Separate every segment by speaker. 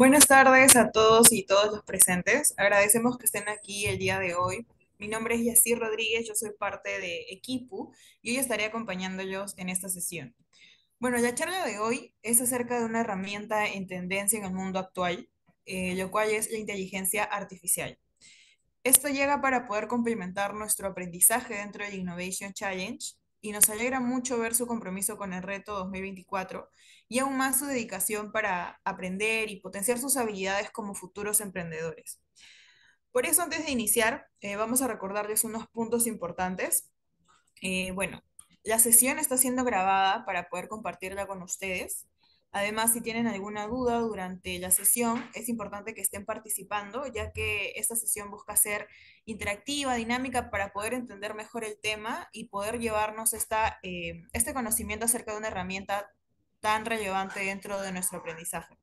Speaker 1: Buenas tardes a todos y todos los presentes. Agradecemos que estén aquí el día de hoy. Mi nombre es Yacir Rodríguez, yo soy parte de Equipu y hoy estaré acompañándolos en esta sesión. Bueno, la charla de hoy es acerca de una herramienta en tendencia en el mundo actual, eh, lo cual es la inteligencia artificial. Esto llega para poder complementar nuestro aprendizaje dentro del Innovation Challenge y nos alegra mucho ver su compromiso con el reto 2024 y aún más su dedicación para aprender y potenciar sus habilidades como futuros emprendedores. Por eso, antes de iniciar, eh, vamos a recordarles unos puntos importantes. Eh, bueno, la sesión está siendo grabada para poder compartirla con ustedes. Además, si tienen alguna duda durante la sesión, es importante que estén participando, ya que esta sesión busca ser interactiva, dinámica, para poder entender mejor el tema y poder llevarnos esta, eh, este conocimiento acerca de una herramienta tan relevante dentro de nuestro aprendizaje.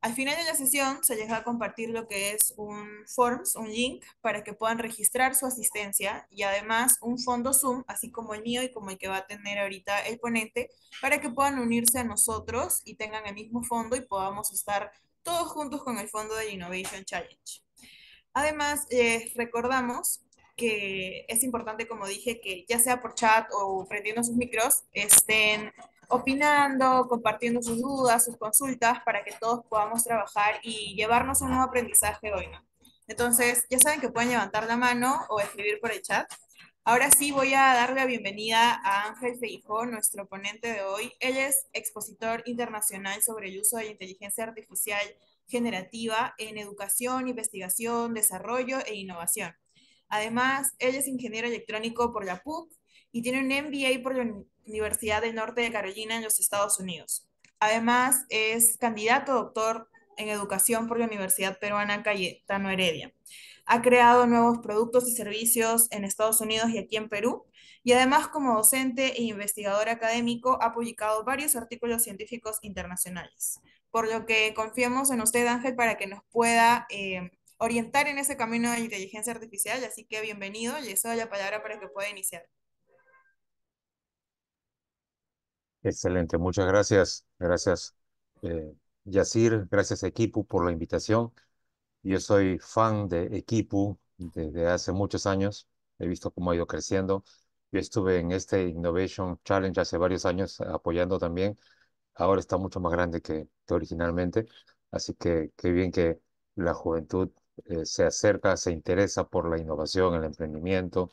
Speaker 1: Al final de la sesión se les va a compartir lo que es un Forms, un link, para que puedan registrar su asistencia y además un fondo Zoom, así como el mío y como el que va a tener ahorita el ponente, para que puedan unirse a nosotros y tengan el mismo fondo y podamos estar todos juntos con el fondo del Innovation Challenge. Además, recordamos que es importante, como dije, que ya sea por chat o prendiendo sus micros, estén opinando, compartiendo sus dudas, sus consultas, para que todos podamos trabajar y llevarnos un nuevo aprendizaje hoy, Entonces, ya saben que pueden levantar la mano o escribir por el chat. Ahora sí voy a darle la bienvenida a Ángel Feijó, nuestro ponente de hoy. Él es expositor internacional sobre el uso de inteligencia artificial generativa en educación, investigación, desarrollo e innovación. Además, él es ingeniero electrónico por la PUC, y tiene un MBA por la Universidad del Norte de Carolina en los Estados Unidos. Además, es candidato doctor en educación por la Universidad Peruana Cayetano Heredia. Ha creado nuevos productos y servicios en Estados Unidos y aquí en Perú. Y además, como docente e investigador académico, ha publicado varios artículos científicos internacionales. Por lo que confiamos en usted, Ángel, para que nos pueda eh, orientar en ese camino de inteligencia artificial. Así que bienvenido, le doy la palabra para que pueda iniciar.
Speaker 2: Excelente, muchas gracias. Gracias, eh, Yacir. Gracias, Equipo, por la invitación. Yo soy fan de Equipo desde hace muchos años. He visto cómo ha ido creciendo. Yo estuve en este Innovation Challenge hace varios años apoyando también. Ahora está mucho más grande que, originalmente. Así que qué bien que la juventud eh, se acerca, se interesa por la innovación, el emprendimiento,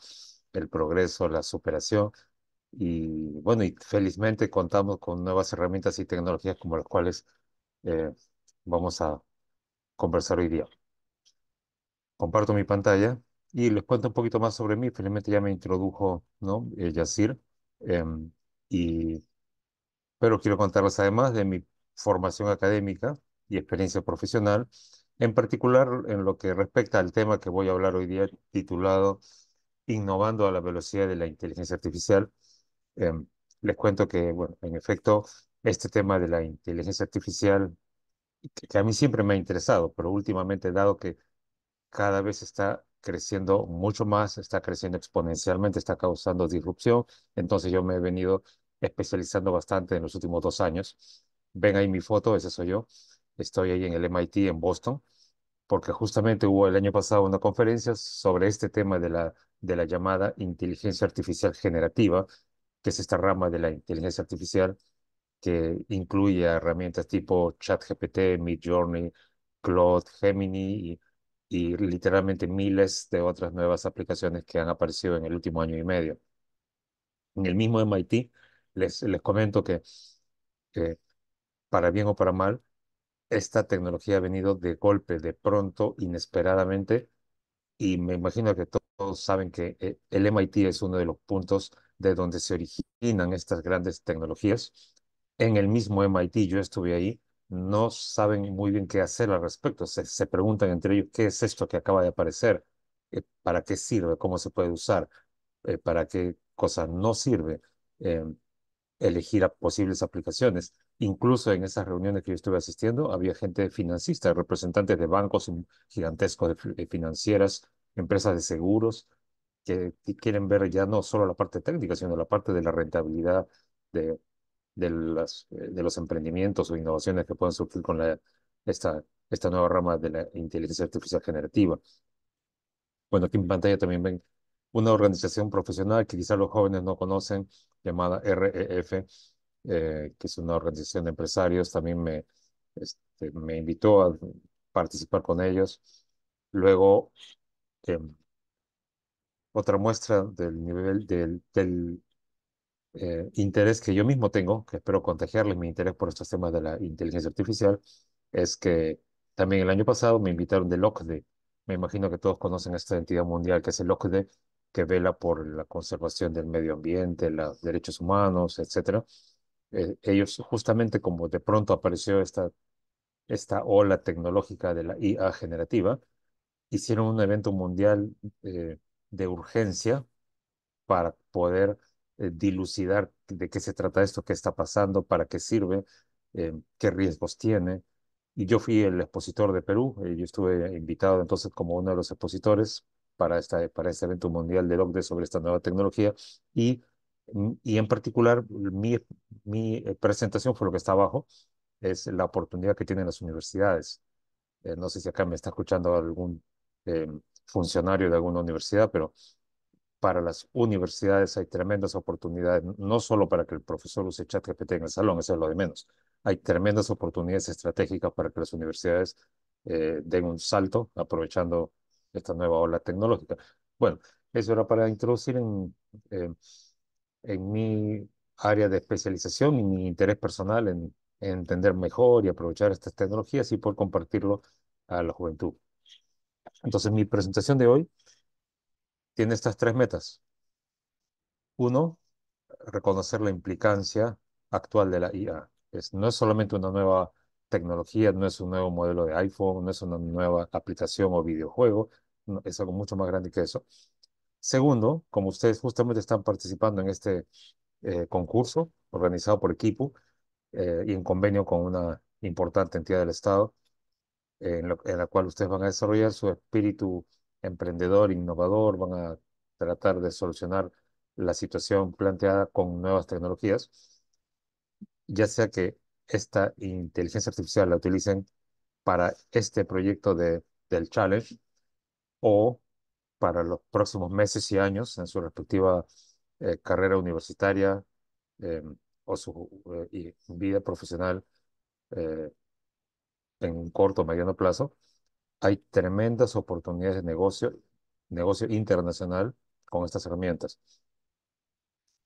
Speaker 2: el progreso, la superación y bueno, y felizmente contamos con nuevas herramientas y tecnologías como las cuales eh, vamos a conversar hoy día. Comparto mi pantalla y les cuento un poquito más sobre mí. Felizmente ya me introdujo, ¿no? Eh, Yacir. Em, y, pero quiero contarles además de mi formación académica y experiencia profesional, en particular en lo que respecta al tema que voy a hablar hoy día titulado Innovando a la velocidad de la inteligencia artificial, Em, les cuento que, bueno, en efecto, este tema de la inteligencia artificial, que a mí siempre me ha interesado, pero últimamente, dado que cada vez está creciendo mucho más, está creciendo exponencialmente, está causando disrupción, entonces yo me he venido especializando bastante en los últimos dos años. Ven ahí mi foto, ese soy yo. Estoy ahí en el MIT en Boston, porque justamente hubo el año pasado una conferencia sobre este tema de la, de la llamada inteligencia artificial generativa, que es esta rama de la inteligencia artificial que incluye herramientas tipo ChatGPT, Midjourney, Claude, Gemini y, literalmente miles de otras nuevas aplicaciones que han aparecido en el último año y medio. En el mismo MIT les, les comento que, que para bien o para mal, esta tecnología ha venido de golpe, de pronto, inesperadamente, y me imagino que todos saben que eh, el MIT es uno de los puntos de donde se originan estas grandes tecnologías. En el mismo MIT, yo estuve ahí, no saben muy bien qué hacer al respecto. Se, preguntan entre ellos, ¿qué es esto que acaba de aparecer? Eh, ¿Para qué sirve? ¿Cómo se puede usar? Eh, ¿Para qué cosa no sirve? Em, elegir posibles aplicaciones. Incluso en esas reuniones que yo estuve asistiendo, había gente financista, representantes de bancos gigantescos, de eh, financieras, empresas de seguros, que, quieren ver ya no solo la parte técnica, sino la parte de la rentabilidad de, de, las, de los emprendimientos o innovaciones que puedan surgir con la, esta, esta nueva rama de la inteligencia artificial generativa. Bueno, aquí en pantalla también ven una organización profesional que quizás los jóvenes no conocen, llamada REF, eh, que es una organización de empresarios. También me, este, me invitó a participar con ellos. Luego, eh, otra muestra del nivel del, eh, interés que yo mismo tengo, que espero contagiarles mi interés por estos temas de la inteligencia artificial, es que también el año pasado me invitaron del OCDE. Me imagino que todos conocen esta entidad mundial que es el OCDE, que vela por la conservación del medio ambiente, los derechos humanos, etc. Eh, ellos, justamente como de pronto apareció esta, esta ola tecnológica de la IA generativa, hicieron un evento mundial eh, de urgencia para poder eh, dilucidar de qué se trata esto, qué está pasando, para qué sirve, eh, qué riesgos tiene. Y yo fui el expositor de Perú, eh, yo estuve invitado entonces como uno de los expositores para, esta, para este evento mundial de OCDE sobre esta nueva tecnología y, mm, y en particular mi, mi presentación fue lo que está abajo, es la oportunidad que tienen las universidades. no sé si acá me está escuchando algún em, funcionario de alguna universidad, pero para las universidades hay tremendas oportunidades, no solo para que el profesor use ChatGPT en el salón, eso es lo de menos. Hay tremendas oportunidades estratégicas para que las universidades eh, den un salto aprovechando esta nueva ola tecnológica. Bueno, eso era para introducir en, en mi área de especialización y mi interés personal en entender mejor y aprovechar estas tecnologías y por compartirlo a la juventud. Entonces, mi presentación de hoy tiene estas tres metas. Uno, reconocer la implicancia actual de la IA. Es, no es solamente una nueva tecnología, no es un nuevo modelo de iPhone, no es una nueva aplicación o videojuego, es algo mucho más grande que eso. Segundo, como ustedes justamente están participando en este eh, concurso organizado por equipo eh, y en convenio con una importante entidad del Estado, en, la cual ustedes van a desarrollar su espíritu emprendedor, innovador, van a tratar de solucionar la situación planteada con nuevas tecnologías, ya sea que esta inteligencia artificial la utilicen para este proyecto de, del challenge o para los próximos meses y años en su respectiva eh, carrera universitaria em, o su eh, vida profesional eh, en un corto o mediano plazo, hay tremendas oportunidades de negocio, negocio internacional con estas herramientas.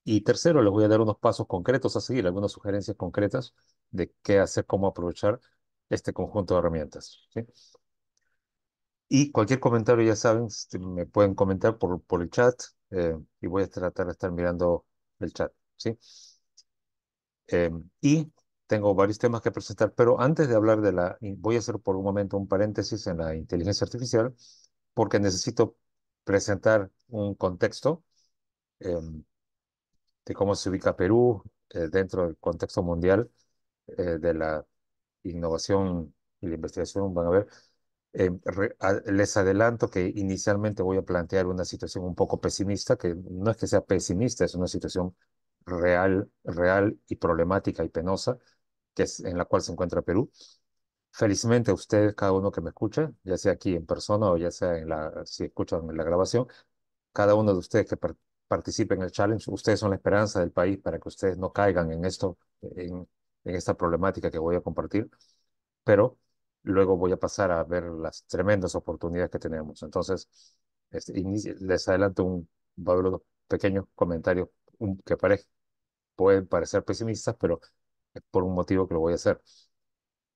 Speaker 2: Y tercero, les voy a dar unos pasos concretos a seguir, algunas sugerencias concretas de qué hacer, cómo aprovechar este conjunto de herramientas. Y cualquier comentario, ya saben, este, me pueden comentar por, por el chat eh, y voy a tratar de estar mirando el chat. ¿sí? Em, y tengo varios temas que presentar, pero antes de hablar de la, voy a hacer por un momento un paréntesis en la inteligencia artificial, porque necesito presentar un contexto em, de cómo se ubica Perú eh, dentro del contexto mundial eh, de la innovación y la investigación. Van a ver, em, les adelanto que inicialmente voy a plantear una situación un poco pesimista, que no es que sea pesimista, es una situación real, real y problemática y penosa que es en la cual se encuentra Perú. Felizmente ustedes, cada uno que me escucha, ya sea aquí en persona o ya sea en la, si escuchan en la grabación, cada uno de ustedes que participe en el challenge, ustedes son la esperanza del país para que ustedes no caigan en esto, en, esta problemática que voy a compartir. Pero luego voy a pasar a ver las tremendas oportunidades que tenemos. Entonces, este, les adelanto un, pequeño comentario que puede pueden parecer pesimistas, pero por un motivo que lo voy a hacer.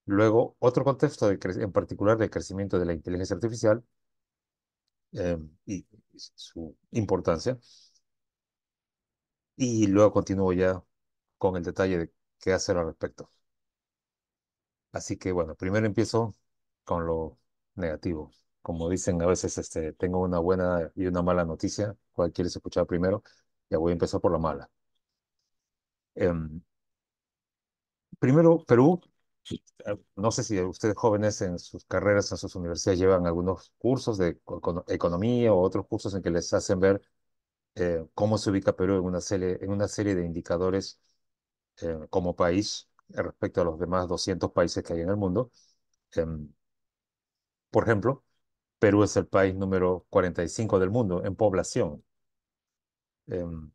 Speaker 2: Luego, otro contexto de en particular del crecimiento de la inteligencia artificial em, y su importancia. Y luego continúo ya con el detalle de qué hacer al respecto. Así que bueno, primero empiezo con lo negativo. Como dicen a veces, este, tengo una buena y una mala noticia. ¿Cuál quieres escuchar primero? Ya voy a empezar por la mala. Em, primero, Perú, eh, no sé si ustedes jóvenes en sus carreras, en sus universidades, llevan algunos cursos de economía o otros cursos en que les hacen ver eh, cómo se ubica Perú en una serie, en una serie de indicadores eh, como país respecto a los demás 200 países que hay en el mundo. Em, por ejemplo, Perú es el país número 45 del mundo en población. Em,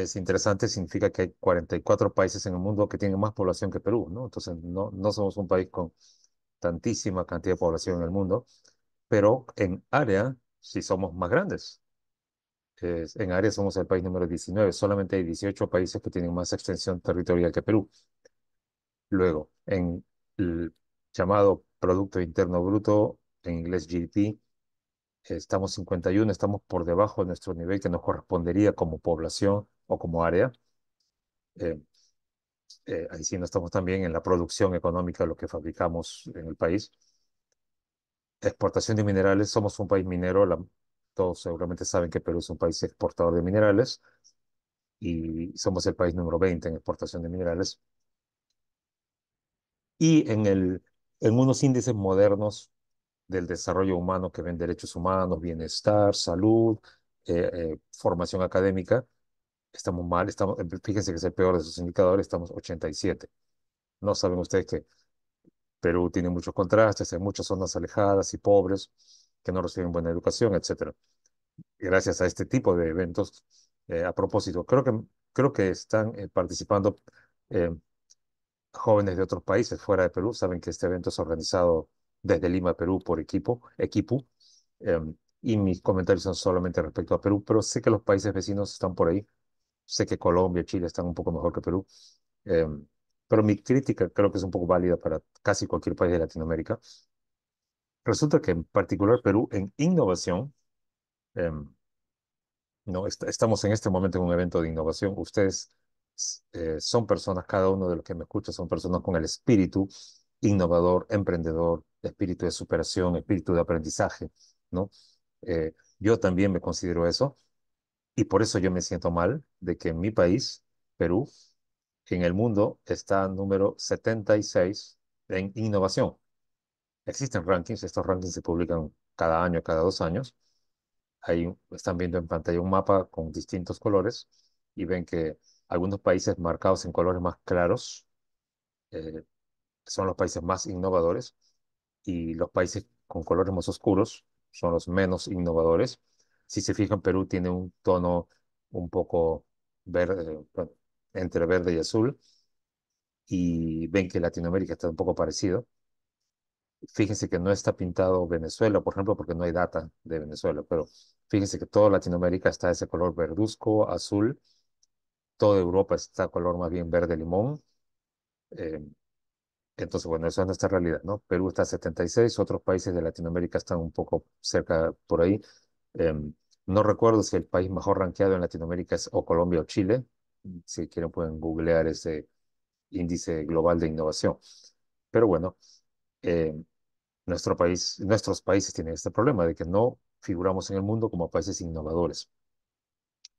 Speaker 2: es interesante, significa que hay 44 países en el mundo que tienen más población que Perú, ¿no? Entonces, no, no somos un país con tantísima cantidad de población en el mundo, pero en área sí somos más grandes. Es, en área somos el país número 19, solamente hay 18 países que tienen más extensión territorial que Perú. Luego, en el llamado Producto Interno Bruto, en inglés GDP, estamos 51, estamos por debajo de nuestro nivel que nos correspondería como población o como área. Eh, eh, ahí sí no estamos también en la producción económica de lo que fabricamos en el país. Exportación de minerales, somos un país minero, todos seguramente saben que Perú es un país exportador de minerales y somos el país número 20 en exportación de minerales. Y en, el, en unos índices modernos del desarrollo humano que ven derechos humanos, bienestar, salud, eh, formación académica, estamos mal, estamos, em, fíjense que es el peor de esos indicadores, estamos 87. No saben ustedes que Perú tiene muchos contrastes, hay muchas zonas alejadas y pobres que no reciben buena educación, etc. Gracias a este tipo de eventos, eh, a propósito, creo que, creo que están eh, participando eh, jóvenes de otros países fuera de Perú, saben que este evento es organizado desde Lima, Perú, por equipo, equipo em, y mis comentarios son solamente respecto a Perú, pero sé que los países vecinos están por ahí Sé que Colombia, y Chile están un poco mejor que Perú, eh, pero mi crítica creo que es un poco válida para casi cualquier país de Latinoamérica. Resulta que en particular Perú en innovación, eh, no, estamos en este momento en un evento de innovación. Ustedes eh, son personas, cada uno de los que me escucha son personas con el espíritu innovador, emprendedor, espíritu de superación, espíritu de aprendizaje, ¿no? yo también me considero eso, y por eso yo me siento mal de que en mi país, Perú, en el mundo está número 76 en innovación. Existen rankings, estos rankings se publican cada año, cada dos años. Ahí están viendo en pantalla un mapa con distintos colores y ven que algunos países marcados en colores más claros eh, son los países más innovadores y los países con colores más oscuros son los menos innovadores si se fijan, Perú tiene un tono un poco verde, entre verde y azul, y ven que Latinoamérica está un poco parecido. Fíjense que no está pintado Venezuela, por ejemplo, porque no hay data de Venezuela, pero fíjense que toda Latinoamérica está ese color verduzco, azul, toda Europa está color más bien verde limón. Eh, entonces, bueno, eso es nuestra realidad, ¿no? Perú está a 76, otros países de Latinoamérica están un poco cerca por ahí. Em, no recuerdo si el país mejor rankeado en Latinoamérica es o Colombia o Chile. Mm. Si quieren pueden googlear ese índice global de innovación. Pero bueno, em, nuestro país, nuestros países tienen este problema de que no figuramos en el mundo como países innovadores.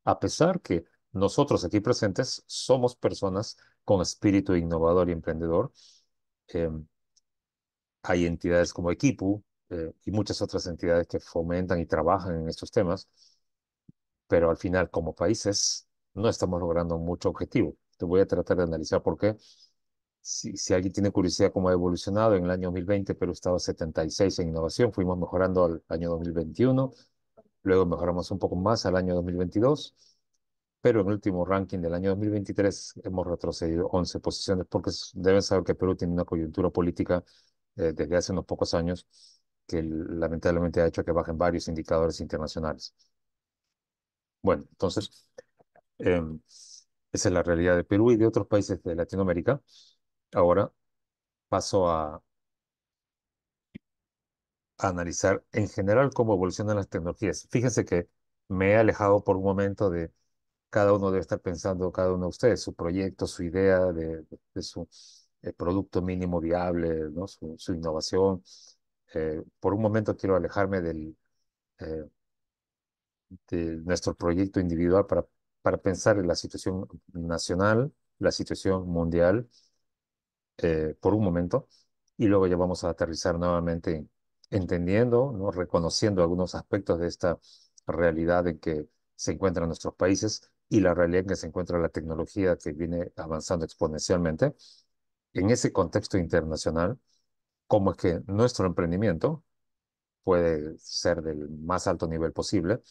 Speaker 2: A pesar que nosotros aquí presentes somos personas con espíritu innovador y emprendedor. Em, hay entidades como Equipu, eh, y muchas otras entidades que fomentan y trabajan en estos temas, pero al final como países no estamos logrando mucho objetivo. Te voy a tratar de analizar por qué. Si, si alguien tiene curiosidad cómo ha evolucionado, en el año 2020 Perú estaba 76 en innovación, fuimos mejorando al año 2021, luego mejoramos un poco más al año 2022, pero en el último ranking del año 2023 hemos retrocedido 11 posiciones porque deben saber que Perú tiene una coyuntura política eh, desde hace unos pocos años que lamentablemente ha hecho que bajen varios indicadores internacionales. Bueno, entonces, em, esa es la realidad de Perú y de otros países de Latinoamérica. Ahora paso a, analizar en general cómo evolucionan las tecnologías. Fíjense que me he alejado por un momento de cada uno debe estar pensando, cada uno de ustedes, su proyecto, su idea de, su eh, producto mínimo viable, ¿no? su, su innovación, eh, por un momento quiero alejarme del, eh, de nuestro proyecto individual para, para pensar en la situación nacional, la situación mundial, eh, por un momento, y luego ya vamos a aterrizar nuevamente entendiendo, ¿no? reconociendo algunos aspectos de esta realidad en que se encuentran nuestros países y la realidad en que se encuentra la tecnología que viene avanzando exponencialmente. En ese contexto internacional, cómo es que nuestro emprendimiento puede ser del más alto nivel posible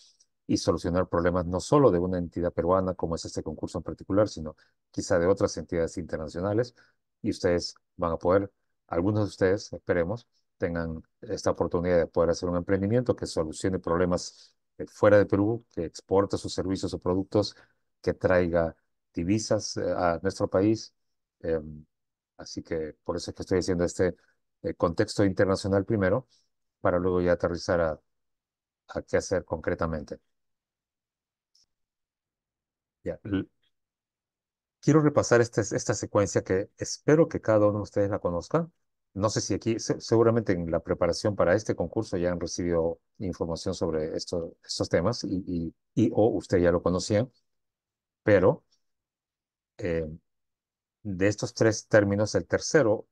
Speaker 2: y solucionar problemas no solo de una entidad peruana como es este concurso en particular, sino quizá de otras entidades internacionales. Y ustedes van a poder, algunos de ustedes, esperemos, tengan esta oportunidad de poder hacer un emprendimiento que solucione problemas eh, fuera de Perú, que exporte sus servicios o productos, que traiga divisas eh, a nuestro país. Em, así que por eso es que estoy haciendo este el contexto internacional primero, para luego ya aterrizar a, qué hacer concretamente. Ya. Quiero repasar este, esta secuencia que espero que cada uno de ustedes la conozca. No sé si aquí, seguramente en la preparación para este concurso ya han recibido información sobre esto, estos temas y, y, o usted ya lo conocía, pero eh, de estos tres términos, el tercero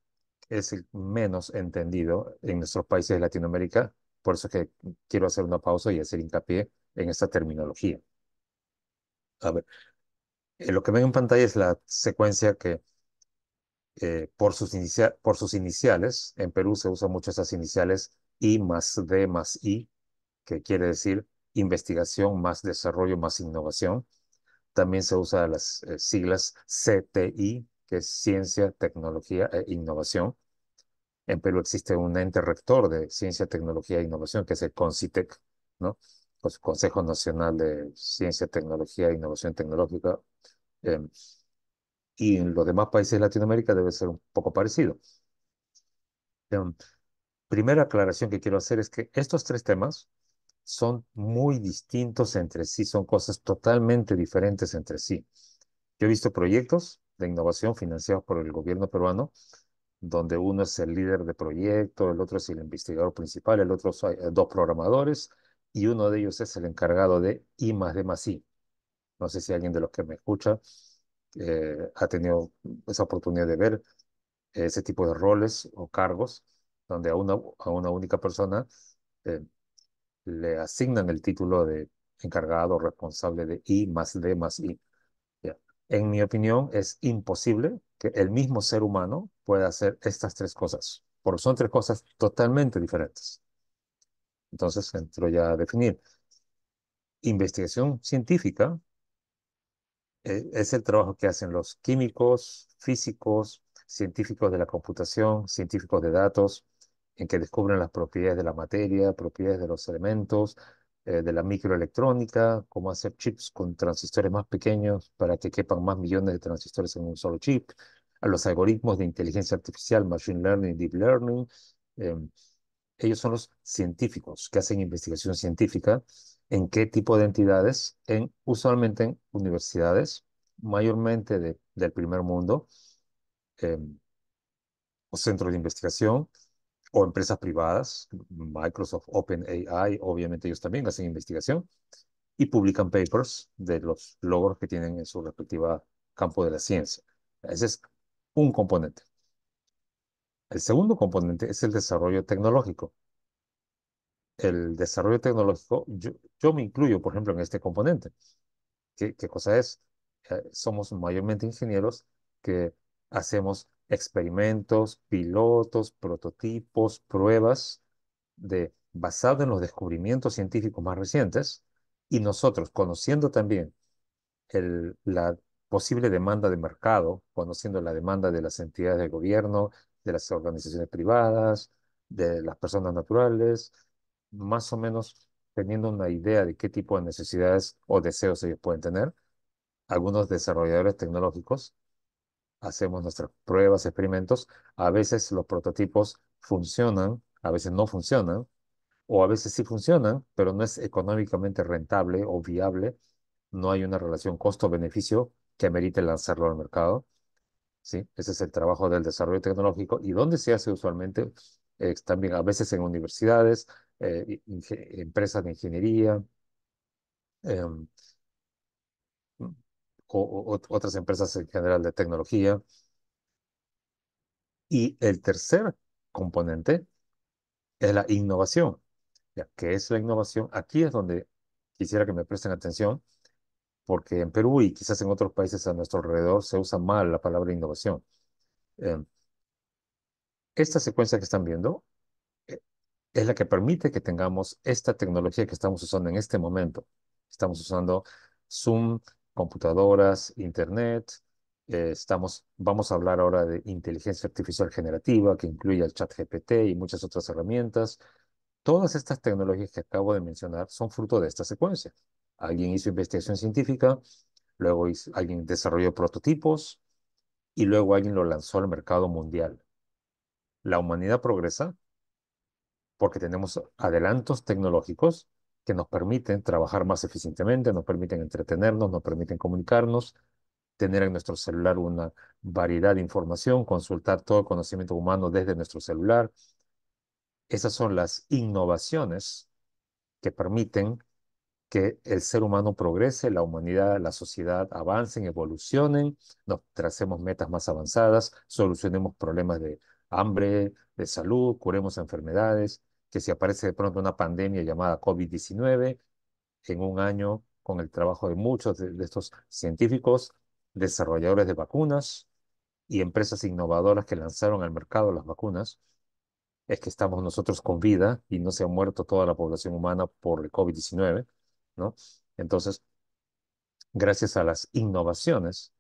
Speaker 2: es el menos entendido en nuestros países de Latinoamérica, por eso es que quiero hacer una pausa y hacer hincapié en esta terminología. A ver, eh, lo que ven en pantalla es la secuencia que eh, por, sus iniciales, en Perú se usan mucho esas iniciales I más D más I, que quiere decir investigación más desarrollo más innovación. También se usa las eh, siglas CTI, que es Ciencia, Tecnología e Innovación. En Perú existe un ente rector de Ciencia, Tecnología e Innovación, que es el CONCITEC, ¿no? Pues, Consejo Nacional de Ciencia, Tecnología e Innovación Tecnológica. Em, y en los demás países de Latinoamérica debe ser un poco parecido. Em, primera aclaración que quiero hacer es que estos tres temas son muy distintos entre sí, son cosas totalmente diferentes entre sí. Yo he visto proyectos de innovación financiados por el gobierno peruano, donde uno es el líder de proyecto, el otro es el investigador principal, el otro son eh, dos programadores y uno de ellos es el encargado de I más D más I. No sé si alguien de los que me escucha eh, ha tenido esa oportunidad de ver ese tipo de roles o cargos donde a una, a una única persona eh, le asignan el título de encargado responsable de I más D más I. En mi opinión, es imposible que el mismo ser humano pueda hacer estas tres cosas, porque son tres cosas totalmente diferentes. Entonces, entro ya a definir. Investigación científica eh, es el trabajo que hacen los químicos, físicos, científicos de la computación, científicos de datos, en que descubren las propiedades de la materia, propiedades de los elementos, eh, de la microelectrónica, cómo hacer chips con transistores más pequeños para que quepan más millones de transistores en un solo chip, a los algoritmos de inteligencia artificial, machine learning, deep learning. Em, ellos son los científicos que hacen investigación científica. ¿En qué tipo de entidades? En, usualmente en universidades, mayormente del primer mundo, em, o centros de investigación, o empresas privadas, Microsoft, OpenAI, obviamente ellos también hacen investigación y publican papers de los logros que tienen en su respectiva campo de la ciencia. Ese es un componente. El segundo componente es el desarrollo tecnológico. El desarrollo tecnológico, yo, yo me incluyo, por ejemplo, en este componente. ¿Qué, qué cosa es? Eh, somos mayormente ingenieros que hacemos experimentos, pilotos, prototipos, pruebas de, basado en los descubrimientos científicos más recientes y nosotros conociendo también el, la posible demanda de mercado, conociendo la demanda de las entidades de gobierno, de las organizaciones privadas, de las personas naturales, más o menos teniendo una idea de qué tipo de necesidades o deseos ellos pueden tener. Algunos desarrolladores tecnológicos hacemos nuestras pruebas, experimentos. A veces los prototipos funcionan, a veces no funcionan, o a veces sí funcionan, pero no es económicamente rentable o viable. No hay una relación costo-beneficio que amerite lanzarlo al mercado. ¿sí? Ese es el trabajo del desarrollo tecnológico. ¿Y dónde se hace usualmente? también a veces en universidades, eh, empresas de ingeniería, em, o, otras empresas en general de tecnología. Y el tercer componente es la innovación. Ya, ¿Qué es la innovación? Aquí es donde quisiera que me presten atención, porque en Perú y quizás en otros países a nuestro alrededor se usa mal la palabra innovación. Em, esta secuencia que están viendo eh, es la que permite que tengamos esta tecnología que estamos usando en este momento. Estamos usando Zoom, computadoras, internet. Eh, estamos, vamos a hablar ahora de inteligencia artificial generativa, que incluye el chat GPT y muchas otras herramientas. Todas estas tecnologías que acabo de mencionar son fruto de esta secuencia. Alguien hizo investigación científica, luego alguien desarrolló prototipos y luego alguien lo lanzó al mercado mundial. La humanidad progresa porque tenemos adelantos tecnológicos que nos permiten trabajar más eficientemente, nos permiten entretenernos, nos permiten comunicarnos, tener en nuestro celular una variedad de información, consultar todo el conocimiento humano desde nuestro celular. Esas son las innovaciones que permiten que el ser humano progrese, la humanidad, la sociedad avancen, evolucionen, nos tracemos metas más avanzadas, solucionemos problemas de hambre, de salud, curemos enfermedades, que si aparece de pronto una pandemia llamada COVID-19, en un año, con el trabajo de muchos de, estos científicos, desarrolladores de vacunas y empresas innovadoras que lanzaron al mercado las vacunas, es que estamos nosotros con vida y no se ha muerto toda la población humana por el COVID-19, ¿no? Entonces, gracias a las innovaciones,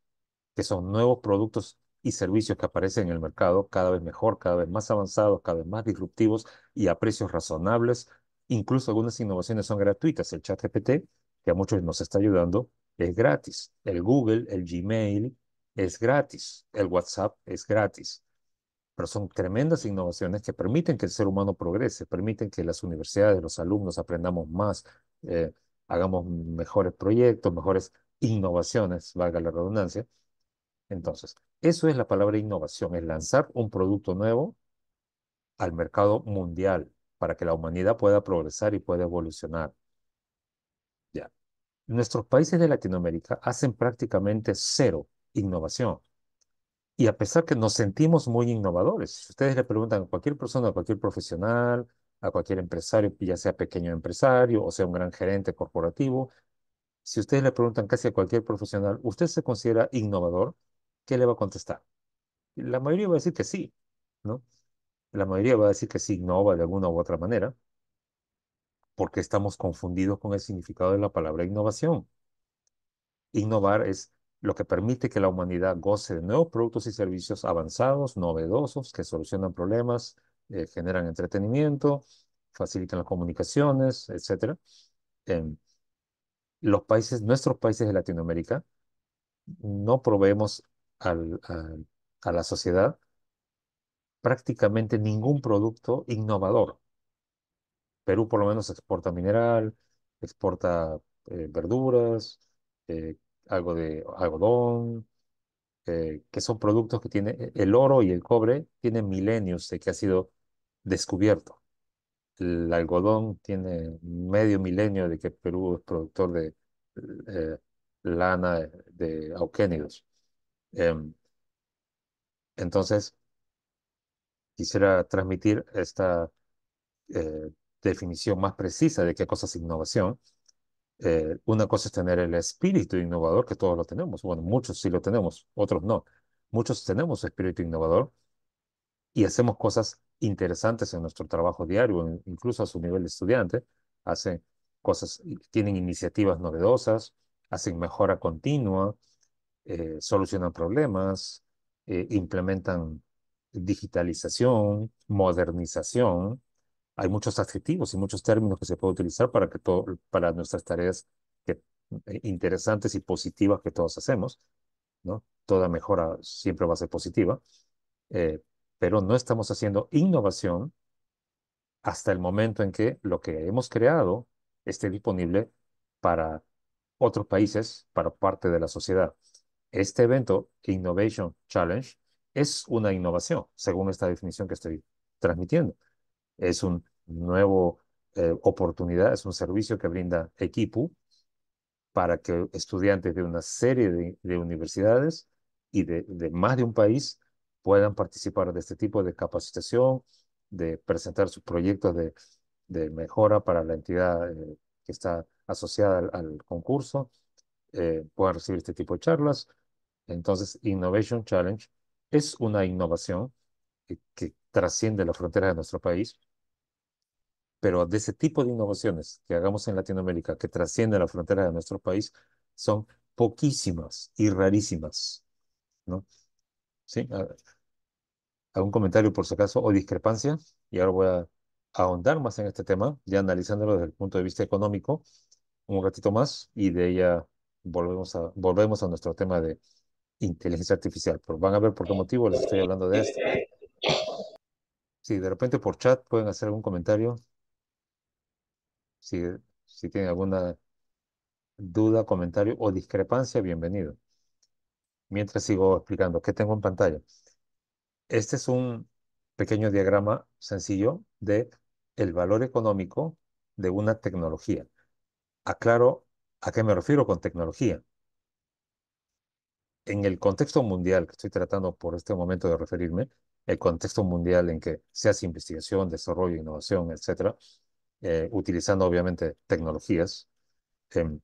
Speaker 2: que son nuevos productos y servicios que aparecen en el mercado cada vez mejor, cada vez más avanzados, cada vez más disruptivos y a precios razonables. Incluso algunas innovaciones son gratuitas. El chat GPT, que a muchos nos está ayudando, es gratis. El Google, el Gmail es gratis. El WhatsApp es gratis. Pero son tremendas innovaciones que permiten que el ser humano progrese, permiten que las universidades, los alumnos aprendamos más, eh, hagamos mejores proyectos, mejores innovaciones, valga la redundancia, entonces, eso es la palabra innovación, es lanzar un producto nuevo al mercado mundial para que la humanidad pueda progresar y pueda evolucionar. Ya. Nuestros países de Latinoamérica hacen prácticamente cero innovación. Y a pesar que nos sentimos muy innovadores, si ustedes le preguntan a cualquier persona, a cualquier profesional, a cualquier empresario, ya sea pequeño empresario o sea un gran gerente corporativo, si ustedes le preguntan casi a cualquier profesional, ¿usted se considera innovador? ¿qué le va a contestar? La mayoría va a decir que sí, ¿no? La mayoría va a decir que sí, innova de alguna u otra manera, porque estamos confundidos con el significado de la palabra innovación. Innovar es lo que permite que la humanidad goce de nuevos productos y servicios avanzados, novedosos, que solucionan problemas, eh, generan entretenimiento, facilitan las comunicaciones, etc. los países, nuestros países de Latinoamérica, no proveemos a, la sociedad prácticamente ningún producto innovador. Perú por lo menos exporta mineral, exporta eh, verduras, eh, algo de algodón, eh, que son productos que tiene el oro y el cobre tienen milenios de que ha sido descubierto. El algodón tiene medio milenio de que Perú es productor de lana de auquénidos. Em, entonces, quisiera transmitir esta eh, definición más precisa de qué cosa es innovación. Eh, una cosa es tener el espíritu innovador, que todos lo tenemos. Bueno, muchos sí lo tenemos, otros no. Muchos tenemos espíritu innovador y hacemos cosas interesantes en nuestro trabajo diario, incluso a su nivel de estudiante. Hacen cosas, tienen iniciativas novedosas, hacen mejora continua, eh, solucionan problemas, eh, implementan digitalización, modernización. Hay muchos adjetivos y muchos términos que se puede utilizar para, que para nuestras tareas eh, interesantes y positivas que todos hacemos. ¿no? Toda mejora siempre va a ser positiva, pero no estamos haciendo innovación hasta el momento en que lo que hemos creado esté disponible para otros países, para parte de la sociedad. Este evento, Innovation Challenge, es una innovación, según esta definición que estoy transmitiendo. Es un nuevo eh, oportunidad, es un servicio que brinda Equipo para que estudiantes de una serie de, universidades y de, más de un país puedan participar de este tipo de capacitación, de presentar sus proyectos de, mejora para la entidad eh, que está asociada al, concurso, eh, puedan recibir este tipo de charlas entonces, Innovation Challenge es una innovación que, trasciende las fronteras de nuestro país, pero de ese tipo de innovaciones que hagamos en Latinoamérica, que trasciende las fronteras de nuestro país, son poquísimas y rarísimas. ¿no? ¿Sí? ¿Algún comentario por si acaso o discrepancia? Y ahora voy a ahondar más en este tema, ya analizándolo desde el punto de vista económico un ratito más y de ella volvemos a, volvemos a nuestro tema de inteligencia artificial. Pero van a ver por qué motivo les estoy hablando de esto. Si de repente por chat pueden hacer algún comentario, si, si tienen alguna duda, comentario o discrepancia, bienvenido. Mientras sigo explicando, ¿qué tengo en pantalla? Este es un pequeño diagrama sencillo de el valor económico de una tecnología. Aclaro a qué me refiero con tecnología en el contexto mundial que estoy tratando por este momento de referirme, el contexto mundial en que se hace investigación, desarrollo, innovación, etcétera, eh, utilizando obviamente tecnologías. Em,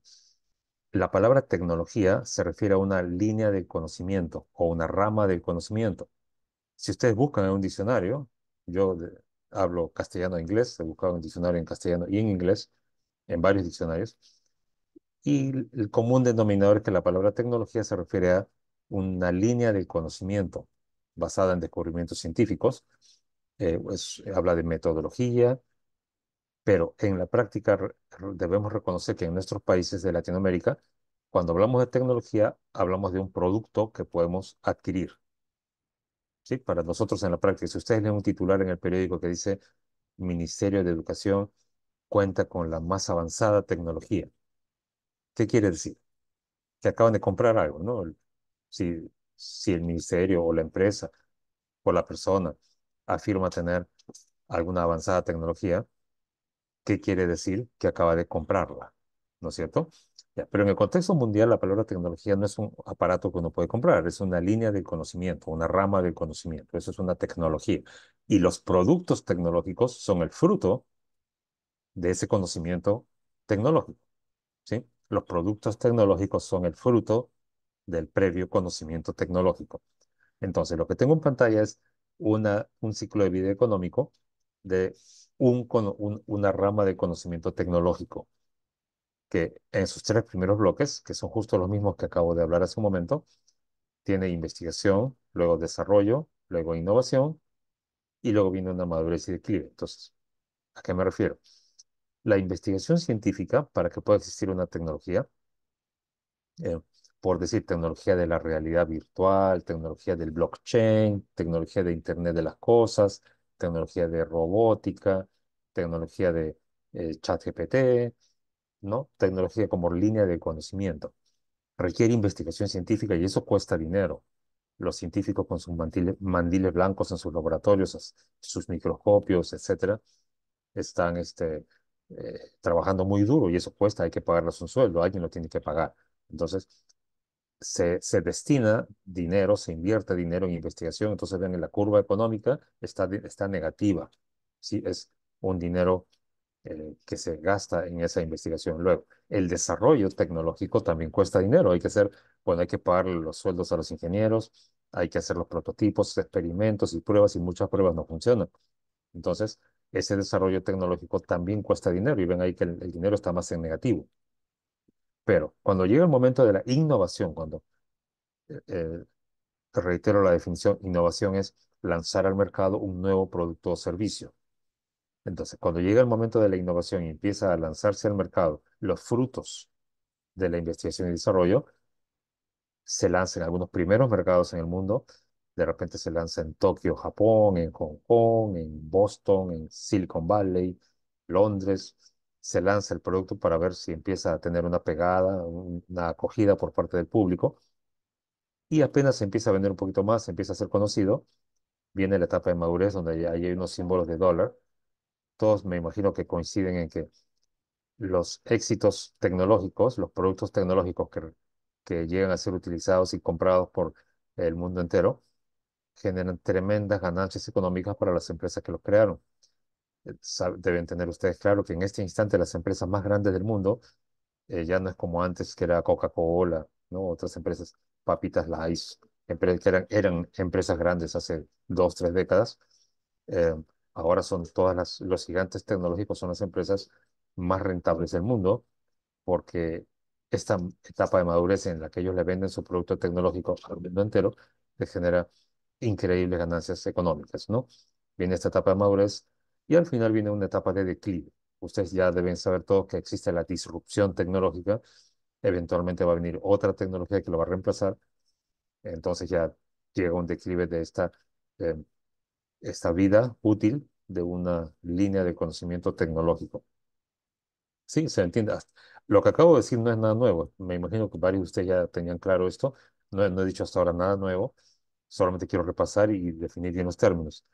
Speaker 2: la palabra tecnología se refiere a una línea de conocimiento o una rama del conocimiento. Si ustedes buscan en un diccionario, yo hablo castellano-inglés, e he buscado un diccionario en castellano y en inglés, en varios diccionarios, y el común denominador es que la palabra tecnología se refiere a una línea del conocimiento basada en descubrimientos científicos. Eh, eh, habla de metodología, pero en la práctica debemos reconocer que en nuestros países de Latinoamérica, cuando hablamos de tecnología, hablamos de un producto que podemos adquirir. ¿Sí? Para nosotros en la práctica, si ustedes leen un titular en el periódico que dice Ministerio de Educación cuenta con la más avanzada tecnología, ¿Qué quiere decir? Que acaban de comprar algo, ¿no? Si, si el ministerio o la empresa o la persona afirma tener alguna avanzada tecnología, ¿qué quiere decir? Que acaba de comprarla, ¿no es cierto? pero en el contexto mundial la palabra tecnología no es un aparato que uno puede comprar, es una línea del conocimiento, una rama del conocimiento, eso es una tecnología. Y los productos tecnológicos son el fruto de ese conocimiento tecnológico, ¿sí? Los productos tecnológicos son el fruto del previo conocimiento tecnológico. Entonces, lo que tengo en pantalla es una, un ciclo de vida económico de una rama de conocimiento tecnológico, que en sus tres primeros bloques, que son justo los mismos que acabo de hablar hace un momento, tiene investigación, luego desarrollo, luego innovación, y luego viene una madurez y declive. Entonces, ¿a qué me refiero? la investigación científica para que pueda existir una tecnología, eh, por decir tecnología de la realidad virtual, tecnología del blockchain, tecnología de Internet de las Cosas, tecnología de robótica, tecnología de eh, chat GPT, ¿no? tecnología como línea de conocimiento. Requiere investigación científica y eso cuesta dinero. Los científicos con sus mandiles, mandiles blancos en sus laboratorios, sus microscopios, etcétera, están este, eh, trabajando muy duro y eso cuesta, hay que pagarles un sueldo, alguien lo tiene que pagar. Entonces, se, destina dinero, se invierte dinero en investigación, entonces ven, en la curva económica está, está negativa, ¿sí? es un dinero eh, que se gasta en esa investigación. Luego, el desarrollo tecnológico también cuesta dinero, hay que hacer, bueno, hay que pagar los sueldos a los ingenieros, hay que hacer los prototipos, experimentos y pruebas y muchas pruebas no funcionan. Entonces, ese desarrollo tecnológico también cuesta dinero y ven ahí que el, dinero está más en negativo. Pero cuando llega el momento de la innovación, cuando, eh, eh, reitero la definición, innovación es lanzar al mercado un nuevo producto o servicio. Entonces, cuando llega el momento de la innovación y empieza a lanzarse al mercado los frutos de la investigación y desarrollo, se lanzan algunos primeros mercados en el mundo, de repente se lanza en Tokio, Japón, en Hong Kong, en Boston, en Silicon Valley, Londres, se lanza el producto para ver si empieza a tener una pegada, una acogida por parte del público. Y apenas se empieza a vender un poquito más, se empieza a ser conocido, viene la etapa de madurez donde hay unos símbolos de dólar. Todos me imagino que coinciden en que los éxitos tecnológicos, los productos tecnológicos que, que llegan a ser utilizados y comprados por el mundo entero, generan tremendas ganancias económicas para las empresas que los crearon. Eh, deben tener ustedes claro que en este instante las empresas más grandes del mundo eh, ya no es como antes que era Coca-Cola, ¿no? otras empresas, Papitas empresas que eran, empresas grandes hace dos, tres décadas. Eh, ahora son todas las, los gigantes tecnológicos son las empresas más rentables del mundo porque esta etapa de madurez en la que ellos le venden su producto tecnológico al mundo entero les genera increíbles ganancias económicas, ¿no? Viene esta etapa de madurez y al final viene una etapa de declive. Ustedes ya deben saber todo que existe la disrupción tecnológica, eventualmente va a venir otra tecnología que lo va a reemplazar, entonces ya llega un declive de esta, eh, esta vida útil de una línea de conocimiento tecnológico. Sí, se entiende. Lo que acabo de decir no es nada nuevo. Me imagino que varios de ustedes ya tenían claro esto. no he dicho hasta ahora nada nuevo. Solamente quiero repasar y definir bien los términos.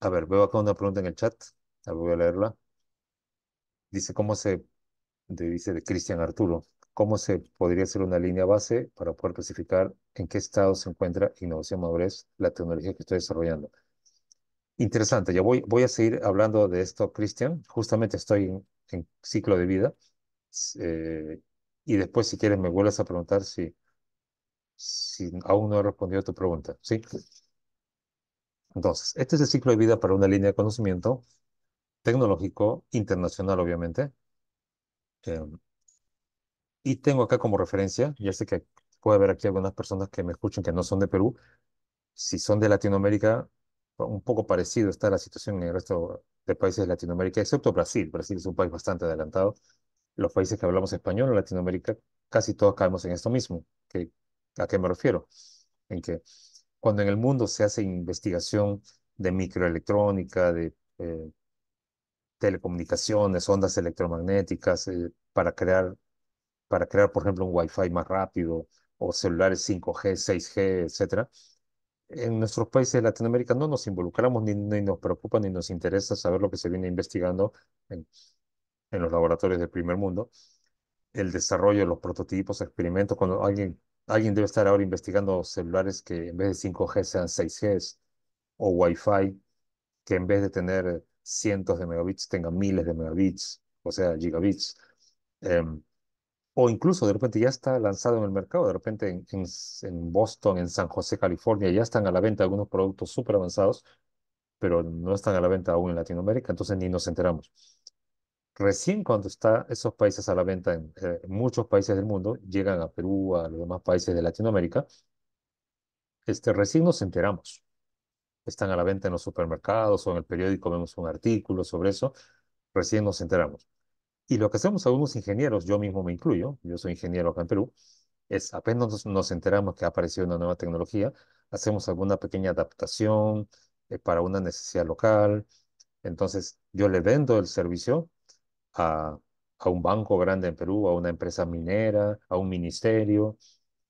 Speaker 2: A ver, veo acá una pregunta en el chat. La voy a leerla. Dice, ¿cómo se, dice de Cristian Arturo, cómo se podría hacer una línea base para poder clasificar en qué estado se encuentra innovación madurez la tecnología que estoy desarrollando? Interesante, ya voy, voy a seguir hablando de esto, Cristian. Justamente estoy en, ciclo de vida. Eh, y después, si quieres, me vuelves a preguntar si si aún no he respondido a tu pregunta, ¿sí? Entonces, este es el ciclo de vida para una línea de conocimiento tecnológico, internacional, obviamente. Em, y tengo acá como referencia, ya sé que puede haber aquí algunas personas que me escuchan que no son de Perú. Si son de Latinoamérica, un poco parecido está la situación en el resto de países de Latinoamérica, excepto Brasil. Brasil es un país bastante adelantado. Los países que hablamos español en Latinoamérica, casi todos caemos en esto mismo, que ¿A qué me refiero? En que cuando en el mundo se hace investigación de microelectrónica, de eh, telecomunicaciones, ondas electromagnéticas, eh, para, crear, para crear, por ejemplo, un Wi-Fi más rápido o celulares 5G, 6G, etc. en nuestros países de Latinoamérica no nos involucramos, ni, nos preocupa, ni nos interesa saber lo que se viene investigando en, en los laboratorios del primer mundo, el desarrollo de los prototipos, experimentos, cuando alguien Alguien debe estar ahora investigando celulares que en vez de 5G sean 6G o Wi-Fi, que en vez de tener cientos de megabits tengan miles de megabits, o sea, gigabits. Em, o incluso de repente ya está lanzado en el mercado, de repente en, en Boston, en San José, California, ya están a la venta algunos productos súper avanzados, pero no están a la venta aún en Latinoamérica, entonces ni nos enteramos. Recién cuando están esos países a la venta en, eh, muchos países del mundo, llegan a Perú, a los demás países de Latinoamérica, este, recién nos enteramos. Están a la venta en los supermercados o en el periódico vemos un artículo sobre eso, recién nos enteramos. Y lo que hacemos algunos ingenieros, yo mismo me incluyo, yo soy ingeniero acá en Perú, es apenas nos, enteramos que ha aparecido una nueva tecnología, hacemos alguna pequeña adaptación eh, para una necesidad local. Entonces, yo le vendo el servicio a, un banco grande en Perú, a una empresa minera, a un ministerio,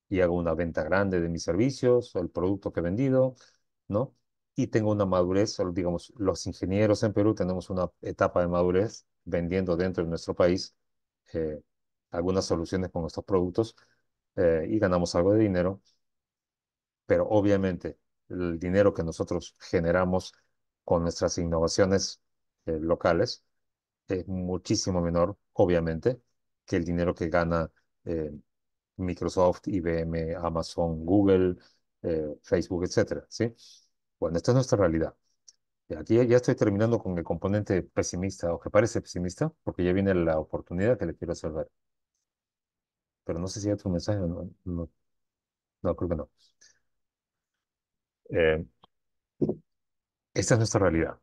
Speaker 2: y hago una venta grande de mis servicios o el producto que he vendido, ¿no? Y tengo una madurez, digamos, los ingenieros en Perú tenemos una etapa de madurez vendiendo dentro de nuestro país eh, algunas soluciones con nuestros productos eh, y ganamos algo de dinero, pero obviamente el dinero que nosotros generamos con nuestras innovaciones eh, locales es muchísimo menor, obviamente, que el dinero que gana eh, Microsoft, IBM, Amazon, Google, eh, Facebook, etc. ¿sí? Bueno, esta es nuestra realidad. aquí ya estoy terminando con el componente pesimista, o que parece pesimista, porque ya viene la oportunidad que le quiero hacer ver. Pero no sé si hay otro mensaje no, no. No, creo que no. Eh, esta es nuestra realidad.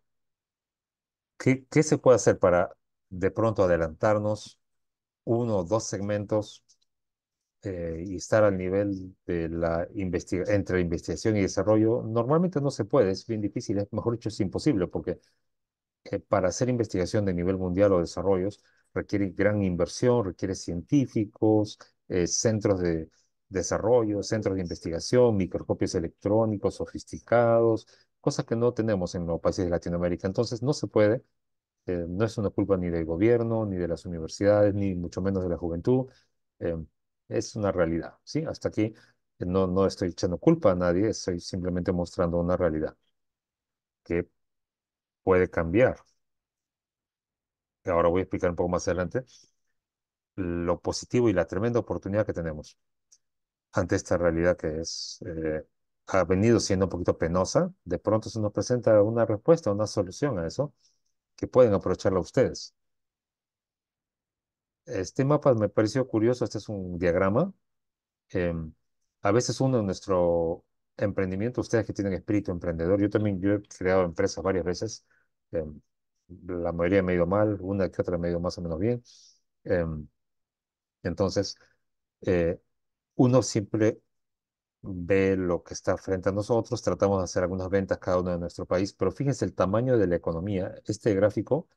Speaker 2: ¿Qué, se puede hacer para de pronto adelantarnos uno o dos segmentos eh, y estar al nivel de la entre investigación y desarrollo? Normalmente no se puede, es bien difícil, es, mejor dicho, es imposible, porque eh, para hacer investigación de nivel mundial o desarrollos requiere gran inversión, requiere científicos, eh, centros de desarrollo, centros de investigación, microscopios electrónicos sofisticados, cosa que no tenemos en los países de Latinoamérica. Entonces no se puede, eh, no es una culpa ni del gobierno, ni de las universidades, ni mucho menos de la juventud. Eh, es una realidad, ¿sí? Hasta aquí eh, no, no estoy echando culpa a nadie, estoy simplemente mostrando una realidad que puede cambiar. Ahora voy a explicar un poco más adelante lo positivo y la tremenda oportunidad que tenemos ante esta realidad que es ha venido siendo un poquito penosa, de pronto se nos presenta una respuesta, una solución a eso, que pueden aprovecharla ustedes. Este mapa me pareció curioso, este es un diagrama. Em, a veces uno en nuestro emprendimiento, ustedes que tienen espíritu emprendedor, yo también yo he creado empresas varias veces, em, la mayoría me ha ido mal, una que otra me ha ido más o menos bien. Em, entonces, eh, uno siempre ve lo que está frente a nosotros, tratamos de hacer algunas ventas cada uno de nuestro país, pero fíjense el tamaño de la economía. Este gráfico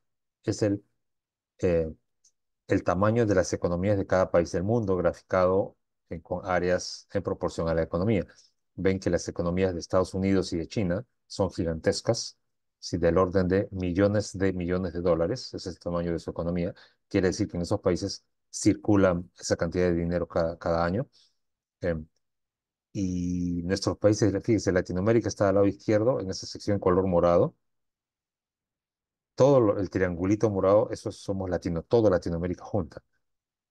Speaker 2: es el, eh, el tamaño de las economías de cada país del mundo graficado con áreas en proporción a la economía. Ven que las economías de Estados Unidos y de China son gigantescas, si del orden de millones de millones de dólares, ese es el tamaño de su economía, quiere decir que en esos países circulan esa cantidad de dinero cada, cada año. Eh, y nuestros países, fíjense, Latinoamérica está al lado izquierdo, en esa sección color morado. Todo el triangulito morado, eso somos latinos, toda Latinoamérica junta.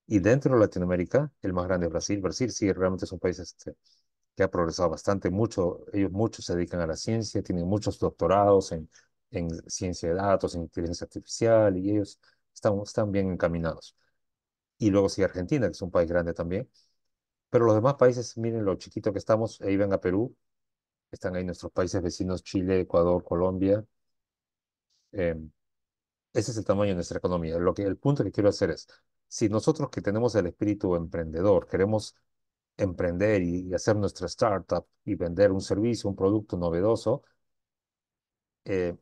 Speaker 2: Y dentro de Latinoamérica, el más grande es Brasil. Brasil sí, realmente es un país que ha progresado bastante, mucho, ellos muchos se dedican a la ciencia, tienen muchos doctorados en, en ciencia de datos, en inteligencia artificial, y ellos están, están bien encaminados. Y luego sí Argentina, que es un país grande también, pero los demás países, miren lo chiquito que estamos, e ahí ven a Perú, están ahí nuestros países vecinos, Chile, Ecuador, Colombia. Em, ese es el tamaño de nuestra economía. Lo que, el punto que quiero hacer es, si nosotros que tenemos el espíritu emprendedor, queremos emprender y, hacer nuestra startup y vender un servicio, un producto novedoso, eh,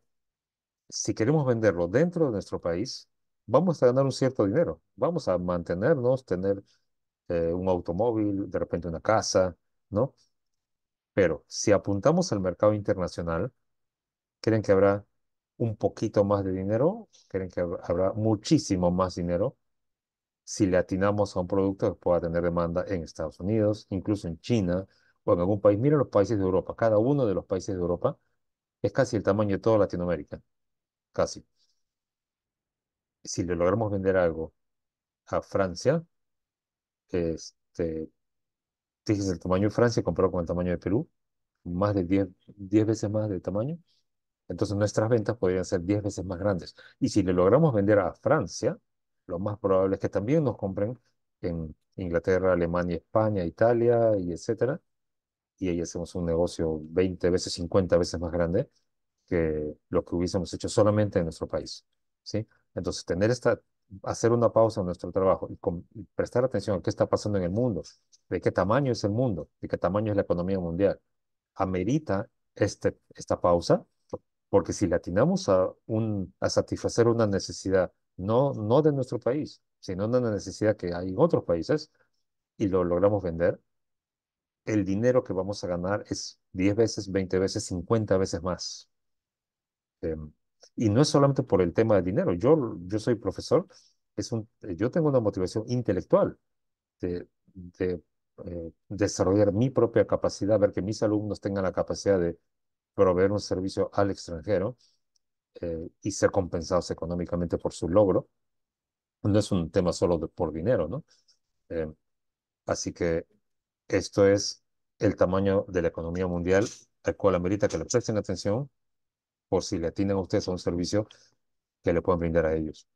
Speaker 2: si queremos venderlo dentro de nuestro país, vamos a ganar un cierto dinero, vamos a mantenernos, tener eh, un automóvil, de repente una casa, ¿no? Pero si apuntamos al mercado internacional, ¿creen que habrá un poquito más de dinero? ¿Creen que habrá muchísimo más dinero? Si le atinamos a un producto que pueda tener demanda en Estados Unidos, incluso en China o en algún país. Miren los países de Europa. Cada uno de los países de Europa es casi el tamaño de toda Latinoamérica. Casi. Si le logramos vender algo a Francia, este, fíjense, el tamaño de Francia comparado con el tamaño de Perú, más de 10, veces más de tamaño. Entonces nuestras ventas podrían ser 10 veces más grandes. Y si le logramos vender a Francia, lo más probable es que también nos compren en Inglaterra, Alemania, España, Italia y etcétera. Y ahí hacemos un negocio 20 veces, 50 veces más grande que lo que hubiésemos hecho solamente en nuestro país. ¿sí? Entonces, tener esta hacer una pausa en nuestro trabajo y, prestar atención a qué está pasando en el mundo, de qué tamaño es el mundo, de qué tamaño es la economía mundial, amerita este, esta pausa, porque si la atinamos a, un, a satisfacer una necesidad, no, no de nuestro país, sino una necesidad que hay en otros países, y lo logramos vender, el dinero que vamos a ganar es 10 veces, 20 veces, 50 veces más. Em, y no es solamente por el tema de dinero. Yo, yo soy profesor, es un, yo tengo una motivación intelectual de, eh, desarrollar mi propia capacidad, ver que mis alumnos tengan la capacidad de proveer un servicio al extranjero eh, y ser compensados económicamente por su logro. No es un tema solo por dinero, ¿no? Eh, así que esto es el tamaño de la economía mundial al cual amerita que le presten atención por si le atienden a ustedes a un servicio que le pueden brindar a ellos.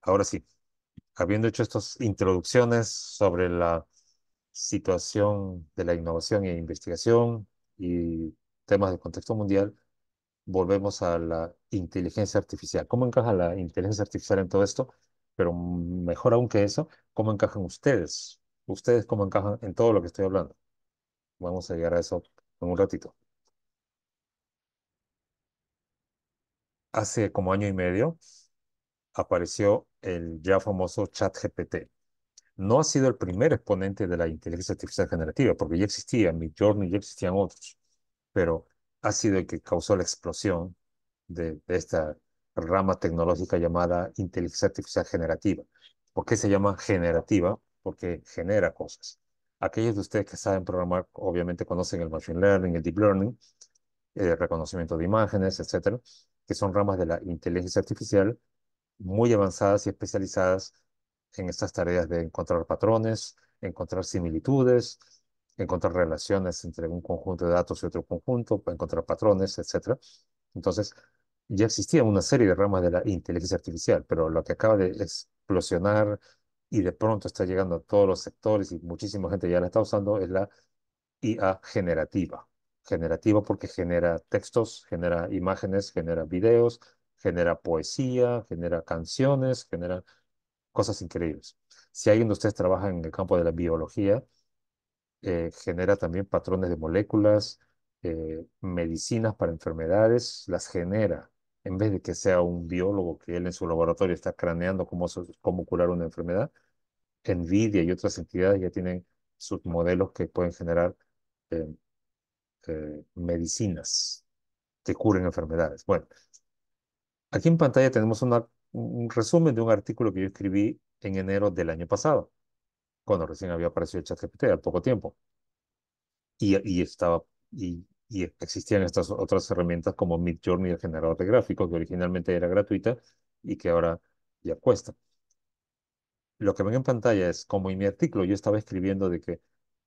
Speaker 2: Ahora sí, habiendo hecho estas introducciones sobre la situación de la innovación e investigación y temas del contexto mundial, volvemos a la inteligencia artificial. ¿Cómo encaja la inteligencia artificial en todo esto? Pero mejor aún que eso, ¿cómo encajan ustedes? ¿Ustedes cómo encajan en todo lo que estoy hablando? Vamos a llegar a eso en un ratito. hace como año y medio apareció el ya famoso ChatGPT. No ha sido el primer exponente de la inteligencia artificial generativa, porque ya existía Midjourney, ya existían otros, pero ha sido el que causó la explosión de, esta rama tecnológica llamada inteligencia artificial generativa. ¿Por qué se llama generativa? Porque genera cosas. Aquellos de ustedes que saben programar, obviamente conocen el machine learning, el deep learning, el reconocimiento de imágenes, etcétera que son ramas de la inteligencia artificial muy avanzadas y especializadas en estas tareas de encontrar patrones, encontrar similitudes, encontrar relaciones entre un conjunto de datos y otro conjunto, encontrar patrones, etc. Entonces, ya existía una serie de ramas de la inteligencia artificial, pero lo que acaba de explosionar y de pronto está llegando a todos los sectores y muchísima gente ya la está usando es la IA generativa generativo porque genera textos, genera imágenes, genera videos, genera poesía, genera canciones, genera cosas increíbles. Si alguien de ustedes trabaja en el campo de la biología, eh, genera también patrones de moléculas, eh, medicinas para enfermedades, las genera, en vez de que sea un biólogo que él en su laboratorio está craneando cómo, cómo curar una enfermedad. NVIDIA y otras entidades ya tienen sus modelos que pueden generar eh, eh, medicinas que curen enfermedades. Bueno, aquí en pantalla tenemos un resumen de un artículo que yo escribí en enero del año pasado, cuando recién había aparecido el ChatGPT, al poco tiempo. Y, y estaba, y, y existían estas otras herramientas como Midjourney, el generador de gráficos, que originalmente era gratuita y que ahora ya cuesta. Lo que ven en pantalla es como en mi artículo yo estaba escribiendo de que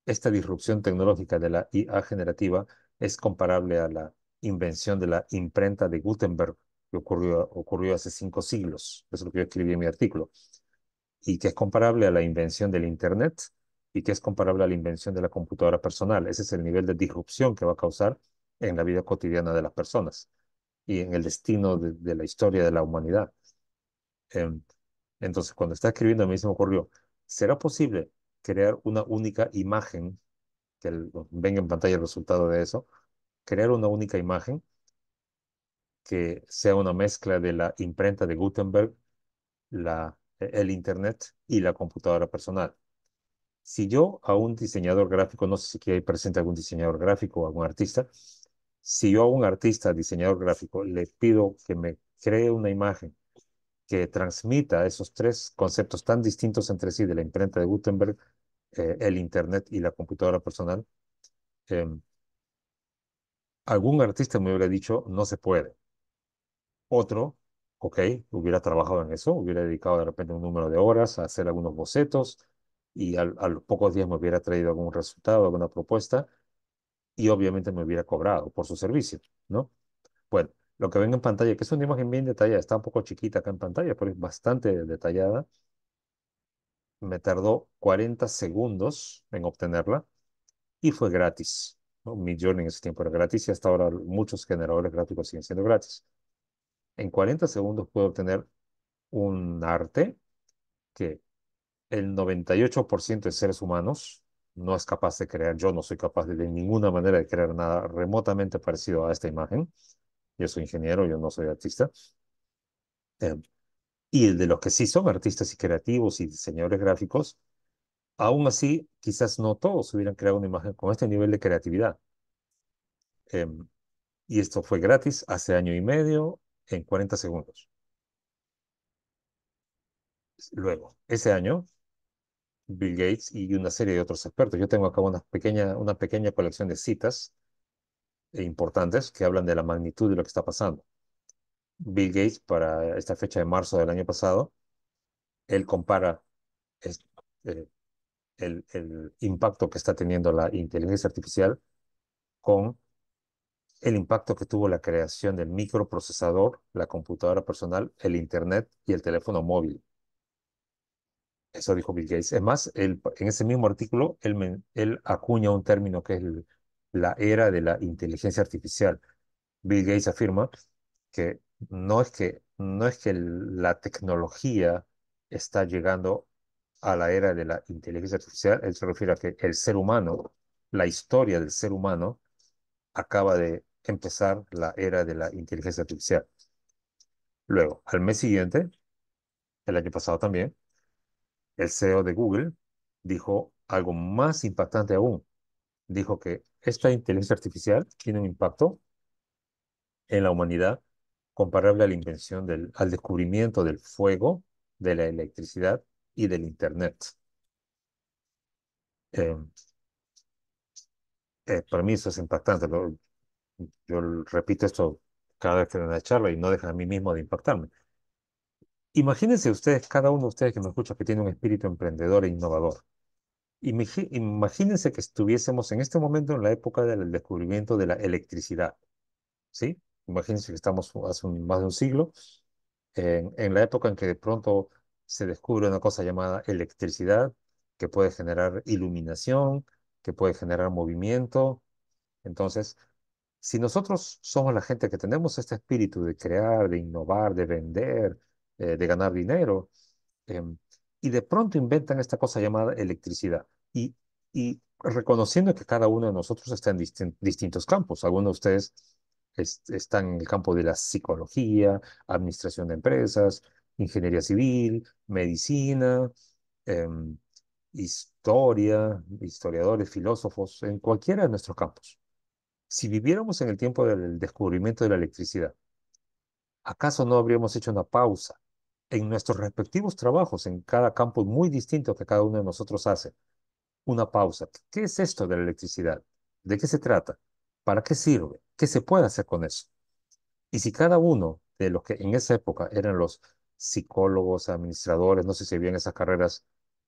Speaker 2: esta disrupción tecnológica de la IA generativa es comparable a la invención de la imprenta de Gutenberg que ocurrió, ocurrió hace cinco siglos. Eso es lo que yo escribí en mi artículo. Y que es comparable a la invención del Internet y que es comparable a la invención de la computadora personal. Ese es el nivel de disrupción que va a causar en la vida cotidiana de las personas y en el destino de, la historia de la humanidad. Em, entonces, cuando estaba escribiendo, a mí se me ocurrió, ¿será posible crear una única imagen, que venga en pantalla el resultado de eso, crear una única imagen que sea una mezcla de la imprenta de Gutenberg, la, e-, el Internet y la computadora personal. Si yo a un diseñador gráfico, no sé si aquí hay presente algún diseñador gráfico o algún artista, si yo a un artista, diseñador gráfico, le pido que me cree una imagen que transmita esos tres conceptos tan distintos entre sí de la imprenta de Gutenberg, eh, el Internet y la computadora personal, em, algún artista me hubiera dicho, no se puede. Otro, ok, hubiera trabajado en eso, hubiera dedicado de repente un número de horas a hacer algunos bocetos y a los pocos días me hubiera traído algún resultado, alguna propuesta y obviamente me hubiera cobrado por su servicio, ¿no? Bueno, lo que ven en pantalla, que es una imagen bien detallada, está un poco chiquita acá en pantalla, pero es bastante detallada, me tardó 40 segundos en obtenerla y fue gratis. Un Mi en ese tiempo era gratis y hasta ahora muchos generadores gráficos siguen siendo gratis. En 40 segundos puedo obtener un arte que el 98% de seres humanos no es capaz de crear. Yo no soy capaz de, ninguna manera de crear nada remotamente parecido a esta imagen. Yo soy ingeniero, yo no soy artista. Eh, y de los que sí son artistas y creativos y diseñadores gráficos, aún así, quizás no todos hubieran creado una imagen con este nivel de creatividad. Em, y esto fue gratis hace año y medio en 40 segundos. Luego, ese año, Bill Gates y una serie de otros expertos. Yo tengo acá una pequeña, una pequeña colección de citas eh, importantes que hablan de la magnitud de lo que está pasando. Bill Gates para esta fecha de marzo del año pasado, él compara eh, el, impacto que está teniendo la inteligencia artificial con el impacto que tuvo la creación del microprocesador, la computadora personal, el Internet y el teléfono móvil. Eso dijo Bill Gates. Es más, en ese mismo artículo, él, acuña un término que es la era de la inteligencia artificial. Bill Gates afirma que no es que, no es que la tecnología está llegando a la era de la inteligencia artificial, él se refiere a que el ser humano, la historia del ser humano, acaba de empezar la era de la inteligencia artificial. Luego, al mes siguiente, el año pasado también, el CEO de Google dijo algo más impactante aún. Dijo que esta inteligencia artificial tiene un impacto en la humanidad comparable a la invención del, al descubrimiento del fuego, de la electricidad y del Internet. Em, eh, para mí eso es impactante. yo repito esto cada vez que doy una charla y no deja a mí mismo de impactarme. Imagínense ustedes, cada uno de ustedes que me escucha, que tiene un espíritu emprendedor e innovador. Imagínense que estuviésemos en este momento en la época del descubrimiento de la electricidad. ¿Sí? imagínense que estamos hace más de un siglo, en, la época en que de pronto se descubre una cosa llamada electricidad, que puede generar iluminación, que puede generar movimiento. Entonces, si nosotros somos la gente que tenemos este espíritu de crear, de innovar, de vender, eh, de ganar dinero, em, y de pronto inventan esta cosa llamada electricidad, y, y reconociendo que cada uno de nosotros está en distintos campos, algunos de ustedes están en el campo de la psicología, administración de empresas, ingeniería civil, medicina, em, historia, historiadores, filósofos, en cualquiera de nuestros campos. Si viviéramos en el tiempo del descubrimiento de la electricidad, ¿acaso no habríamos hecho una pausa en nuestros respectivos trabajos en cada campo muy distinto que cada uno de nosotros hace? Una pausa. ¿Qué es esto de la electricidad? ¿De qué se trata? ¿Para qué sirve? ¿Qué se puede hacer con eso? Y si cada uno de los que en esa época eran los psicólogos, administradores, no sé si habían esas carreras,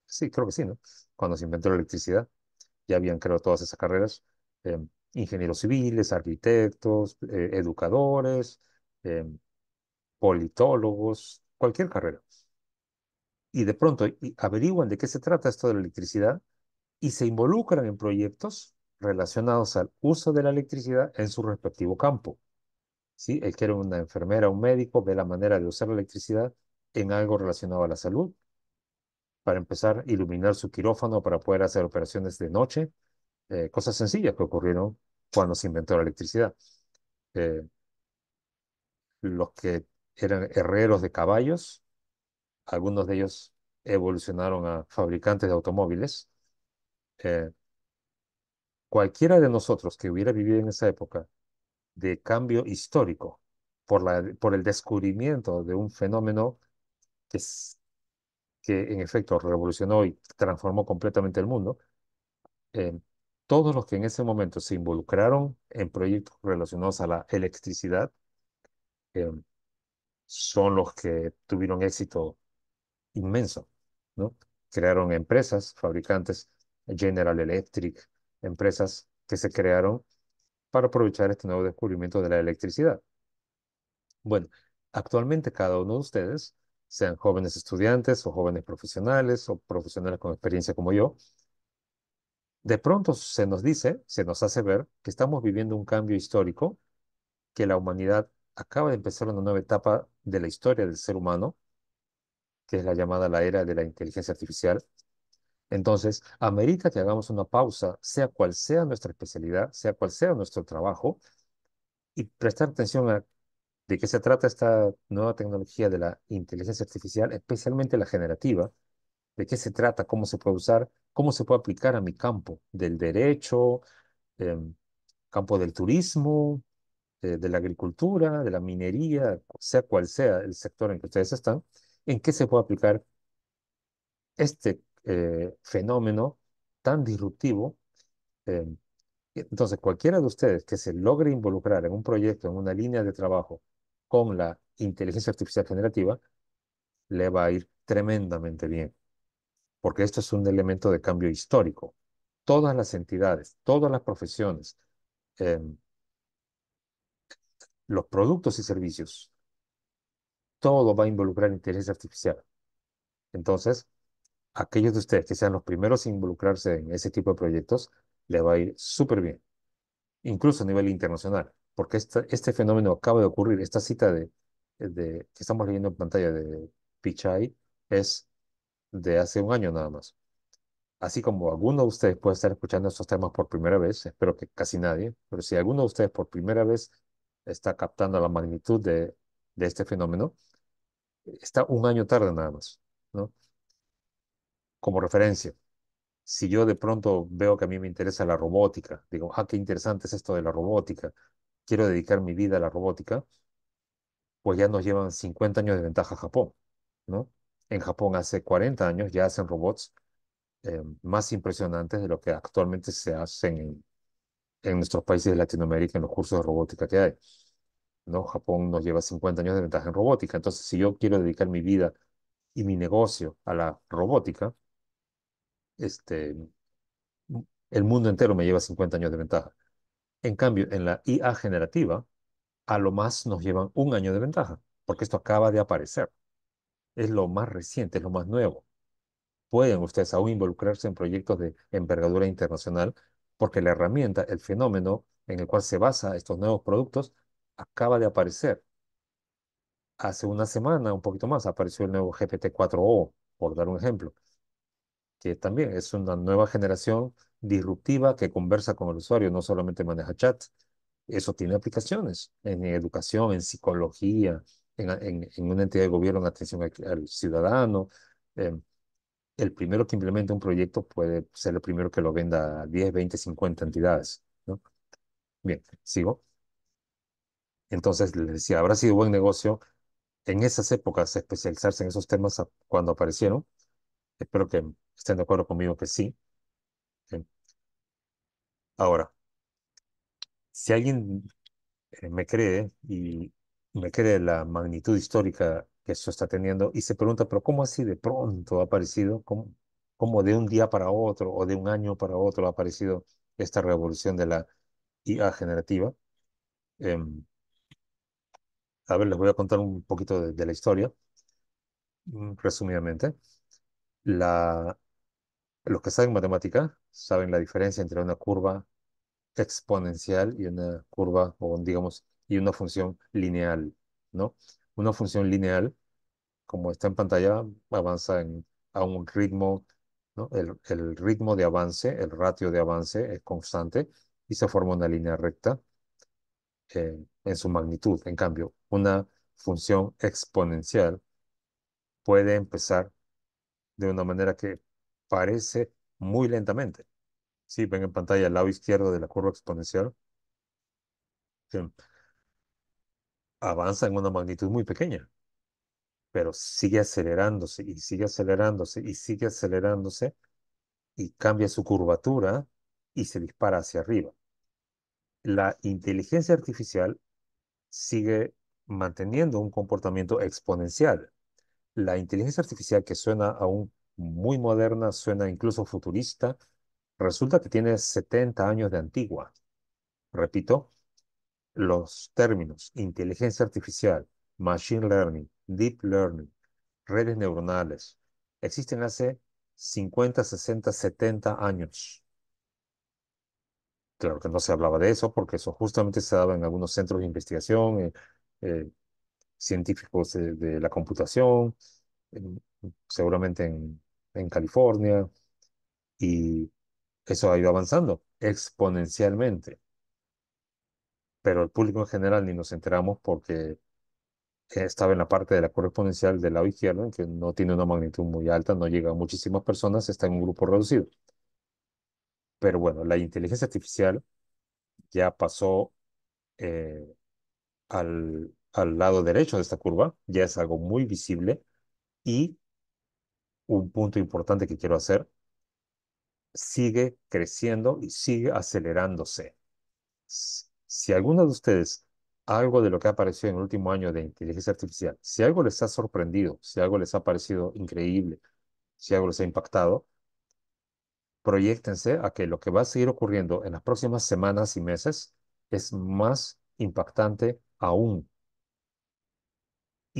Speaker 2: sí, creo que sí, ¿no? Cuando se inventó la electricidad, ya habían creado todas esas carreras, eh, ingenieros civiles, arquitectos, eh, educadores, eh, politólogos, cualquier carrera. Y de pronto averiguan de qué se trata esto de la electricidad y se involucran en proyectos relacionados al uso de la electricidad en su respectivo campo. ¿Sí? El que era una enfermera, un médico, ve la manera de usar la electricidad en algo relacionado a la salud. Para empezar, iluminar su quirófano para poder hacer operaciones de noche. Eh, cosas sencillas que ocurrieron cuando se inventó la electricidad. Eh, los que eran herreros de caballos, algunos de ellos evolucionaron a fabricantes de automóviles. Eh, cualquiera de nosotros que hubiera vivido en esa época de cambio histórico por, la, por el descubrimiento de un fenómeno que, que en efecto revolucionó y transformó completamente el mundo, eh, todos los que en ese momento se involucraron en proyectos relacionados a la electricidad eh, son los que tuvieron éxito inmenso, ¿no? Crearon empresas, fabricantes, General Electric, empresas que se crearon para aprovechar este nuevo descubrimiento de la electricidad. Bueno, actualmente cada uno de ustedes, sean jóvenes estudiantes o jóvenes profesionales o profesionales con experiencia como yo, de pronto se nos dice, se nos hace ver que estamos viviendo un cambio histórico, que la humanidad acaba de empezar una nueva etapa de la historia del ser humano, que es la llamada la era de la inteligencia artificial, entonces, amerita que hagamos una pausa, sea cual sea nuestra especialidad, sea cual sea nuestro trabajo, y prestar atención a de qué se trata esta nueva tecnología de la inteligencia artificial, especialmente la generativa, de qué se trata, cómo se puede usar, cómo se puede aplicar a mi campo del derecho, em, campo del turismo, eh, de la agricultura, de la minería, sea cual sea el sector en que ustedes están, en qué se puede aplicar este eh, fenómeno tan disruptivo. Eh, entonces, cualquiera de ustedes que se logre involucrar en un proyecto, en una línea de trabajo con la inteligencia artificial generativa, le va a ir tremendamente bien, porque esto es un elemento de cambio histórico. Todas las entidades, todas las profesiones, eh, los productos y servicios, todo va a involucrar inteligencia artificial. Entonces, aquellos de ustedes que sean los primeros en involucrarse en ese tipo de proyectos, les va a ir súper bien, incluso a nivel internacional, porque este fenómeno acaba de ocurrir. Esta cita de, de, que estamos leyendo en pantalla de Pichai es de hace un año nada más. Así como alguno de ustedes puede estar escuchando estos temas por primera vez, espero que casi nadie, pero si alguno de ustedes por primera vez está captando la magnitud de, de este fenómeno, está un año tarde nada más. ¿no? como referencia. Si yo de pronto veo que a mí me interesa la robótica, digo, ah, qué interesante es esto de la robótica, quiero dedicar mi vida a la robótica, pues ya nos llevan 50 años de ventaja a Japón, ¿no? En Japón hace 40 años ya hacen robots eh, más impresionantes de lo que actualmente se hacen en, en nuestros países de Latinoamérica en los cursos de robótica que hay. ¿no? Japón nos lleva 50 años de ventaja en robótica. Entonces, si yo quiero dedicar mi vida y mi negocio a la robótica, este, el mundo entero me lleva 50 años de ventaja. En cambio, en la IA generativa, a lo más nos llevan un año de ventaja, porque esto acaba de aparecer. Es lo más reciente, es lo más nuevo. Pueden ustedes aún involucrarse en proyectos de envergadura internacional, porque la herramienta, el fenómeno en el cual se basa estos nuevos productos, acaba de aparecer. Hace una semana, un poquito más, apareció el nuevo GPT-4O, por dar un ejemplo que también es una nueva generación disruptiva que conversa con el usuario, no solamente maneja chat. Eso tiene aplicaciones en educación, en psicología, en, en, una entidad de gobierno, en atención al, ciudadano. Em, el primero que implemente un proyecto puede ser el primero que lo venda a 10, 20, 50 entidades. ¿no? Bien, sigo. Entonces, les decía, habrá sido buen negocio en esas épocas especializarse en esos temas cuando aparecieron Espero que estén de acuerdo conmigo que sí. Ahora, si alguien eh, me cree y me cree la magnitud histórica que eso está teniendo y se pregunta, pero ¿cómo así de pronto ha aparecido? ¿Cómo, de un día para otro o de un año para otro ha aparecido esta revolución de la IA generativa? Em, a ver, les voy a contar un poquito de la historia, mm, resumidamente. La, los que saben matemática saben la diferencia entre una curva exponencial y una curva, o digamos, y una función lineal, ¿no? Una función lineal, como está en pantalla, avanza en, a un ritmo, ¿no? el, ritmo de avance, el ratio de avance es constante y se forma una línea recta. Eh, en su magnitud. En cambio, una función exponencial puede empezar de una manera que parece muy lentamente. Si ven en pantalla el lado izquierdo de la curva exponencial. Avanza en una magnitud muy pequeña, pero sigue acelerándose y sigue acelerándose y sigue acelerándose y cambia su curvatura y se dispara hacia arriba. La inteligencia artificial sigue manteniendo un comportamiento exponencial la inteligencia artificial que suena aún muy moderna, suena incluso futurista, resulta que tiene 70 años de antigua. Repito, los términos inteligencia artificial, machine learning, deep learning, redes neuronales, existen hace 50, 60, 70 años. Claro que no se hablaba de eso porque eso justamente se daba en algunos centros de investigación, eh, eh, científicos de, la computación, seguramente en, California, y eso ha ido avanzando exponencialmente. Pero el público en general ni nos enteramos porque estaba en la parte de la curva exponencial del lado izquierdo, que no tiene una magnitud muy alta, no llega a muchísimas personas, está en un grupo reducido. Pero bueno, la inteligencia artificial ya pasó eh, al, al lado derecho de esta curva, ya es algo muy visible y un punto importante que quiero hacer, sigue creciendo y sigue acelerándose. Si alguno de ustedes, algo de lo que ha aparecido en el último año de inteligencia artificial, si algo les ha sorprendido, si algo les ha parecido increíble, si algo les ha impactado, proyectense a que lo que va a seguir ocurriendo en las próximas semanas y meses es más impactante aún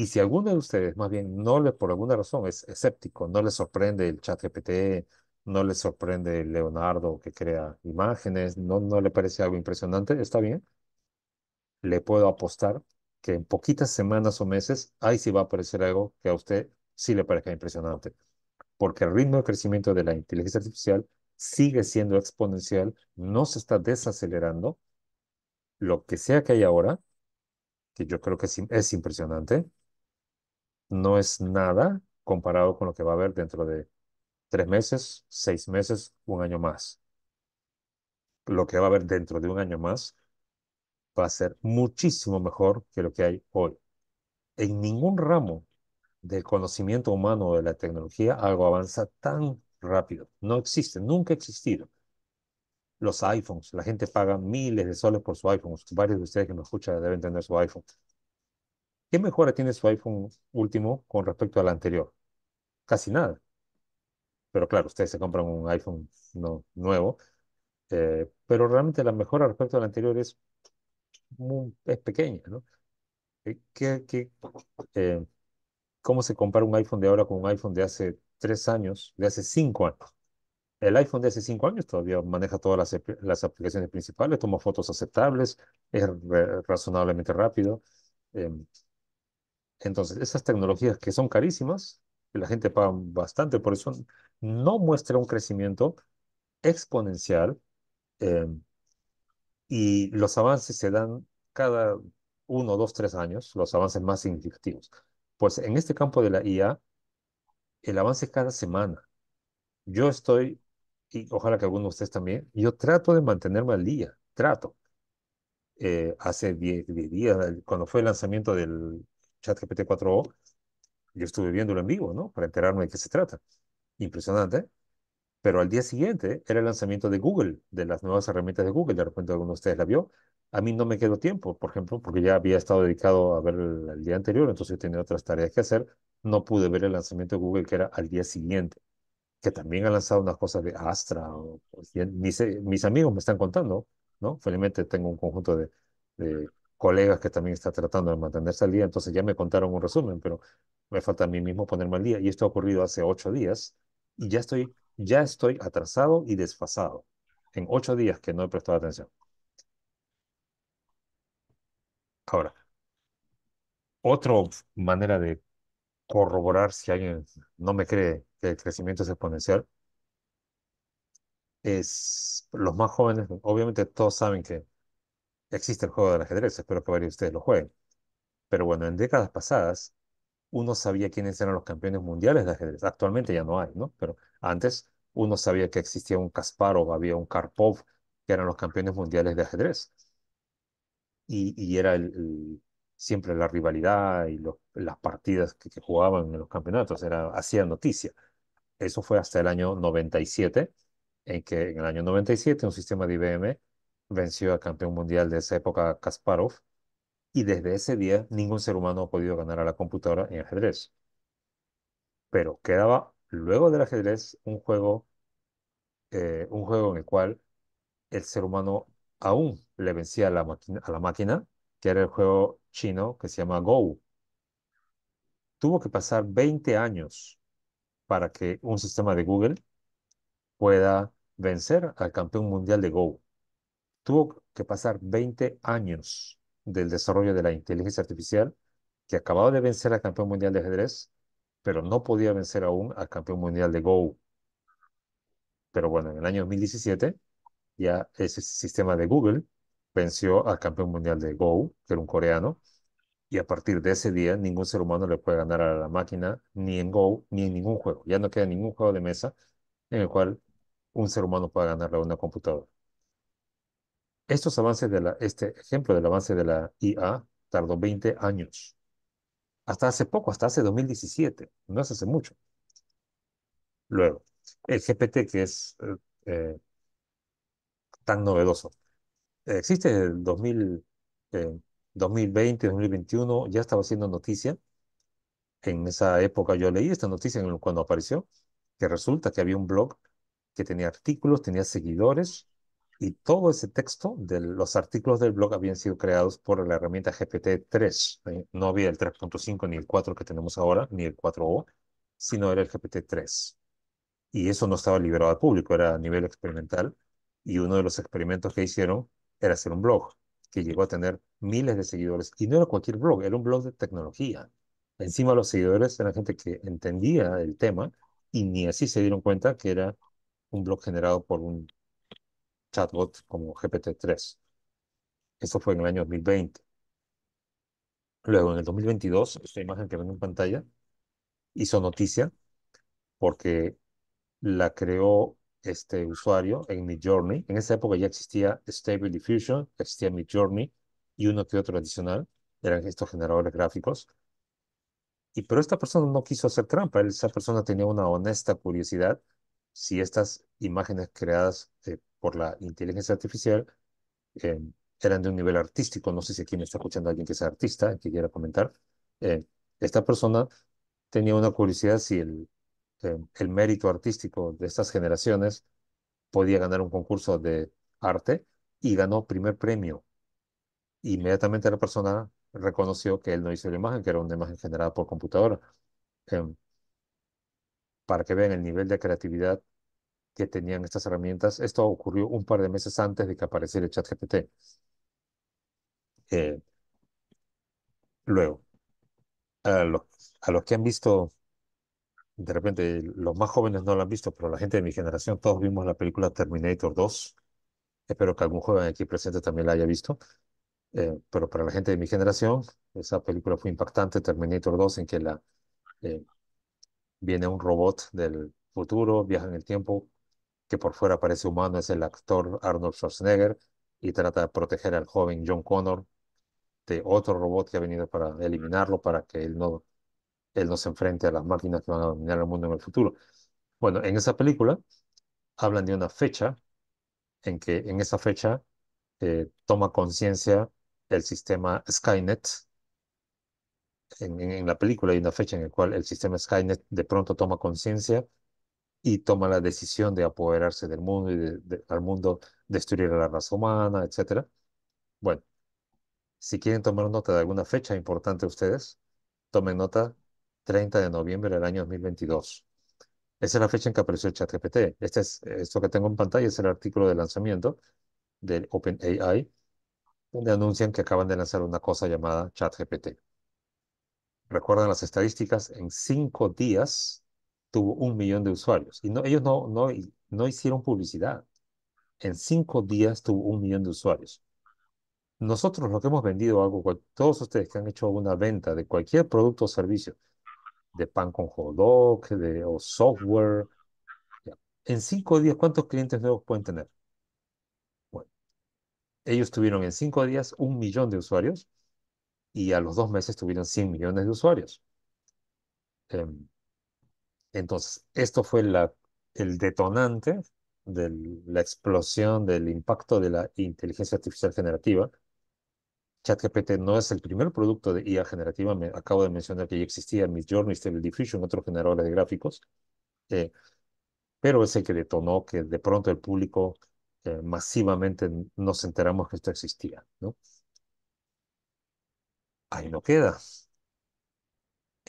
Speaker 2: y si alguno de ustedes, más bien, no le, por alguna razón es escéptico, no le sorprende el chat GPT, no le sorprende Leonardo que crea imágenes, no, no le parece algo impresionante, está bien. Le puedo apostar que en poquitas semanas o meses, ahí sí va a aparecer algo que a usted sí le parezca impresionante. Porque el ritmo de crecimiento de la inteligencia artificial sigue siendo exponencial, no se está desacelerando. Lo que sea que hay ahora, que yo creo que es impresionante, no es nada comparado con lo que va a haber dentro de tres meses, seis meses, un año más. Lo que va a haber dentro de un año más va a ser muchísimo mejor que lo que hay hoy. En ningún ramo del conocimiento humano o de la tecnología algo avanza tan rápido. No existe, nunca ha existido. Los iPhones, la gente paga miles de soles por su iPhone. Varios de ustedes que me escuchan deben tener su iPhone. ¿Qué mejora tiene su iPhone último con respecto al anterior? Casi nada. Pero claro, ustedes se compran un iPhone nuevo, eh, pero realmente la mejora respecto al anterior es, muy, es pequeña, ¿no? Eh, eh, ¿Cómo se compara un iPhone de ahora con un iPhone de hace tres años, de hace cinco años? El iPhone de hace cinco años todavía maneja todas las, aplicaciones principales, toma fotos aceptables, es razonablemente rápido. Eh, entonces, esas tecnologías que son carísimas, que la gente paga bastante por eso, no muestra un crecimiento exponencial eh, y los avances se dan cada uno, dos, tres años, los avances más significativos. Pues en este campo de la IA, el avance es cada semana. Yo estoy, y ojalá que algunos de ustedes también, yo trato de mantenerme al día, trato. Eh, hace 10 días, cuando fue el lanzamiento del ChatGPT 4O, yo estuve viéndolo en vivo, ¿no? Para enterarme de qué se trata. Impresionante. Pero al día siguiente era el lanzamiento de Google, de las nuevas herramientas de Google. De repente alguno de ustedes la vio. A mí no me quedó tiempo, por ejemplo, porque ya había estado dedicado a ver el, día anterior, entonces tenía otras tareas que hacer. No pude ver el lanzamiento de Google, que era al día siguiente que también han lanzado unas cosas de Astra. mis, amigos me están contando, ¿no? Felizmente tengo un conjunto de, colegas que también están tratando de mantenerse al día, entonces ya me contaron un resumen, pero me falta a mí mismo ponerme al día. Y esto ha ocurrido hace ocho días y ya estoy, ya estoy atrasado y desfasado en ocho días que no he prestado atención. Ahora, otra manera de corroborar si alguien no me cree que el crecimiento es exponencial es los más jóvenes, obviamente todos saben que Existe el juego del ajedrez, espero que varios de ustedes lo jueguen. Pero bueno, en décadas pasadas, uno sabía quiénes eran los campeones mundiales de ajedrez. Actualmente ya no hay, ¿no? Pero antes uno sabía que existía un Kasparov, había un Karpov, que eran los campeones mundiales de ajedrez. Y, era siempre la rivalidad y las partidas que, jugaban en los campeonatos, era, hacía noticia. Eso fue hasta el año 97, en que en el año 97 un sistema de IBM venció al campeón mundial de esa época, Kasparov, y desde ese día ningún ser humano ha podido ganar a la computadora en ajedrez. Pero quedaba luego del ajedrez un juego, eh, un juego en el cual el ser humano aún le vencía a la, máquina, a la máquina, que era el juego chino que se llama Go. Tuvo que pasar 20 años para que un sistema de Google pueda vencer al campeón mundial de Go. Tuvo que pasar 20 años del desarrollo de la inteligencia artificial, que acababa de vencer al campeón mundial de ajedrez, pero no podía vencer aún al campeón mundial de Go. Pero bueno, en el año 2017 ya ese sistema de Google venció al campeón mundial de Go, que era un coreano, y a partir de ese día ningún ser humano le puede ganar a la máquina ni en Go ni en ningún juego. Ya no queda ningún juego de mesa en el cual un ser humano pueda ganarle a una computadora. Estos avances de este ejemplo del avance de la IA tardó 20 años. Hasta hace poco, hasta hace 2017, no es hace mucho. Luego, el GPT que es eh, eh, tan novedoso. Existe desde 2020, 2021, eh, ya estaba haciendo noticia. En esa época yo leí esta noticia cuando apareció, que resulta que había un blog que tenía artículos, tenía seguidores, y todo ese texto de los artículos del blog habían sido creados por la herramienta GPT-3. Eh, no había el 3.5 ni el 4 que tenemos ahora, ni el 4O, sino era el GPT-3. Y eso no estaba liberado al público, era a nivel experimental. Y uno de los experimentos que hicieron era hacer un blog, que llegó a tener miles de seguidores. Y no era cualquier blog, era un blog de tecnología. Encima los seguidores eran gente que entendía el tema y ni así se dieron cuenta que era un blog generado por un chatbot como GPT-3. Esto fue en el año 2020. Luego, en el 2022, esta imagen que ven en pantalla hizo noticia porque la creó este usuario en Midjourney. En esa época ya existía Stable Diffusion, existía Midjourney y uno que otro adicional. Eran estos generadores gráficos. Y, pero esta persona no quiso hacer trampa. Esa persona tenía una honesta curiosidad si estas imágenes creadas eh, por la inteligencia artificial eh, eran de un nivel artístico. No sé si aquí me está escuchando alguien que sea artista, que quiera comentar. Eh, esta persona tenía una curiosidad si el, eh, el mérito artístico de estas generaciones podía ganar un concurso de arte y ganó primer premio. Inmediatamente la persona reconoció que él no hizo la imagen, que era una imagen generada por computadora. para que vean el nivel de creatividad que tenían estas herramientas. Esto ocurrió un par de meses antes de que apareciera el ChatGPT. Eh, luego, a los, a los que han visto, de repente los más jóvenes no lo han visto, pero la gente de mi generación, todos vimos la película Terminator 2. Espero que algún joven aquí presente también la haya visto. Eh, pero para la gente de mi generación, esa película fue impactante, Terminator 2, en que la, eh, viene un robot del futuro, viaja en el tiempo, que por fuera parece humano, es el actor Arnold Schwarzenegger y trata de proteger al joven John Connor de otro robot que ha venido para eliminarlo, para que él no, él no se enfrente a las máquinas que van a dominar el mundo en el futuro. Bueno, en esa película hablan de una fecha en que en esa fecha eh, toma conciencia el sistema Skynet. En, en la película hay una fecha en la cual el sistema Skynet de pronto toma conciencia y toma la decisión de apoderarse del mundo y al mundo destruir a la raza humana, etc. Bueno, si quieren tomar nota de alguna fecha importante ustedes, tomen nota 30 de noviembre del año 2022. Esa es la fecha en que apareció el ChatGPT. Este es, esto que tengo en pantalla es el artículo de lanzamiento del OpenAI, donde anuncian que acaban de lanzar una cosa llamada ChatGPT. Recuerdan las estadísticas, en cinco días tuvo un millón de usuarios. Y no, ellos no, no, no hicieron publicidad. En cinco días tuvo un millón de usuarios. Nosotros lo que hemos vendido algo, todos ustedes que han hecho una venta de cualquier producto o servicio, de pan con hot dog, de, o software, en cinco días, ¿cuántos clientes nuevos pueden tener? Bueno, ellos tuvieron en cinco días un millón de usuarios y a los dos meses tuvieron 100 millones de usuarios. Em, entonces, esto fue el detonante de la explosión del impacto de la inteligencia artificial generativa. ChatGPT no es el primer producto de IA generativa. Me acabo de mencionar que ya existía Midjourney, Stable Diffusion, otros generadores de gráficos. Eh, pero es el que detonó que de pronto el público eh, masivamente nos enteramos que esto existía, Ahí no queda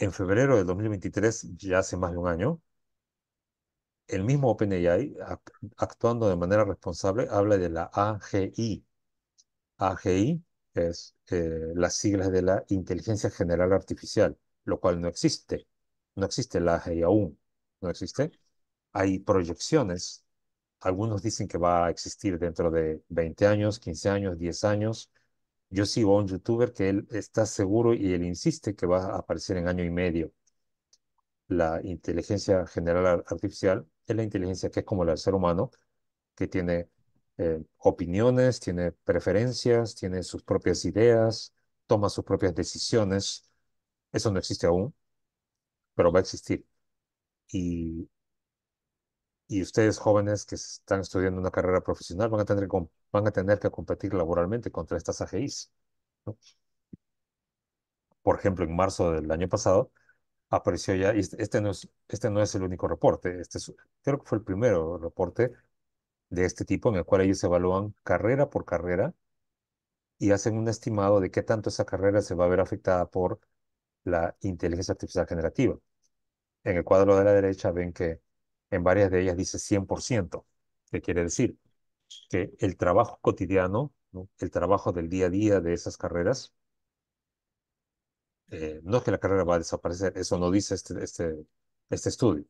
Speaker 2: en febrero del 2023, ya hace más de un año, el mismo OpenAI, actuando de manera responsable, habla de la AGI. AGI es eh, las siglas de la inteligencia general artificial, lo cual no existe. No existe la AGI aún. No existe. Hay proyecciones. Algunos dicen que va a existir dentro de 20 años, 15 años, 10 años yo sigo a un youtuber que él está seguro y él insiste que va a aparecer en año y medio. La inteligencia general artificial es la inteligencia que es como el ser humano, que tiene eh, opiniones, tiene preferencias, tiene sus propias ideas, toma sus propias decisiones. Eso no existe aún, pero va a existir. Y y ustedes jóvenes que están estudiando una carrera profesional van a tener, van a tener que competir laboralmente contra estas AGIs. Por ejemplo, en marzo del año pasado apareció ya, este, este no es, este no es el único reporte, este creo que fue el primero reporte de este tipo en el cual ellos evalúan carrera por carrera y hacen un estimado de qué tanto esa carrera se va a ver afectada por la inteligencia artificial generativa. En el cuadro de la derecha ven que en varias de ellas dice 100%, que quiere decir que el trabajo cotidiano, el trabajo del día a día de esas carreras, eh, no es que la carrera va a desaparecer, eso no dice este, este, este estudio.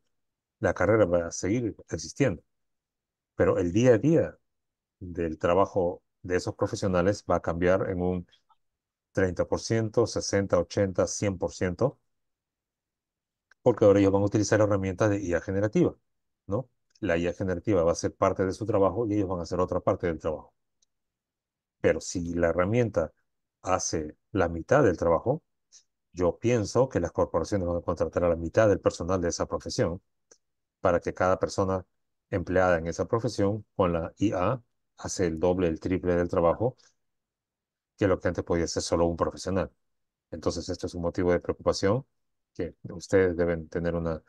Speaker 2: La carrera va a seguir existiendo, pero el día a día del trabajo de esos profesionales va a cambiar en un 30%, 60, 80, 100%, porque ahora ellos van a utilizar herramientas de IA generativa. La IA generativa va a ser parte de su trabajo y ellos van a hacer otra parte del trabajo. Pero si la herramienta hace la mitad del trabajo, yo pienso que las corporaciones van a contratar a la mitad del personal de esa profesión para que cada persona empleada en esa profesión con la IA hace el doble, el triple del trabajo que lo que antes podía ser solo un profesional. Entonces, esto es un motivo de preocupación que ustedes deben tener una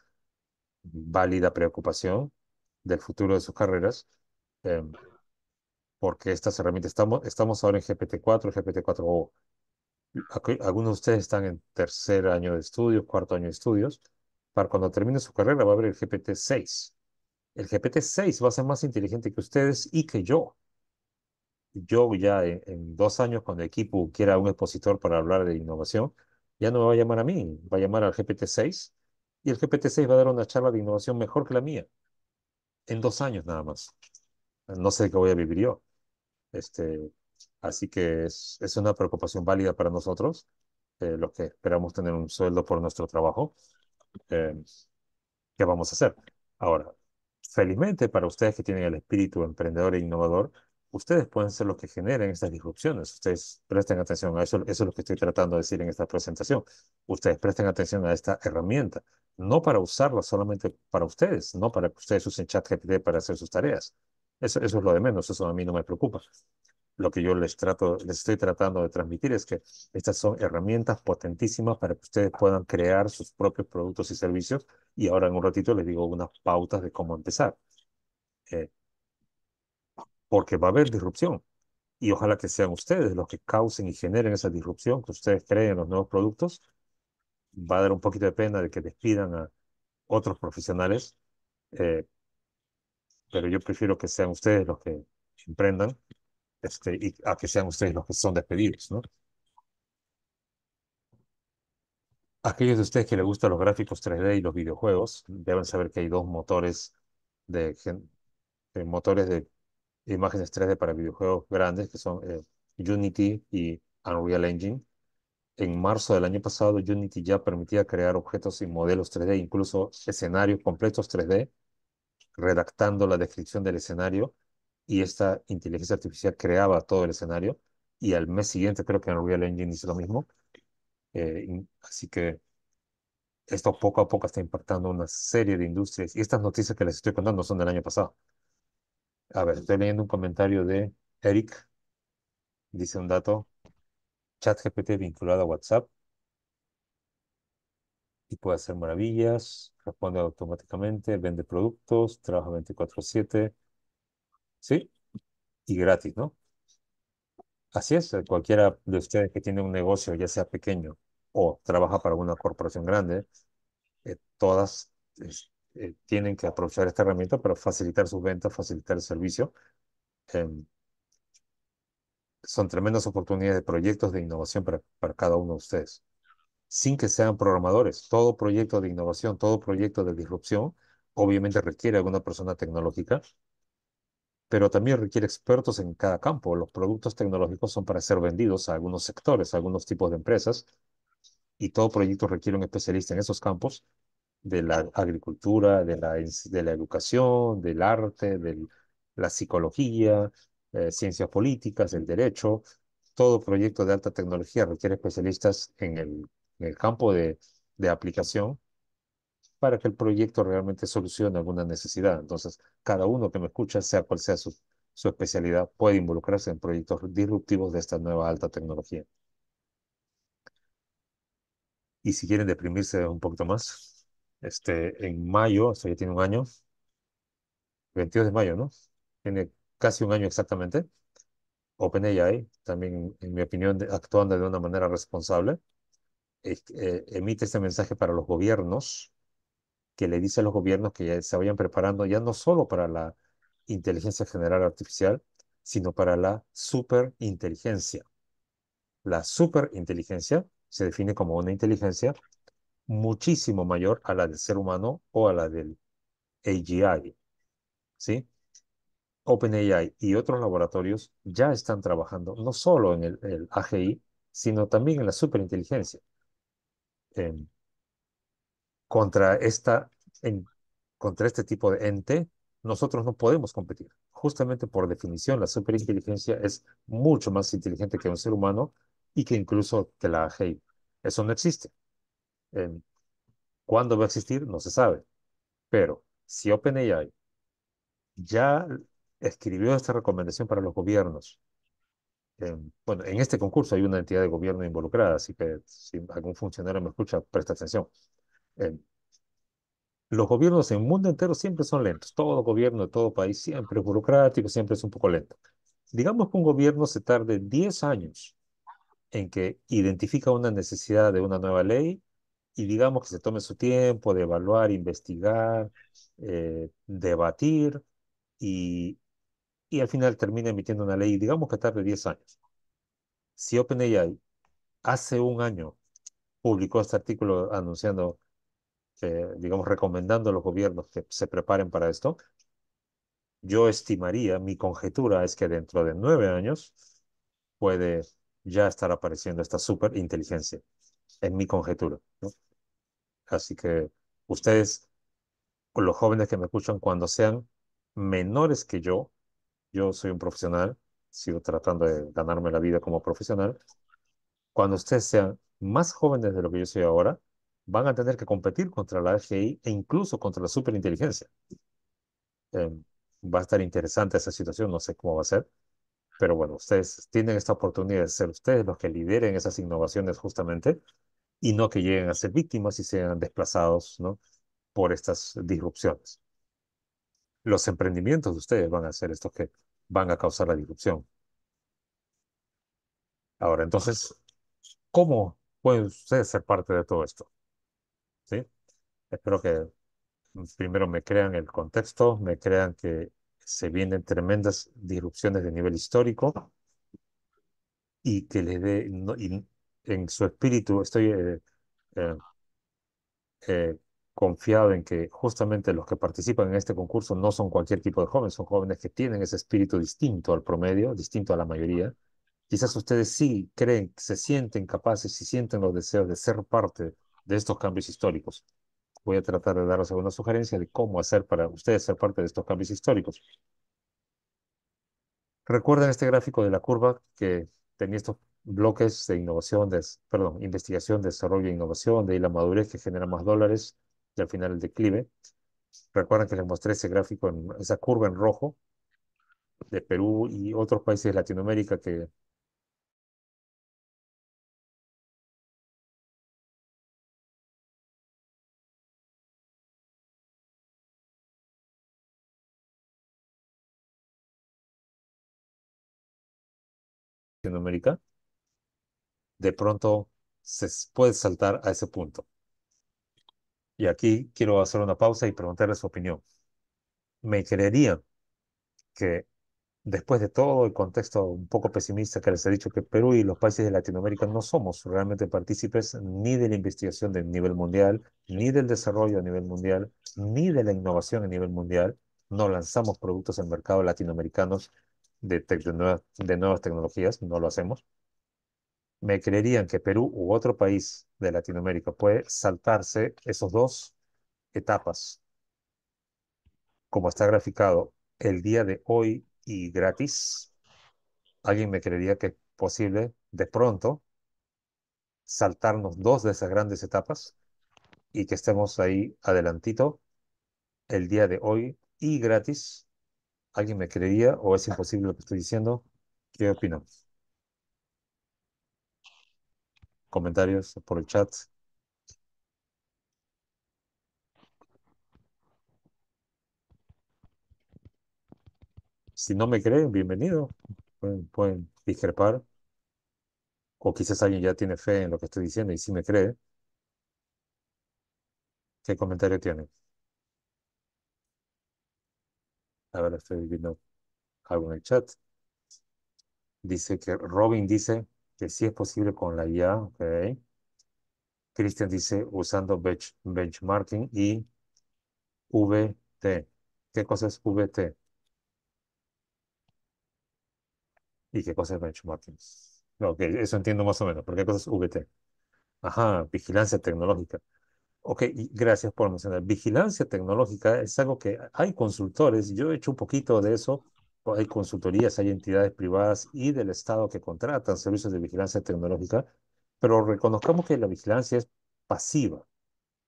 Speaker 2: válida preocupación del futuro de sus carreras, eh, porque estas herramientas, estamos, estamos ahora en GPT-4, GPT-4O. Algunos de ustedes están en tercer año de estudios, cuarto año de estudios. Para cuando termine su carrera va a haber el GPT-6. El GPT-6 va a ser más inteligente que ustedes y que yo. Yo ya en, en dos años, cuando el equipo quiera un expositor para hablar de innovación, ya no me va a llamar a mí, va a llamar al GPT-6 y el GPT-6 va a dar una charla de innovación mejor que la mía. En dos años nada más. No sé qué voy a vivir yo. Este, así que es, es una preocupación válida para nosotros, eh, los que esperamos tener un sueldo por nuestro trabajo. Eh, ¿Qué vamos a hacer? Ahora, felizmente para ustedes que tienen el espíritu emprendedor e innovador, ustedes pueden ser los que generen estas disrupciones. Ustedes presten atención a eso, eso es lo que estoy tratando de decir en esta presentación. Ustedes presten atención a esta herramienta no para usarla solamente para ustedes, no para que ustedes usen ChatGPT para hacer sus tareas. Eso, es lo de menos, eso a mí no me preocupa. Lo que yo les, trato, les estoy tratando de transmitir es que estas son herramientas potentísimas para que ustedes puedan crear sus propios productos y servicios. Y ahora en un ratito les digo unas pautas de cómo empezar. Eh, porque va a haber disrupción. Y ojalá que sean ustedes los que causen y generen esa disrupción, que ustedes creen los nuevos productos va a dar un poquito de pena de que despidan a otros profesionales, eh, pero yo prefiero que sean ustedes los que emprendan este, y a que sean ustedes los que son despedidos, ¿no? Aquellos de ustedes que les gustan los gráficos 3D y los videojuegos, deben saber que hay dos motores de, motores de imágenes 3D para videojuegos grandes que son eh, Unity y Unreal Engine en marzo del año pasado, Unity ya permitía crear objetos y modelos 3D, incluso escenarios completos 3D, redactando la descripción del escenario y esta inteligencia artificial creaba todo el escenario y al mes siguiente creo que Unreal Engine hizo lo mismo. Eh, así que esto poco a poco está impactando una serie de industrias y estas noticias que les estoy contando son del año pasado. A ver, estoy leyendo un comentario de Eric. Dice un dato, GPT vinculado a WhatsApp y puede hacer maravillas, responde automáticamente, vende productos, trabaja 24/7, ¿sí? Y gratis, ¿no? Así es, cualquiera de ustedes que tiene un negocio, ya sea pequeño o trabaja para una corporación grande, eh, todas eh, tienen que aprovechar esta herramienta para facilitar sus ventas, facilitar el servicio. Em, son tremendas oportunidades de proyectos de innovación para, cada uno de ustedes, sin que sean programadores. Todo proyecto de innovación, todo proyecto de disrupción, obviamente requiere alguna persona tecnológica, pero también requiere expertos en cada campo. Los productos tecnológicos son para ser vendidos a algunos sectores, a algunos tipos de empresas, y todo proyecto requiere un especialista en esos campos, de la agricultura, de la, de la educación, del arte, de la psicología, eh, ciencias políticas, el derecho. Todo proyecto de alta tecnología requiere especialistas en el, en el campo de, aplicación para que el proyecto realmente solucione alguna necesidad. Entonces, cada uno que me escucha, sea cual sea su, especialidad, puede involucrarse en proyectos disruptivos de esta nueva alta tecnología. Y si quieren deprimirse un poquito más, este, en mayo, esto ya tiene un año, 22 de mayo, ¿no? el casi un año exactamente. OpenAI, también en mi opinión, actuando de una manera responsable, eh, emite este mensaje para los gobiernos, que le dice a los gobiernos que ya se vayan preparando ya no solo para la inteligencia general artificial, sino para la superinteligencia. La superinteligencia se define como una inteligencia muchísimo mayor a la del ser humano o a la del AGI. ¿Sí? OpenAI y otros laboratorios ya están trabajando no solo en el, AGI, sino también en la superinteligencia. Em, contra, esta, contra este tipo de ente, nosotros no podemos competir. Justamente por definición, la superinteligencia es mucho más inteligente que un ser humano y que incluso que la AGI. Eso no existe. Em, ¿Cuándo va a existir? No se sabe. Pero si OpenAI ya escribió esta recomendación para los gobiernos. Em, bueno, en este concurso hay una entidad de gobierno involucrada, así que si algún funcionario me escucha, presta atención. Em, los gobiernos en el mundo entero siempre son lentos. Todo gobierno de todo país siempre es burocrático, siempre es un poco lento. Digamos que un gobierno se tarde 10 años en que identifica una necesidad de una nueva ley y digamos que se tome su tiempo de evaluar, investigar, eh, debatir y y al final termina emitiendo una ley, digamos que tarde 10 años. Si OpenAI hace un año publicó este artículo anunciando, digamos, recomendando a los gobiernos que se preparen para esto, yo estimaría, mi conjetura es que dentro de nueve años puede ya estar apareciendo esta superinteligencia, en mi conjetura. Así que ustedes, los jóvenes que me escuchan, cuando sean menores que yo, yo soy un profesional, sigo tratando de ganarme la vida como profesional. Cuando ustedes sean más jóvenes de lo que yo soy ahora, van a tener que competir contra la FGI e incluso contra la superinteligencia. Em, va a estar interesante esa situación, no sé cómo va a ser, pero bueno, ustedes tienen esta oportunidad de ser ustedes los que lideren esas innovaciones justamente y no que lleguen a ser víctimas y sean desplazados ¿no? por estas disrupciones los emprendimientos de ustedes van a ser estos que van a causar la disrupción. Ahora, entonces, ¿cómo pueden ustedes ser parte de todo esto? ¿Sí? Espero que primero me crean el contexto, me crean que se vienen tremendas disrupciones de nivel histórico y que les dé, en su espíritu, estoy eh, eh, eh, confiado en que justamente los que participan en este concurso no son cualquier tipo de jóvenes, son jóvenes que tienen ese espíritu distinto al promedio, distinto a la mayoría. Quizás ustedes sí creen, se sienten capaces y sienten los deseos de ser parte de estos cambios históricos. Voy a tratar de darles alguna sugerencia de cómo hacer para ustedes ser parte de estos cambios históricos. Recuerden este gráfico de la curva que tenía estos bloques de innovación, de, perdón, investigación, desarrollo e innovación, de ahí la madurez que genera más dólares, y al final el declive. Recuerden que les mostré ese gráfico, en, esa curva en rojo de Perú y otros países de Latinoamérica que Latinoamérica, de pronto se puede saltar a ese punto. Y aquí quiero hacer una pausa y preguntarle su opinión. ¿Me creería que después de todo el contexto un poco pesimista que les he dicho que Perú y los países de Latinoamérica no somos realmente partícipes ni de la investigación de nivel mundial, ni del desarrollo a nivel mundial, ni de la innovación a nivel mundial, no lanzamos productos en mercado latinoamericanos de, de nuevas tecnologías, no lo hacemos. ¿Me creerían que Perú u otro país de Latinoamérica. Puede saltarse esos dos etapas. Como está graficado el día de hoy y gratis, alguien me creería que es posible de pronto saltarnos dos de esas grandes etapas y que estemos ahí adelantito el día de hoy y gratis. ¿Alguien me creería o es imposible lo que estoy diciendo? ¿Qué opinan? comentarios por el chat. Si no me creen, bienvenido. Pueden, discrepar. O quizás alguien ya tiene fe en lo que estoy diciendo y si me cree. ¿Qué comentario tiene? A ver, estoy viendo algo en el chat. Dice que Robin dice, que sí es posible con la IA, ok. Christian dice usando benchmarking y VT. ¿Qué cosa es VT? ¿Y qué cosa es benchmarking? Ok, eso entiendo más o menos, ¿Por ¿qué cosa es VT? Ajá, vigilancia tecnológica. Ok, gracias por mencionar. Vigilancia tecnológica es algo que hay consultores, yo he hecho un poquito de eso pues hay consultorías, hay entidades privadas y del Estado que contratan servicios de vigilancia tecnológica, pero reconozcamos que la vigilancia es pasiva.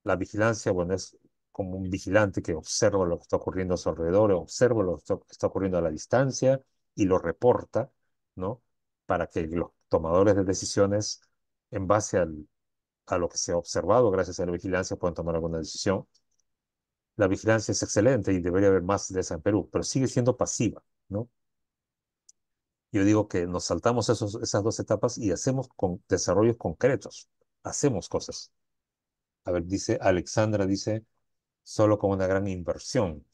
Speaker 2: La vigilancia, bueno, es como un vigilante que observa lo que está ocurriendo a su alrededor, observa lo que está ocurriendo a la distancia y lo reporta, ¿no? Para que los tomadores de decisiones, en base a lo que se ha observado gracias a la vigilancia, puedan tomar alguna decisión. La vigilancia es excelente y debería haber más de esa en Perú, pero sigue siendo pasiva. ¿no? Yo digo que nos saltamos esos, esas dos etapas y hacemos con desarrollos concretos, hacemos cosas. A ver, dice Alexandra, dice, solo con una gran inversión.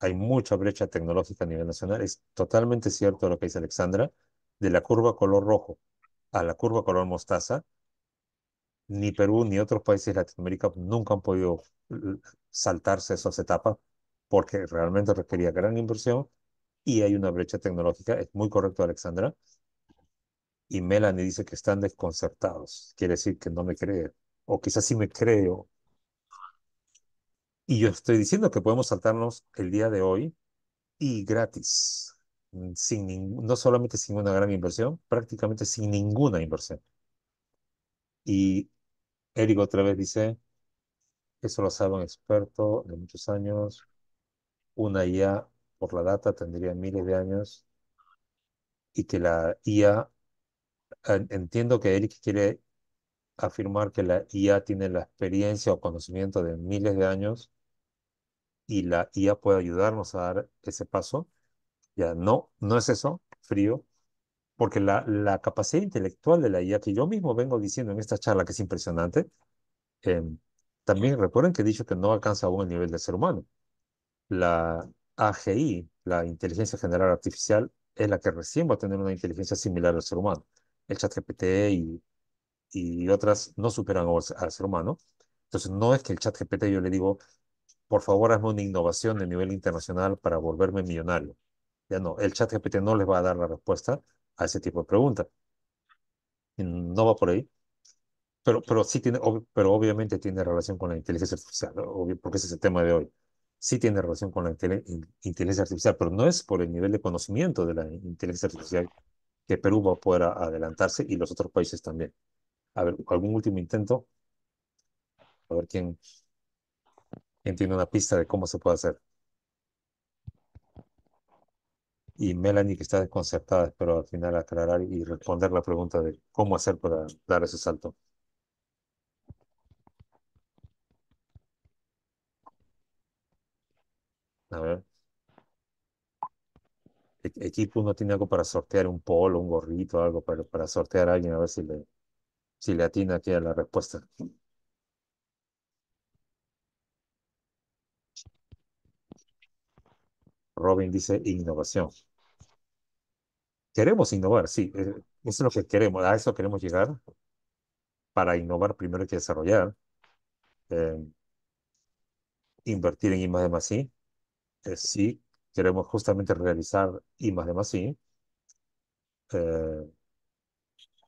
Speaker 2: Hay mucha brecha tecnológica a nivel nacional. Es totalmente cierto lo que dice Alexandra, de la curva color rojo a la curva color mostaza, ni Perú ni otros países de Latinoamérica nunca han podido saltarse esas etapas porque realmente requería gran inversión y hay una brecha tecnológica. Es muy correcto, Alexandra. Y Melanie dice que están desconcertados. Quiere decir que no me creen. O quizás sí me creo. Y yo estoy diciendo que podemos saltarnos el día de hoy y gratis. Mm, sin no solamente sin una gran inversión, prácticamente sin ninguna inversión. Y Eric otra vez dice, eso lo sabe un experto de muchos años, una IA por la data tendría miles de años y que la IA, entiendo que Eric quiere afirmar que la IA tiene la experiencia o conocimiento de miles de años y la IA puede ayudarnos a dar ese paso. Ya, no, no es eso, frío, porque la, la capacidad intelectual de la IA, que yo mismo vengo diciendo en esta charla que es impresionante, em, también recuerden que he dicho que no alcanza aún el nivel del ser humano. La, AGI, la inteligencia general artificial, es la que recién va a tener una inteligencia similar al ser humano. El ChatGPT y, y otras no superan al, ser humano. Entonces, no es que el chat GPT yo le digo, por favor, hazme una innovación a nivel internacional para volverme millonario. Ya no, el chat GPT no les va a dar la respuesta a ese tipo de preguntas. No va por ahí. Pero, pero sí tiene, pero obviamente tiene relación con la inteligencia artificial, porque ese es el tema de hoy sí tiene relación con la inteligencia artificial, pero no es por el nivel de conocimiento de la inteligencia artificial que Perú va a poder adelantarse y los otros países también. A ver, algún último intento. A ver quién, entiende tiene una pista de cómo se puede hacer. Y Melanie, que está desconcertada, espero al final aclarar y responder la pregunta de cómo hacer para dar ese salto. A ver, e-, Equipo no tiene algo para sortear un polo, un gorrito, algo para, para sortear a alguien, a ver si le, si le atina aquí a la respuesta. Robin dice innovación. Queremos innovar, sí, eh, eso es lo que queremos, a eso queremos llegar. Para innovar primero hay que desarrollar, eh, invertir en sí eh, sí queremos justamente realizar I más de más sí eh,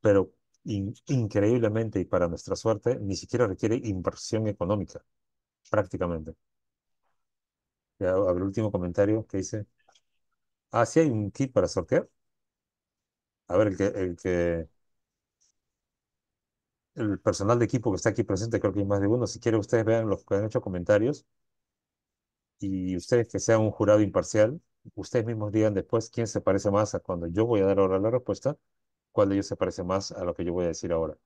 Speaker 2: pero increíblemente y para nuestra suerte, ni siquiera requiere inversión económica, prácticamente. Ya, el último comentario que dice, ah, sí hay un kit para sortear. A ver, el que, el que, el personal de equipo que está aquí presente, creo que hay más de uno. Si quieren, ustedes vean los que han hecho comentarios y ustedes que sean un jurado imparcial, ustedes mismos digan después quién se parece más a cuando yo voy a dar ahora la respuesta, cuál de ellos se parece más a lo que yo voy a decir ahora.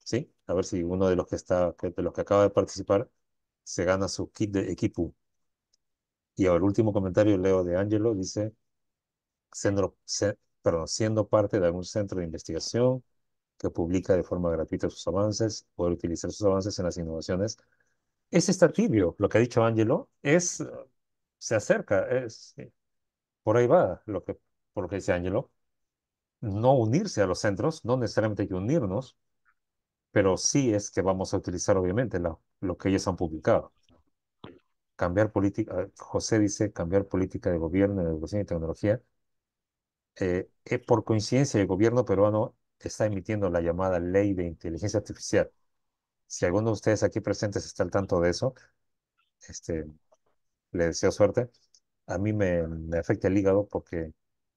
Speaker 2: ¿Sí? A ver si uno de los que está, de los que acaba de participar, se gana su kit de equipo. Y ahora el último comentario leo de Angelo, dice, siendo, siendo parte de algún centro de investigación que publica de forma gratuita sus avances, poder utilizar sus avances en las innovaciones es estatilio. Lo que ha dicho Angelo es, eh, se acerca, es, eh, por ahí va lo que, por lo que dice Angelo. No unirse a los centros, no necesariamente que unirnos, pero sí es que vamos a utilizar obviamente lo que ellos han publicado. Cambiar política, José dice cambiar política de gobierno, de educación y tecnología. Eh, por coincidencia, el gobierno peruano está emitiendo la llamada ley de inteligencia artificial si alguno de ustedes aquí presentes está al tanto de eso, este, le deseo suerte. A mí me, me afecta el hígado porque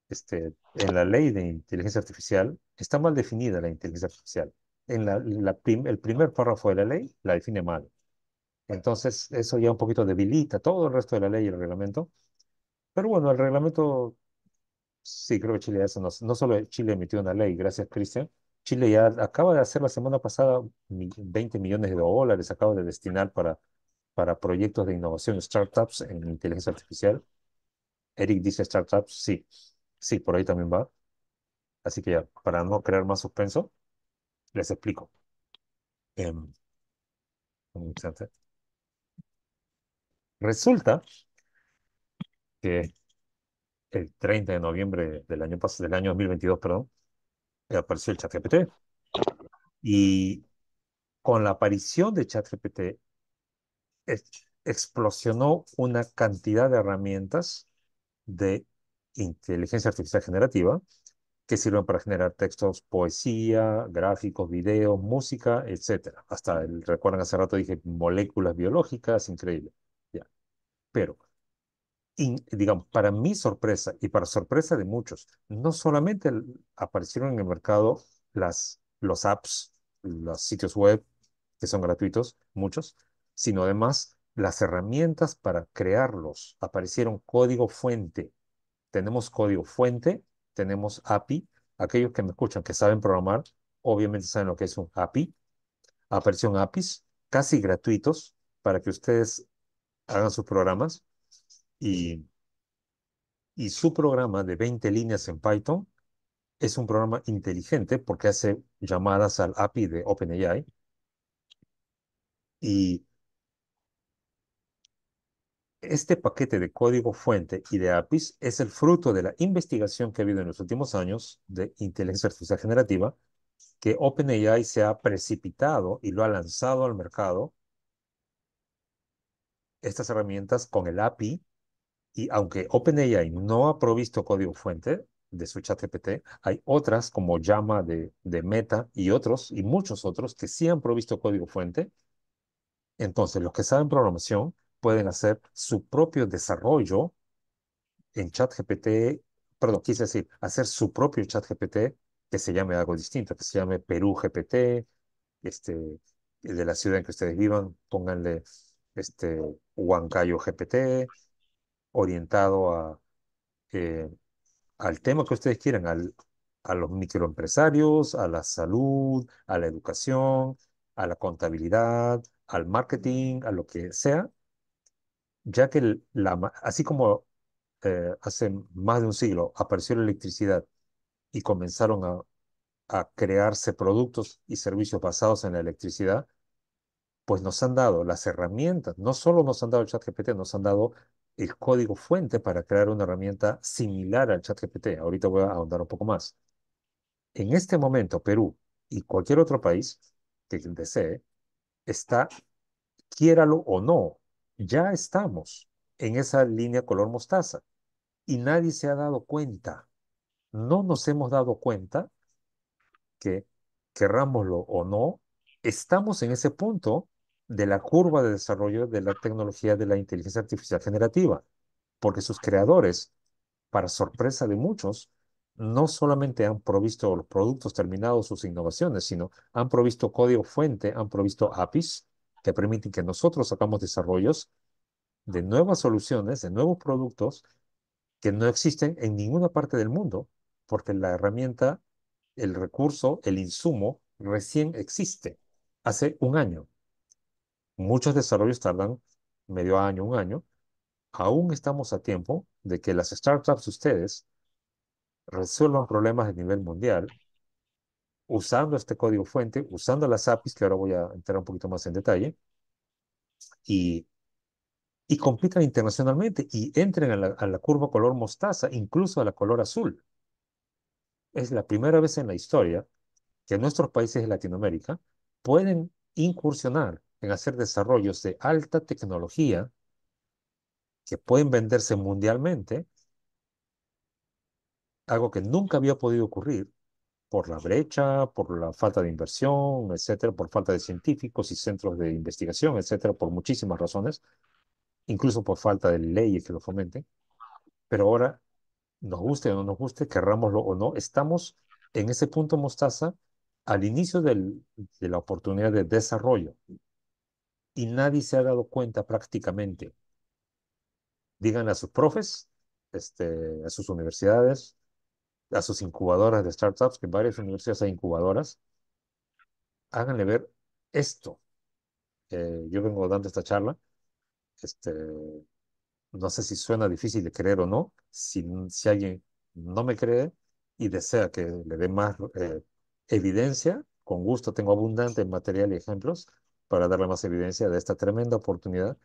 Speaker 2: este, en la ley de inteligencia artificial está mal definida la inteligencia artificial. En la, la el primer párrafo de la ley la define mal. Entonces, eso ya un poquito debilita todo el resto de la ley y el reglamento. Pero bueno, el reglamento, sí, creo que Chile hace, no, no solo Chile emitió una ley, gracias Cristian, Chile ya acaba de hacer la semana pasada 20 millones de dólares, acaba de destinar para, para proyectos de innovación, startups en inteligencia artificial. Eric dice startups, sí, sí, por ahí también va. Así que ya, para no crear más suspenso, les explico. Em, Resulta que el 30 de noviembre del año, pasado, del año 2022, perdón, apareció el ChatGPT. Y con la aparición de ChatGPT, explosionó una cantidad de herramientas de inteligencia artificial generativa que sirven para generar textos, poesía, gráficos, videos, música, etc. Hasta, el, recuerdan hace rato dije moléculas biológicas, increíble. Ya. Pero digamos, para mi sorpresa y para sorpresa de muchos, no solamente aparecieron en el mercado las, los apps, los sitios web, que son gratuitos, muchos, sino además las herramientas para crearlos. Aparecieron código fuente. Tenemos código fuente, tenemos API. Aquellos que me escuchan que saben programar, obviamente saben lo que es un API. Aparecieron APIs casi gratuitos para que ustedes hagan sus programas. Y, y su programa de 20 líneas en Python es un programa inteligente porque hace llamadas al API de OpenAI y este paquete de código fuente y de APIs es el fruto de la investigación que ha habido en los últimos años de inteligencia artificial generativa, que OpenAI se ha precipitado y lo ha lanzado al mercado, estas herramientas con el API y aunque OpenAI no ha provisto código fuente de su ChatGPT, hay otras como Llama de, de Meta y otros, y muchos otros, que sí han provisto código fuente. Entonces, los que saben programación pueden hacer su propio desarrollo en ChatGPT, perdón, quise decir, hacer su propio ChatGPT que se llame algo distinto, que se llame Perú GPT, este, el de la ciudad en que ustedes vivan, pónganle este Huancayo GPT, orientado a, al tema que ustedes quieran, al, a los microempresarios, a la salud, a la educación, a la contabilidad, al marketing, a lo que sea, ya que la, así como eh, hace más de un siglo apareció la electricidad y comenzaron a, a crearse productos y servicios basados en la electricidad, pues nos han dado las herramientas, no solo nos han dado el chat GPT, nos han dado el código fuente para crear una herramienta similar al ChatGPT. Ahorita voy a ahondar un poco más. En este momento, Perú y cualquier otro país que desee, está, quiéralo o no, ya estamos en esa línea color mostaza y nadie se ha dado cuenta. No nos hemos dado cuenta que, querrámoslo o no, estamos en ese punto de la curva de desarrollo de la tecnología de la inteligencia artificial generativa, porque sus creadores, para sorpresa de muchos, no solamente han provisto los productos terminados, sus innovaciones, sino han provisto código fuente, han provisto APIs que permiten que nosotros hagamos desarrollos de nuevas soluciones, de nuevos productos que no existen en ninguna parte del mundo, porque la herramienta, el recurso, el insumo recién existe hace un año. Muchos desarrollos tardan medio año, un año. Aún estamos a tiempo de que las startups ustedes resuelvan problemas a nivel mundial usando este código fuente, usando las APIs, que ahora voy a entrar un poquito más en detalle, y, y compitan internacionalmente y entren a la curva color mostaza, incluso a la color azul. Es la primera vez en la historia que nuestros países de Latinoamérica pueden incursionar en hacer desarrollos de alta tecnología que pueden venderse mundialmente, algo que nunca había podido ocurrir por la brecha, por la falta de inversión, etcétera, por falta de científicos y centros de investigación, etcétera, por muchísimas razones, incluso por falta de leyes que lo fomenten. Pero ahora, nos guste o no nos guste, querrámoslo o no, estamos en ese punto mostaza al inicio de la oportunidad de desarrollo y nadie se ha dado cuenta prácticamente. Digan a sus profes, este, a sus universidades, a sus incubadoras de startups, que varias universidades hay incubadoras, háganle ver esto. Eh, yo vengo dando esta charla, este, no sé si suena difícil de creer o no, si, alguien no me cree y desea que le dé más eh, evidencia, con gusto tengo abundante material y ejemplos, para darle más evidencia de esta tremenda oportunidad.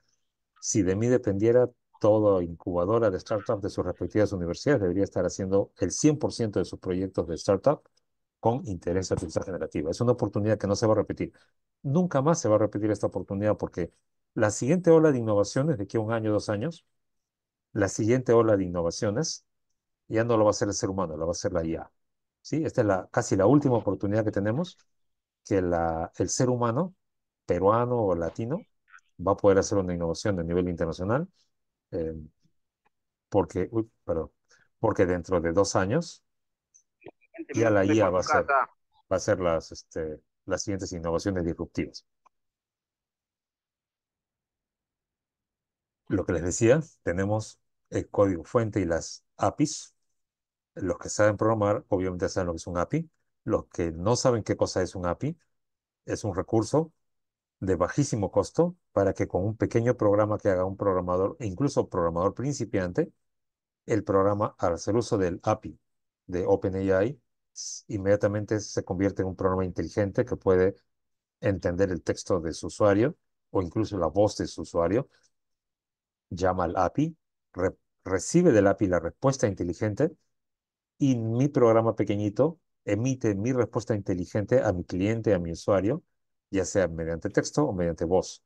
Speaker 2: Si de mí dependiera, toda incubadora de startup de sus respectivas universidades debería estar haciendo el 100% de sus proyectos de startup con interés artificial generativa. Es una oportunidad que no se va a repetir. Nunca más se va a repetir esta oportunidad porque la siguiente ola de innovaciones de aquí a un año, dos años, la siguiente ola de innovaciones ya no lo va a hacer el ser humano, lo va a hacer la IA. ¿Sí? Esta es la, casi la última oportunidad que tenemos que la, el ser humano peruano o latino va a poder hacer una innovación a nivel internacional, eh, porque, porque dentro de dos años ya la IA va a ser, a las, este, las siguientes innovaciones disruptivas. Lo que les decía, tenemos el código fuente y las APIs. Los que saben programar, obviamente saben lo que es un API. Los que no saben qué cosa es un API, es un recurso de bajísimo costo para que con un pequeño programa que haga un programador, e incluso programador principiante, el programa al hacer uso del API de OpenAI inmediatamente se convierte en un programa inteligente que puede entender el texto de su usuario o incluso la voz de su usuario, llama al API, recibe del API la respuesta inteligente y mi programa pequeñito emite mi respuesta inteligente a mi cliente, a mi usuario, ya sea mediante texto o mediante voz.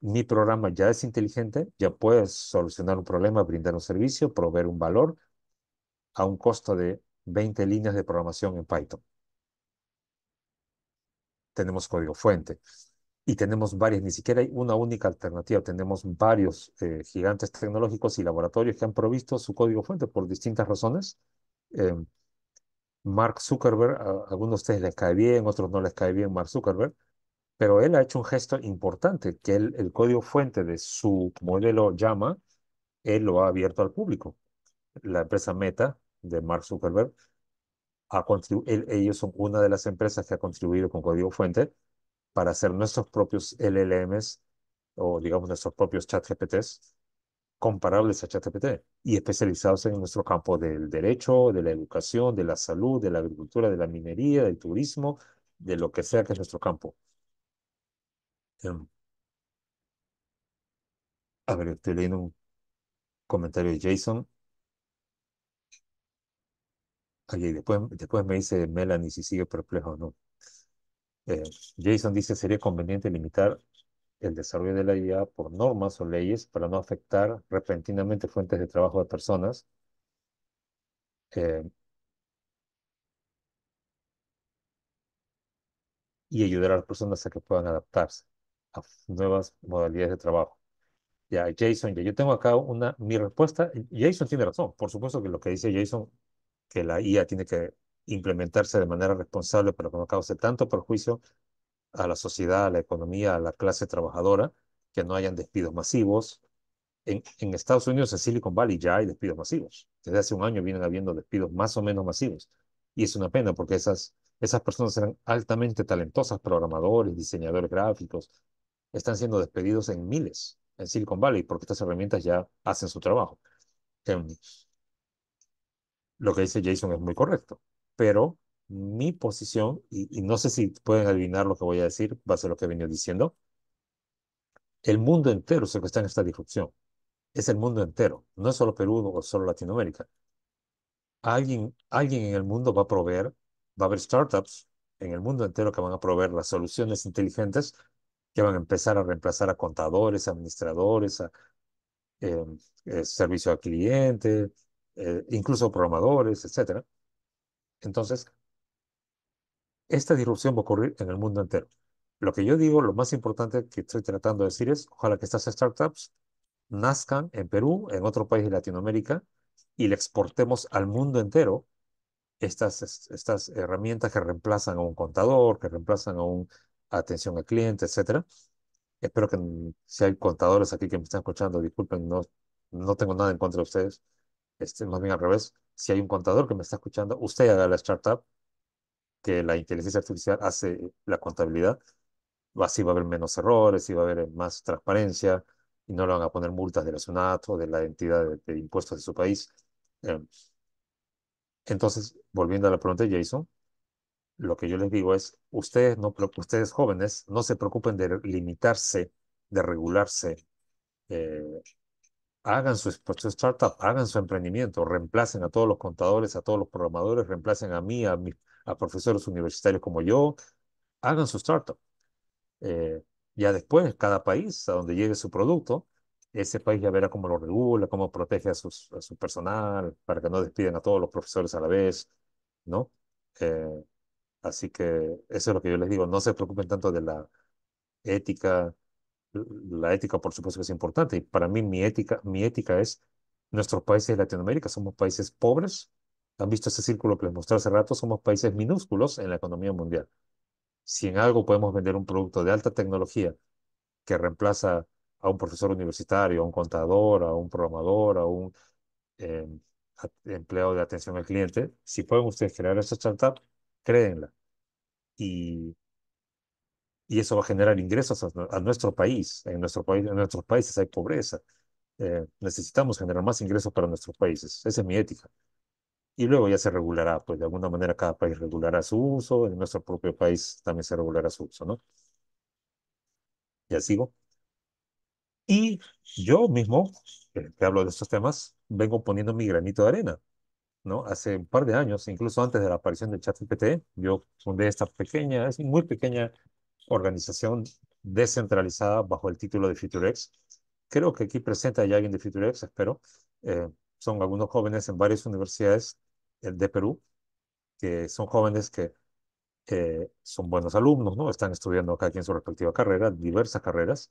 Speaker 2: Mi programa ya es inteligente, ya puede solucionar un problema, brindar un servicio, proveer un valor a un costo de 20 líneas de programación en Python. Tenemos código fuente y tenemos varias, ni siquiera hay una única alternativa, tenemos varios eh, gigantes tecnológicos y laboratorios que han provisto su código fuente por distintas razones. Em, Mark Zuckerberg, a algunos de ustedes les cae bien, otros no les cae bien Mark Zuckerberg, pero él ha hecho un gesto importante, que el código fuente de su modelo llama, él lo ha abierto al público. La empresa Meta de Mark Zuckerberg, ha ellos son una de las empresas que ha contribuido con código fuente para hacer nuestros propios LLMs o digamos nuestros propios chat GPTs comparables a ChatGPT y especializados en nuestro campo del derecho, de la educación, de la salud, de la agricultura, de la minería, del turismo, de lo que sea que es nuestro campo. Em, a ver, estoy leyendo un comentario de Jason. Ay, y después, después me dice Melanie si sigue perplejo o no. Eh, Jason dice, sería conveniente limitar el desarrollo de la IA por normas o leyes para no afectar repentinamente fuentes de trabajo de personas. Eh, y ayudar a las personas a que puedan adaptarse nuevas modalidades de trabajo. Ya, Jason, ya, yo tengo acá una, mi respuesta, Jason tiene razón, por supuesto que lo que dice Jason, que la IA tiene que implementarse de manera responsable pero que no cause tanto perjuicio a la sociedad, a la economía, a la clase trabajadora, que no hayan despidos masivos. En, en Estados Unidos, en Silicon Valley, ya hay despidos masivos. Desde hace un año vienen habiendo despidos más o menos masivos. Y es una pena porque esas, esas personas eran altamente talentosas, programadores, diseñadores gráficos, están siendo despedidos en miles en Silicon Valley porque estas herramientas ya hacen su trabajo. Em, lo que dice Jason es muy correcto, pero mi posición, y, no sé si pueden adivinar lo que voy a decir, va a ser lo que venía diciendo, el mundo entero se está en esta disrupción. Es el mundo entero, no es solo Perú o solo Latinoamérica. Alguien, alguien en el mundo va a proveer, va a haber startups en el mundo entero que van a proveer las soluciones inteligentes que van a empezar a reemplazar a contadores, administradores, a em, eh, servicio al cliente, eh, incluso programadores, etc. Entonces, esta disrupción va a ocurrir en el mundo entero. Lo que yo digo, lo más importante que estoy tratando de decir es, ojalá que estas startups nazcan en Perú, en otro país de Latinoamérica, y le exportemos al mundo entero estas, estas herramientas que reemplazan a un contador, que reemplazan a un atención al cliente, etcétera. Espero que si hay contadores aquí que me están escuchando, disculpen, no, no tengo nada en contra de ustedes. Este, más bien al revés, si hay un contador que me está escuchando, usted haga la startup, que la inteligencia artificial hace la contabilidad, así va a haber menos errores, y va a haber más transparencia, y no le van a poner multas de la de la entidad de, impuestos de su país. Em, entonces, volviendo a la pregunta de Jason, lo que yo les digo es, ustedes, no, ustedes jóvenes no se preocupen de limitarse, de regularse. Eh, hagan su, startup, hagan su emprendimiento, reemplacen a todos los contadores, a todos los programadores, reemplacen a mí, a, a profesores universitarios como yo, hagan su startup. Eh, ya después, cada país a donde llegue su producto, ese país ya verá cómo lo regula, cómo protege a, sus, a su personal, para que no despidan a todos los profesores a la vez, ¿no? Eh, Así que eso es lo que yo les digo, no se preocupen tanto de la ética. La ética, por supuesto, que es importante. Y para mí, mi ética, mi ética es nuestros países de Latinoamérica. Somos países pobres. Han visto ese círculo que les mostré hace rato. Somos países minúsculos en la economía mundial. Si en algo podemos vender un producto de alta tecnología que reemplaza a un profesor universitario, a un contador, a un programador, a un em, empleado de atención al cliente, si pueden ustedes crear esa startup, créenla. Y, y eso va a generar ingresos a, nuestro país. En, nuestro país. en nuestros países hay pobreza. Eh, necesitamos generar más ingresos para nuestros países. Esa es mi ética. Y luego ya se regulará, pues de alguna manera cada país regulará su uso, en nuestro propio país también se regulará su uso, ¿no? Ya sigo. Y yo mismo, que hablo de estos temas, vengo poniendo mi granito de arena Hace un par de años, incluso antes de la aparición de ChatGPT, yo fundé esta pequeña, es muy pequeña organización descentralizada bajo el título de FutureX. Creo que aquí presenta ya alguien de FutureX, espero. Eh, son algunos jóvenes en varias universidades eh, de Perú, que son jóvenes que eh, son buenos alumnos, ¿no? Están estudiando acá en su respectiva carrera, diversas carreras,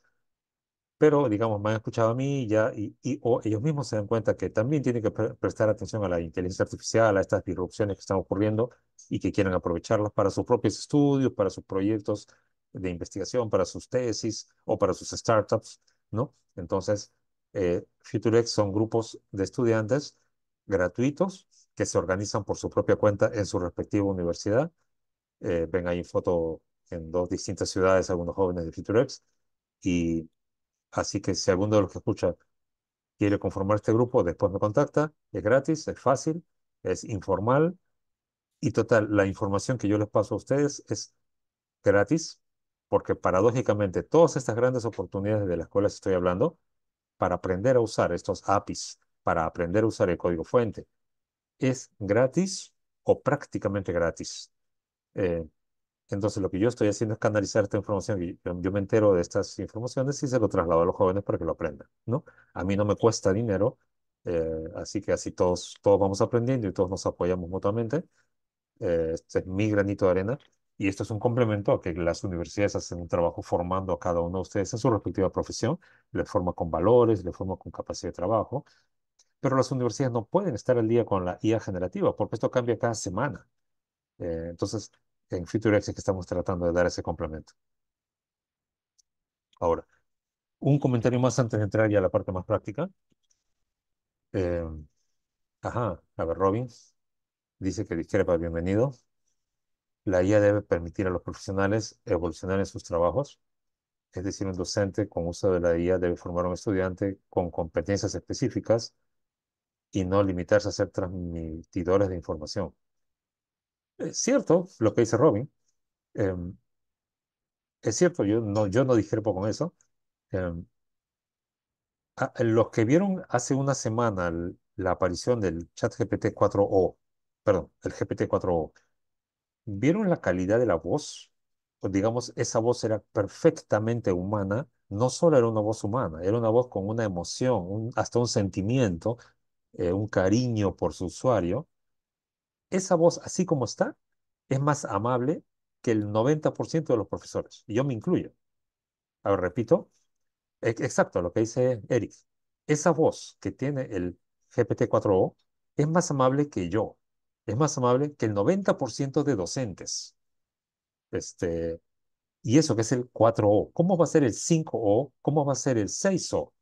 Speaker 2: pero digamos, me han escuchado a mí ya, y, ellos mismos se dan cuenta que también tienen que prestar atención a la inteligencia artificial, a estas disrupciones que están ocurriendo y que quieren aprovecharlas para sus propios estudios, para sus proyectos de investigación, para sus tesis o para sus startups, ¿no? Entonces, eh, FutureX son grupos de estudiantes gratuitos que se organizan por su propia cuenta en su respectiva universidad. Eh, ven ahí foto en dos distintas ciudades, algunos jóvenes de FutureX, y Así que si alguno de los que escucha quiere conformar este grupo, después me contacta. Es gratis, es fácil, es informal. Y total, la información que yo les paso a ustedes es gratis, porque paradójicamente todas estas grandes oportunidades de las cuales estoy hablando, para aprender a usar estos APIs, para aprender a usar el código fuente, es gratis o prácticamente gratis. Eh, entonces, lo que yo estoy haciendo es canalizar esta información. Y yo, me entero de estas informaciones y se lo traslado a los jóvenes para que lo aprendan, ¿no? A mí no me cuesta dinero, eh, así que así todos, todos vamos aprendiendo y todos nos apoyamos mutuamente. Eh, este es mi granito de arena. Y esto es un complemento a que las universidades hacen un trabajo formando a cada uno de ustedes en su respectiva profesión, le forma con valores, le forma con capacidad de trabajo, pero las universidades no pueden estar al día con la IA generativa, porque esto cambia cada semana. Eh, entonces, en FutureX es que estamos tratando de dar ese complemento. Ahora, un comentario más antes de entrar ya a la parte más práctica. Eh, ajá, a ver, Robin dice que discrepa, bienvenido. La IA debe permitir a los profesionales evolucionar en sus trabajos, es decir, un docente con uso de la IA debe formar a un estudiante con competencias específicas y no limitarse a ser transmitidores de información. Es cierto lo que dice Robin. Em, es cierto, yo no, yo no discrepo con eso. Em, los que vieron hace una semana la aparición del chat GPT-4O, perdón, el GPT-4O, ¿vieron la calidad de la voz? digamos, esa voz era perfectamente humana. No solo era una voz humana, era una voz con una emoción, hasta un sentimiento, eh, un cariño por su usuario esa voz así como está es más amable que el 90% de los profesores. Y yo me incluyo. Ahora repito, exacto lo que dice Eric. Esa voz que tiene el GPT-4O es más amable que yo. Es más amable que el 90% de docentes. Este, y eso que es el 4O. ¿Cómo va a ser el 5O? ¿Cómo va a ser el 6O?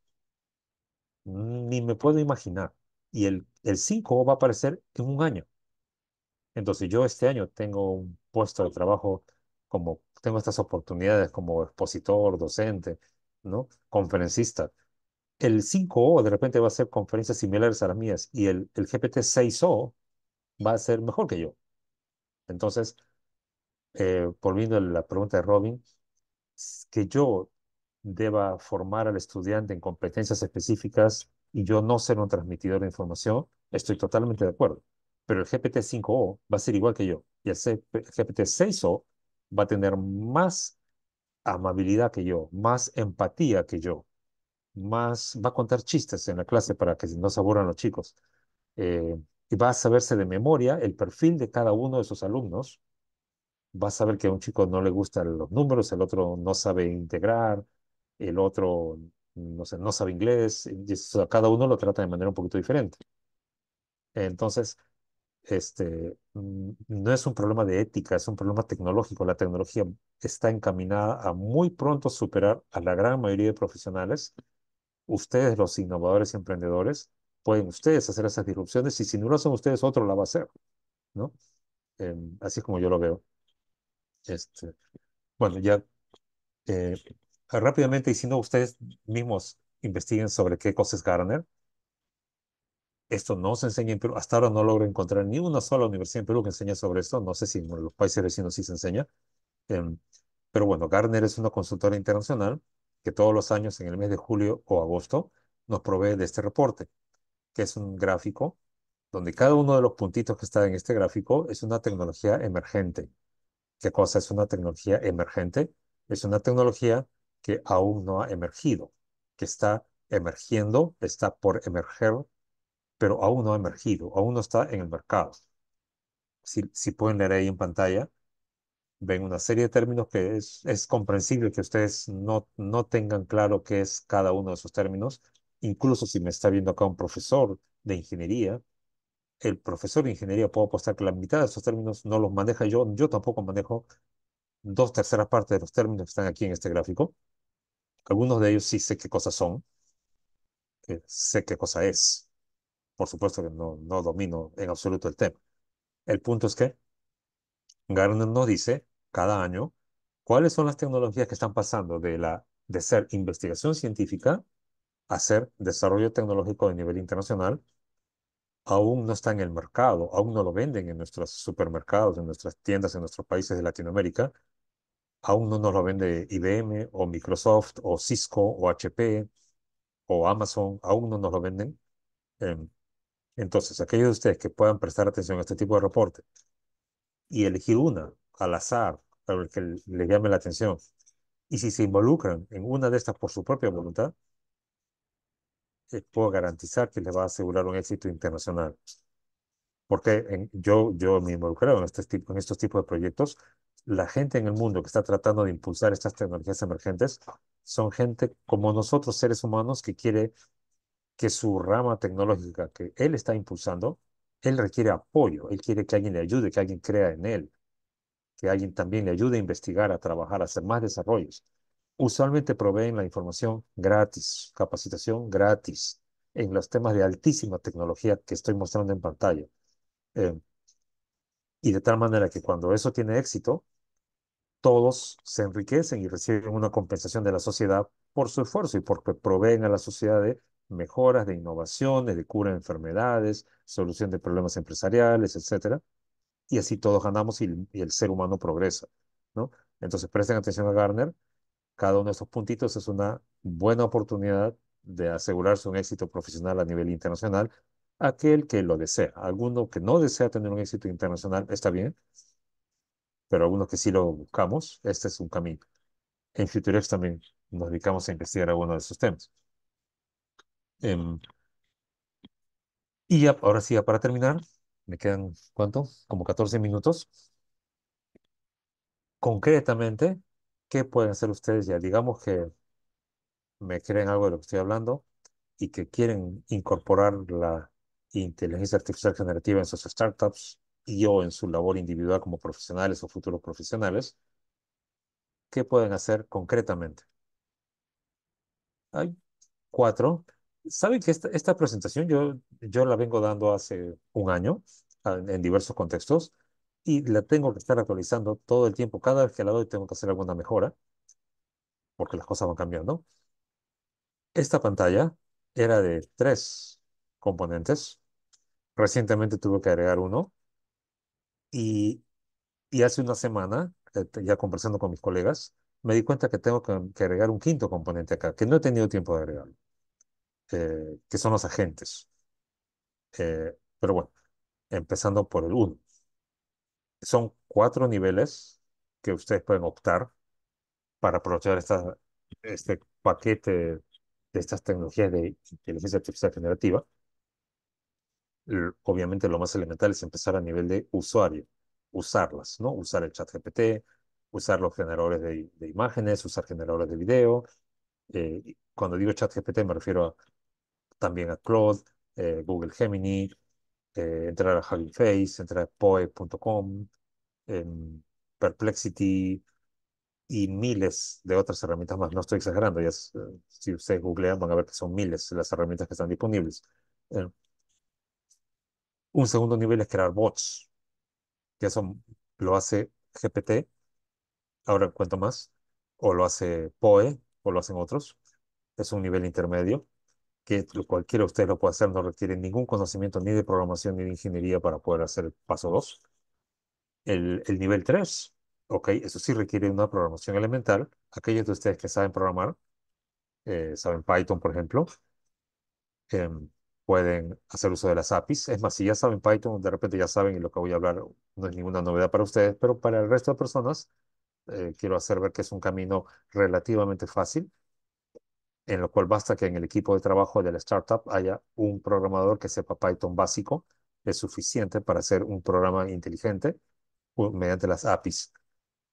Speaker 2: Ni me puedo imaginar. Y el, el 5O va a aparecer en un año. Entonces yo este año tengo un puesto de trabajo como, tengo estas oportunidades como expositor, docente, ¿no? Conferencista. El 5O de repente va a ser conferencias similares a las mías y el, el GPT-6O va a ser mejor que yo. Entonces, eh, volviendo a la pregunta de Robin, que yo deba formar al estudiante en competencias específicas y yo no ser un transmitidor de información, estoy totalmente de acuerdo pero el GPT-5O va a ser igual que yo y el GPT-6O va a tener más amabilidad que yo, más empatía que yo, más va a contar chistes en la clase para que no se aburran los chicos. Eh, y va a saberse de memoria el perfil de cada uno de sus alumnos. Va a saber que a un chico no le gustan los números, el otro no sabe integrar, el otro no, sabe inglés. Y cada uno lo trata de manera un poquito diferente. Entonces, este, mm, no es un problema de ética, es un problema tecnológico. La tecnología está encaminada a muy pronto superar a la gran mayoría de profesionales. Ustedes, los innovadores y emprendedores, pueden ustedes hacer esas disrupciones y si no lo hacen ustedes, otro la va a hacer, ¿no? Em, así es como yo lo veo. Este, bueno, ya eh, rápidamente, y si no, ustedes mismos investiguen sobre qué cosas es Garner esto no se enseña en Perú. Hasta ahora no logro encontrar ni una sola universidad en Perú que enseñe sobre esto. No sé si en los países vecinos sí se enseña. Em, pero bueno, Gartner es una consultora internacional que todos los años en el mes de julio o agosto nos provee de este reporte, que es un gráfico donde cada uno de los puntitos que está en este gráfico es una tecnología emergente. ¿Qué cosa es una tecnología emergente? Es una tecnología que aún no ha emergido, que está emergiendo, está por emerger pero aún no ha emergido, aún no está en el mercado. Si, si pueden leer ahí en pantalla, ven una serie de términos que es, es comprensible que ustedes no, no tengan claro qué es cada uno de esos términos. Incluso si me está viendo acá un profesor de ingeniería, el profesor de ingeniería puedo apostar que la mitad de esos términos no los maneja yo. Yo tampoco manejo dos terceras partes de los términos que están aquí en este gráfico. Algunos de ellos sí sé qué cosas son, sé qué cosa es, por supuesto que no, no domino en absoluto el tema. El punto es que Garner nos dice cada año cuáles son las tecnologías que están pasando de, la, de ser investigación científica a ser desarrollo tecnológico de nivel internacional. Aún no está en el mercado, aún no lo venden en nuestros supermercados, en nuestras tiendas, en nuestros países de Latinoamérica. Aún no nos lo vende IBM o Microsoft o Cisco o HP o Amazon, aún no nos lo venden. Em, entonces, aquellos de ustedes que puedan prestar atención a este tipo de reporte y elegir una al azar, para el que le llame la atención, y si se involucran en una de estas por su propia voluntad, eh, puedo garantizar que les va a asegurar un éxito internacional. Porque yo, yo me involucro en, este tipo, en estos tipos de proyectos. La gente en el mundo que está tratando de impulsar estas tecnologías emergentes son gente como nosotros, seres humanos, que quiere que su rama tecnológica que él está impulsando, él requiere apoyo, él quiere que alguien le ayude, que alguien crea en él, que alguien también le ayude a investigar, a trabajar, a hacer más desarrollos. Usualmente proveen la información gratis, capacitación gratis, en los temas de altísima tecnología que estoy mostrando en pantalla. Em, y de tal manera que cuando eso tiene éxito, todos se enriquecen y reciben una compensación de la sociedad por su esfuerzo y porque proveen a la sociedad de mejoras, de innovaciones, de cura de enfermedades, solución de problemas empresariales, etc. Y así todos ganamos y, el ser humano progresa. ¿no? Entonces presten atención a Garner. Cada uno de estos puntitos es una buena oportunidad de asegurarse un éxito profesional a nivel internacional. Aquel que lo desea, alguno que no desea tener un éxito internacional, está bien, pero algunos que sí lo buscamos, este es un camino. En Futurex también nos dedicamos a investigar algunos de esos temas. Em, y ahora sí, para terminar, me quedan, ¿cuánto? Como 14 minutos. Concretamente, ¿qué pueden hacer ustedes ya? Digamos que me creen algo de lo que estoy hablando y que quieren incorporar la inteligencia artificial generativa en sus startups y yo en su labor individual como profesionales o futuros profesionales, ¿qué pueden hacer concretamente? Hay cuatro Saben que esta, presentación yo, yo la vengo dando hace un año ah, en diversos contextos y la tengo que estar actualizando todo el tiempo. Cada vez que la doy tengo que hacer alguna mejora porque las cosas van cambiando. Esta pantalla era de tres componentes. Recientemente tuve que agregar uno y, hace una semana, este, ya conversando con mis colegas, me di cuenta que tengo que, que agregar un quinto componente acá, que no he tenido tiempo de agregarlo eh, que son los agentes. Eh, pero bueno, empezando por el uno. Son cuatro niveles que ustedes pueden optar para aprovechar esta, este paquete de estas tecnologías de inteligencia artificial generativa. Obviamente lo más elemental es empezar a nivel de usuario, usarlas, ¿no? Usar el chat GPT, usar los generadores de, imágenes, usar generadores de video. Eh, cuando digo chat GPT me refiero a también a Cloud, eh, Google Gemini, eh, entrar a Hugging Face, entrar a Poe.com, Perplexity y miles de otras herramientas más. No estoy exagerando, ya eh, si ustedes googlean van a ver que son miles las herramientas que están disponibles. un segundo nivel es crear bots, que eso lo hace GPT, ahora cuento más, o lo hace Poe, o lo hacen otros. Es un nivel intermedio cualquiera de ustedes lo puede hacer, no requiere ningún conocimiento ni de programación ni de ingeniería para poder hacer el paso 2. El, nivel 3, ok, eso sí requiere una programación elemental. Aquellos de ustedes que saben programar, eh, saben Python, por ejemplo, em, pueden hacer uso de las APIs. Es más, si ya saben Python, de repente ya saben y lo que voy a hablar no es ninguna novedad para ustedes, pero para el resto de personas eh, quiero hacer ver que es un camino relativamente fácil en lo cual basta que en el equipo de trabajo de la startup haya un programador que sepa Python básico, es suficiente para hacer un programa inteligente mediante las APIs.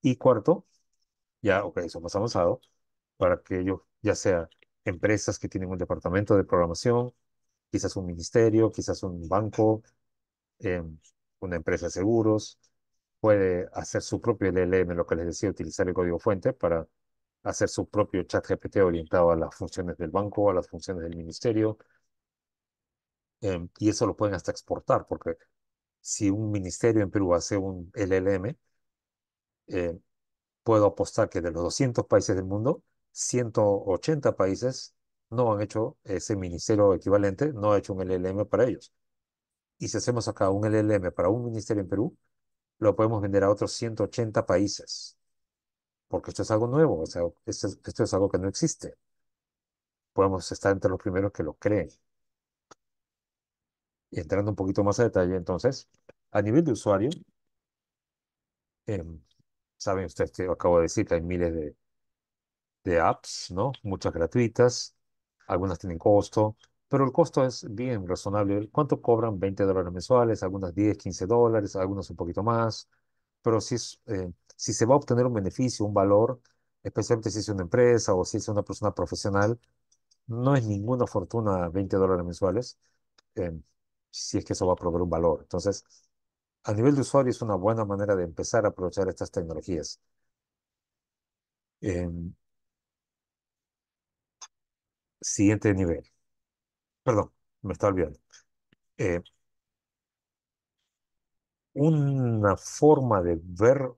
Speaker 2: Y cuarto, ya, ok, eso más avanzado, para que ellos, ya sea empresas que tienen un departamento de programación, quizás un ministerio, quizás un banco, em, una empresa de seguros, puede hacer su propio LLM, lo que les decía, utilizar el código fuente para hacer su propio chat GPT orientado a las funciones del banco, a las funciones del ministerio. Em, y eso lo pueden hasta exportar, porque si un ministerio en Perú hace un LLM, eh, puedo apostar que de los 200 países del mundo, 180 países no han hecho ese ministerio equivalente, no ha hecho un LLM para ellos. Y si hacemos acá un LLM para un ministerio en Perú, lo podemos vender a otros 180 países porque esto es algo nuevo, o sea, esto es, algo que no existe. Podemos estar entre los primeros que lo creen. Y entrando un poquito más a detalle, entonces, a nivel de usuario, em, saben ustedes que acabo de decir que hay miles de, apps, ¿no? Muchas gratuitas, algunas tienen costo, pero el costo es bien razonable. ¿Cuánto cobran? 20 dólares mensuales, algunas 10, 15 dólares, algunas un poquito más, pero sí es, eh, si se va a obtener un beneficio, un valor, especialmente si es una empresa o si es una persona profesional, no es ninguna fortuna 20 dólares mensuales, eh, si es que eso va a proveer un valor. Entonces, a nivel de usuario es una buena manera de empezar a aprovechar estas tecnologías. Em, siguiente nivel. Perdón, me está olvidando. Eh, una forma de ver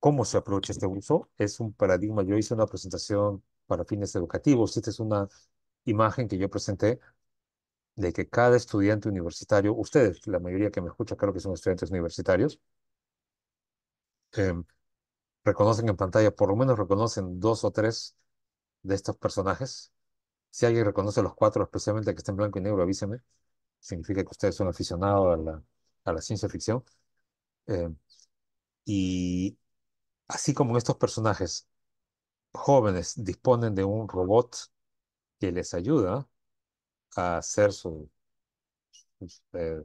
Speaker 2: cómo se aprovecha este uso. Es un paradigma. Yo hice una presentación para fines educativos. Esta es una imagen que yo presenté de que cada estudiante universitario, ustedes, la mayoría que me escucha, creo que son estudiantes universitarios, em, reconocen en pantalla, por lo menos reconocen dos o tres de estos personajes. Si alguien reconoce los cuatro, especialmente el que está en blanco y negro, avíseme. Significa que ustedes son aficionados a la, ciencia ficción. Em, y Así como estos personajes jóvenes disponen de un robot que les ayuda a hacer su, eh,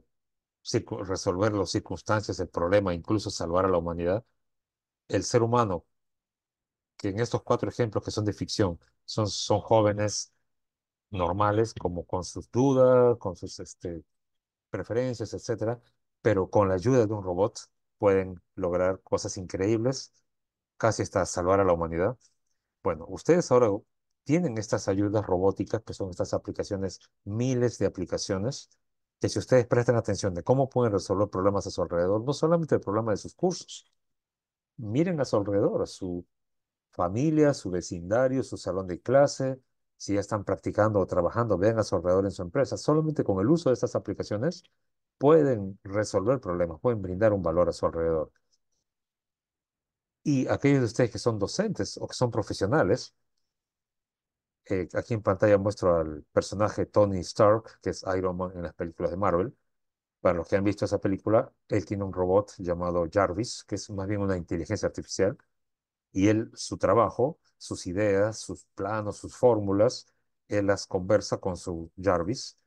Speaker 2: resolver las circunstancias, el problema, incluso salvar a la humanidad, el ser humano, que en estos cuatro ejemplos que son de ficción, son, son jóvenes normales, como con sus dudas, con sus este, preferencias, etcétera, pero con la ayuda de un robot pueden lograr cosas increíbles casi hasta salvar a la humanidad. Bueno, ustedes ahora tienen estas ayudas robóticas, que son estas aplicaciones, miles de aplicaciones, que si ustedes prestan atención de cómo pueden resolver problemas a su alrededor, no solamente el problema de sus cursos, miren a su alrededor, a su familia, su vecindario, su salón de clase, si ya están practicando o trabajando, vean a su alrededor en su empresa. Solamente con el uso de estas aplicaciones pueden resolver problemas, pueden brindar un valor a su alrededor. Y aquellos de ustedes que son docentes o que son profesionales, eh, aquí en pantalla muestro al personaje Tony Stark, que es Iron Man en las películas de Marvel. Para los que han visto esa película, él tiene un robot llamado Jarvis, que es más bien una inteligencia artificial. Y él, su trabajo, sus ideas, sus planos, sus fórmulas, él las conversa con su Jarvis.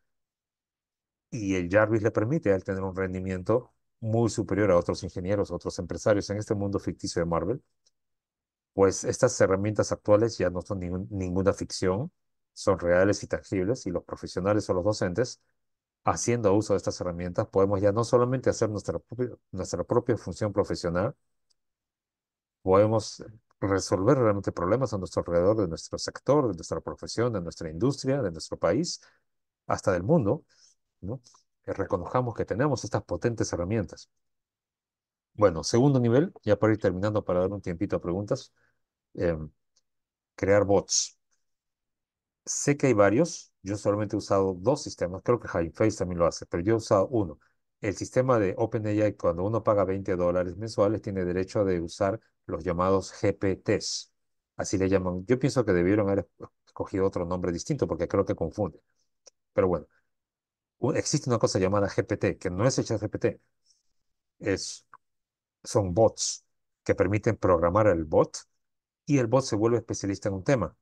Speaker 2: Y el Jarvis le permite a él tener un rendimiento muy superior a otros ingenieros, otros empresarios en este mundo ficticio de Marvel, pues estas herramientas actuales ya no son ninguna ficción, son reales y tangibles y los profesionales o los docentes, haciendo uso de estas herramientas, podemos ya no solamente hacer nuestra, nuestra propia función profesional, podemos resolver realmente problemas a nuestro alrededor, de nuestro sector, de nuestra profesión, de nuestra industria, de nuestro país, hasta del mundo, ¿no? que reconozcamos que tenemos estas potentes herramientas. Bueno, segundo nivel, ya para ir terminando, para dar un tiempito a preguntas, em, crear bots. Sé que hay varios, yo solamente he usado dos sistemas, creo que Face también lo hace, pero yo he usado uno. El sistema de OpenAI, cuando uno paga 20 dólares mensuales, tiene derecho de usar los llamados GPTs. Así le llaman. Yo pienso que debieron haber escogido otro nombre distinto porque creo que confunde. Pero bueno, existe una cosa llamada GPT, que no es chat GPT, es, son bots que permiten programar el bot y el bot se vuelve especialista en un tema.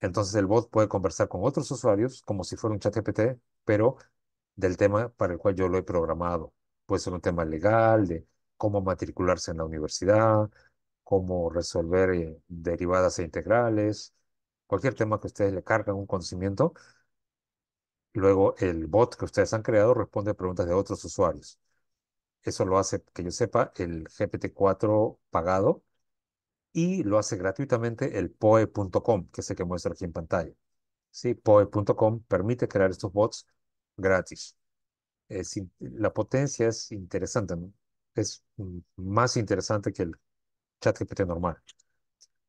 Speaker 2: Entonces el bot puede conversar con otros usuarios como si fuera un chat GPT, pero del tema para el cual yo lo he programado. Puede ser un tema legal, de cómo matricularse en la universidad, cómo resolver eh, derivadas e integrales, cualquier tema que ustedes le cargan un conocimiento, Luego el bot que ustedes han creado responde a preguntas de otros usuarios. Eso lo hace, que yo sepa, el GPT-4 pagado y lo hace gratuitamente el poe.com, que es que muestra aquí en pantalla. Poe.com permite crear estos bots gratis. la potencia es interesante, es más interesante que el chat GPT normal.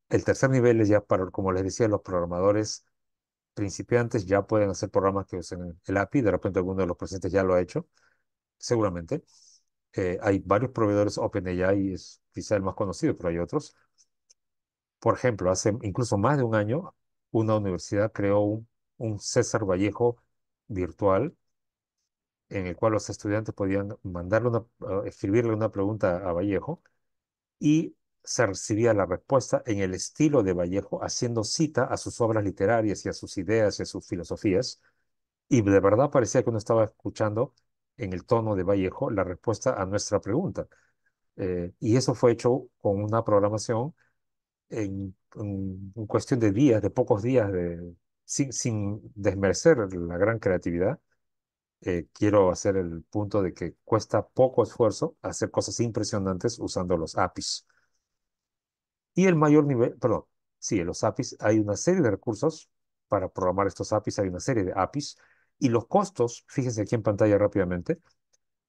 Speaker 2: El tercer nivel es ya para, como les decía, los programadores principiantes ya pueden hacer programas que usen el API, de repente alguno de los presentes ya lo ha hecho, seguramente. Eh, hay varios proveedores, OpenAI es quizá el más conocido, pero hay otros. Por ejemplo, hace incluso más de un año, una universidad creó un, César Vallejo virtual en el cual los estudiantes podían mandarle una, eh, escribirle una pregunta a Vallejo y se recibía la respuesta en el estilo de Vallejo, haciendo cita a sus obras literarias y a sus ideas y a sus filosofías, y de verdad parecía que uno estaba escuchando en el tono de Vallejo la respuesta a nuestra pregunta. Eh, y eso fue hecho con una programación en, cuestión de días, de pocos días, de, sin, sin desmerecer la gran creatividad. Eh, quiero hacer el punto de que cuesta poco esfuerzo hacer cosas impresionantes usando los APIs. Y el mayor nivel, perdón, sí, en los APIs hay una serie de recursos para programar estos APIs, hay una serie de APIs, y los costos, fíjense aquí en pantalla rápidamente,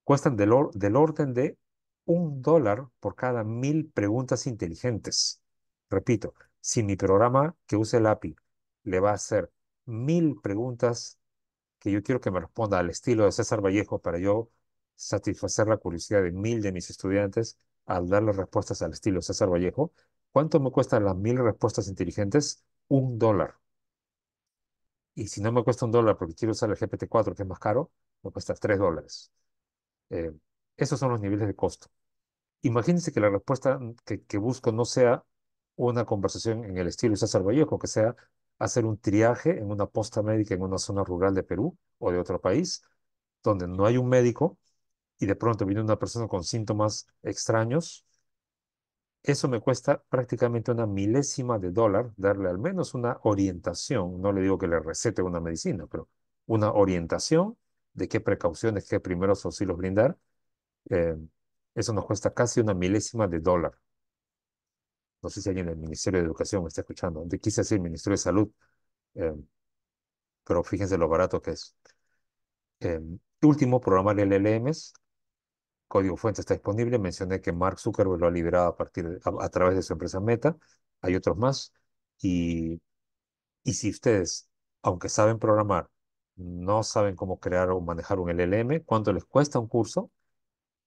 Speaker 2: cuestan del, orden de un dólar por cada mil preguntas inteligentes. Repito, si mi programa que use el API le va a hacer mil preguntas que yo quiero que me responda al estilo de César Vallejo para yo satisfacer la curiosidad de mil de mis estudiantes al dar las respuestas al estilo César Vallejo, ¿Cuánto me cuestan las mil respuestas inteligentes? Un dólar. Y si no me cuesta un dólar porque quiero usar el GPT-4, que es más caro, me cuesta tres dólares. Eh, esos son los niveles de costo. Imagínense que la respuesta que, busco no sea una conversación en el estilo César Vallejo, que sea hacer un triaje en una posta médica en una zona rural de Perú o de otro país, donde no hay un médico y de pronto viene una persona con síntomas extraños eso me cuesta prácticamente una milésima de dólar darle al menos una orientación, no le digo que le recete una medicina, pero una orientación de qué precauciones, qué primeros auxilios brindar. Eh, eso nos cuesta casi una milésima de dólar. No sé si alguien el Ministerio de Educación me está escuchando, quise decir Ministerio de Salud, eh, pero fíjense lo barato que es. Eh, último, programar LLMs. Código fuente está disponible. Mencioné que Mark Zuckerberg lo ha liberado a, partir, a, través de su empresa Meta. Hay otros más. Y, y si ustedes, aunque saben programar, no saben cómo crear o manejar un LLM, ¿cuánto les cuesta un curso?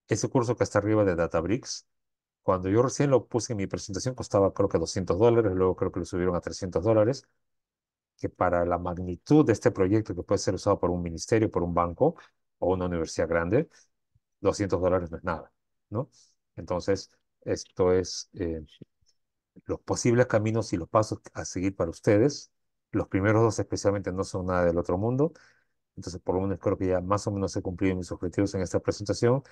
Speaker 2: Ese curso que está arriba de Databricks, cuando yo recién lo puse en mi presentación costaba creo que 200 dólares, luego creo que lo subieron a 300 dólares, que para la magnitud de este proyecto que puede ser usado por un ministerio, por un banco o una universidad grande, 200 dólares no es nada, ¿no? Entonces, esto es eh, los posibles caminos y los pasos a seguir para ustedes. Los primeros dos especialmente no son nada del otro mundo. Entonces, por lo menos creo que ya más o menos he cumplido mis objetivos en esta presentación.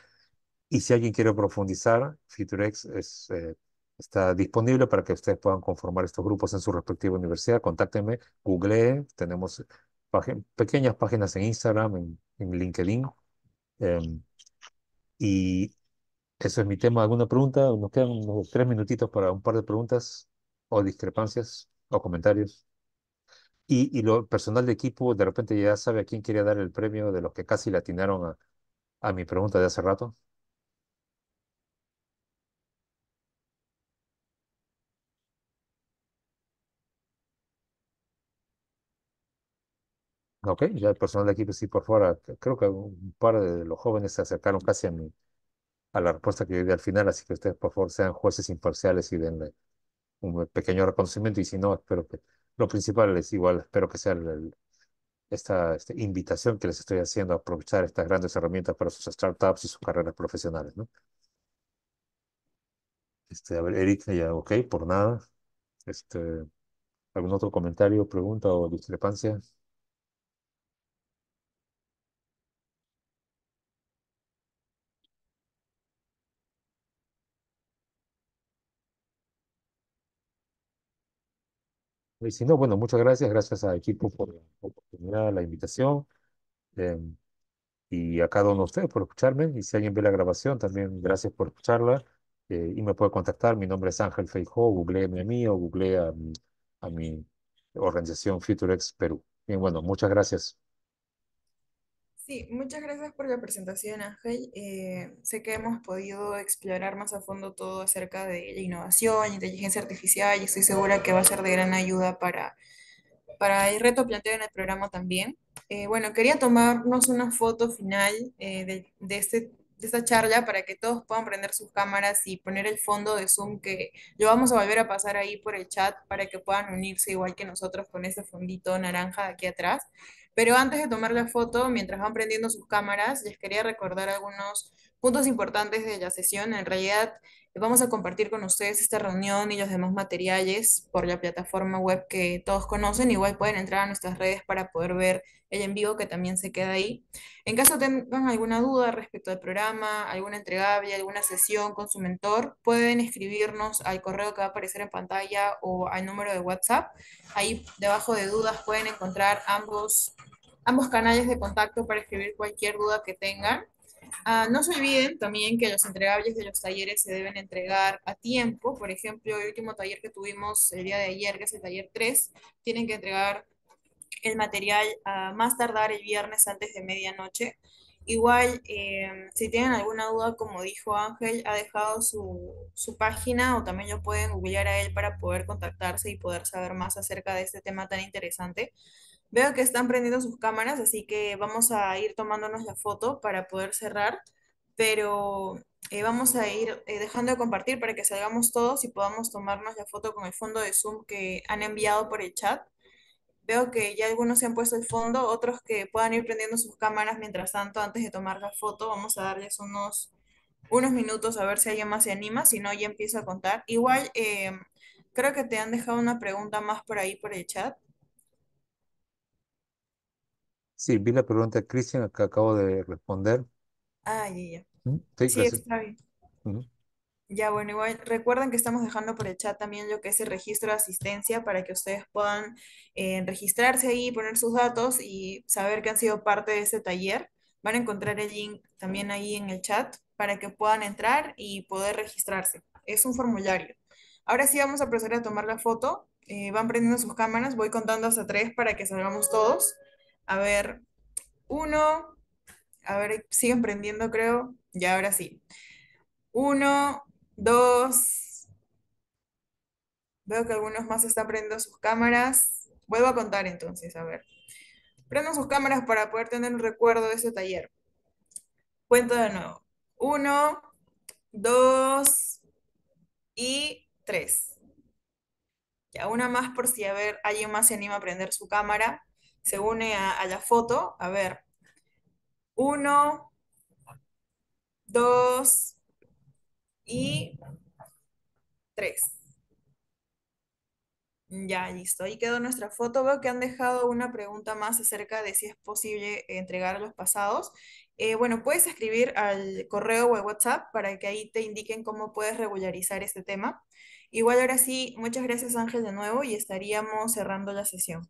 Speaker 2: Y si alguien quiere profundizar, FutureX es, eh, está disponible para que ustedes puedan conformar estos grupos en su respectiva universidad. Contáctenme, googleen, tenemos pequeñas páginas en Instagram, en, LinkedIn. Em, y eso es mi tema. ¿Alguna pregunta? Nos quedan unos tres minutitos para un par de preguntas o discrepancias o comentarios. Y, y lo personal de equipo de repente ya sabe a quién quería dar el premio de los que casi latinaron a, a mi pregunta de hace rato. Ok, ya el personal de equipo sí por fuera. Creo que un par de los jóvenes se acercaron casi a la respuesta que yo di al final, así que ustedes por favor sean jueces imparciales y denle un pequeño reconocimiento y si no, espero que lo principal es igual, espero que sea esta, este, invitación que les estoy haciendo a aprovechar estas grandes herramientas para sus startups y sus carreras profesionales, Este, a ver, Eric, ya, ok, por nada. Este, ¿algún otro comentario, pregunta o discrepancia? Y si no, bueno, muchas gracias, gracias a equipo por la oportunidad, la invitación. Em, y a cada uno de ustedes por escucharme. Y si alguien ve la grabación, también gracias por escucharla. Eh, y me puede contactar. Mi nombre es Ángel Feijó, googleé a mí o googleé a, a mi organización FutureX Perú. Bien, bueno, muchas gracias.
Speaker 1: Sí, muchas gracias por la presentación, Ángel. Eh, sé que hemos podido explorar más a fondo todo acerca de la innovación, inteligencia artificial, y estoy segura que va a ser de gran ayuda para, para el reto planteado en el programa también. Eh, bueno, quería tomarnos una foto final eh, de, este, de, esta charla para que todos puedan prender sus cámaras y poner el fondo de Zoom que lo vamos a volver a pasar ahí por el chat para que puedan unirse igual que nosotros con ese fondito naranja de aquí atrás. Pero antes de tomar la foto, mientras van prendiendo sus cámaras, les quería recordar algunos puntos importantes de la sesión. En realidad, vamos a compartir con ustedes esta reunión y los demás materiales por la plataforma web que todos conocen. Igual pueden entrar a nuestras redes para poder ver el en vivo que también se queda ahí. En caso tengan alguna duda respecto al programa, alguna entregable, alguna sesión con su mentor, pueden escribirnos al correo que va a aparecer en pantalla o al número de WhatsApp. Ahí debajo de dudas pueden encontrar ambos ambos canales de contacto para escribir cualquier duda que tengan. Ah, no se olviden también que los entregables de los talleres se deben entregar a tiempo. Por ejemplo, el último taller que tuvimos el día de ayer, que es el taller 3, tienen que entregar el material a más tardar el viernes antes de medianoche. Igual, eh, si tienen alguna duda, como dijo Ángel, ha dejado su, su página o también lo pueden googlear a él para poder contactarse y poder saber más acerca de este tema tan interesante. Veo que están prendiendo sus cámaras, así que vamos a ir tomándonos la foto para poder cerrar, pero eh, vamos a ir eh, dejando de compartir para que salgamos todos y podamos tomarnos la foto con el fondo de Zoom que han enviado por el chat. Veo que ya algunos se han puesto el fondo, otros que puedan ir prendiendo sus cámaras mientras tanto, antes de tomar la foto, vamos a darles unos, unos minutos a ver si alguien más se anima, si no ya empiezo a contar. Igual, eh, creo que te han dejado una pregunta más por ahí por el chat.
Speaker 2: Sí, vi la pregunta de Cristian que acabo de responder. Ah, ya, ya. Sí, está
Speaker 1: bien. Ya, bueno, igual recuerden que estamos dejando por el chat también lo que es el registro de asistencia para que ustedes puedan eh, registrarse ahí, poner sus datos y saber que han sido parte de ese taller. Van a encontrar el link también ahí en el chat para que puedan entrar y poder registrarse. Es un formulario. Ahora sí vamos a proceder a tomar la foto. Eh, van prendiendo sus cámaras. Voy contando hasta tres para que salgamos todos. A ver, uno, a ver, siguen prendiendo creo, y ahora sí. Uno, dos, veo que algunos más están prendiendo sus cámaras. Vuelvo a contar entonces, a ver. Prendan sus cámaras para poder tener un recuerdo de ese taller. Cuento de nuevo. Uno, dos y tres. Ya una más por si a ver alguien más se anima a prender su cámara se une a, la foto. A ver. Uno, dos y tres. Ya, listo. Ahí quedó nuestra foto. Veo que han dejado una pregunta más acerca de si es posible entregar los pasados. Eh, bueno, puedes escribir al correo o al WhatsApp para que ahí te indiquen cómo puedes regularizar este tema. Igual ahora sí, muchas gracias Ángel de nuevo y estaríamos cerrando la sesión.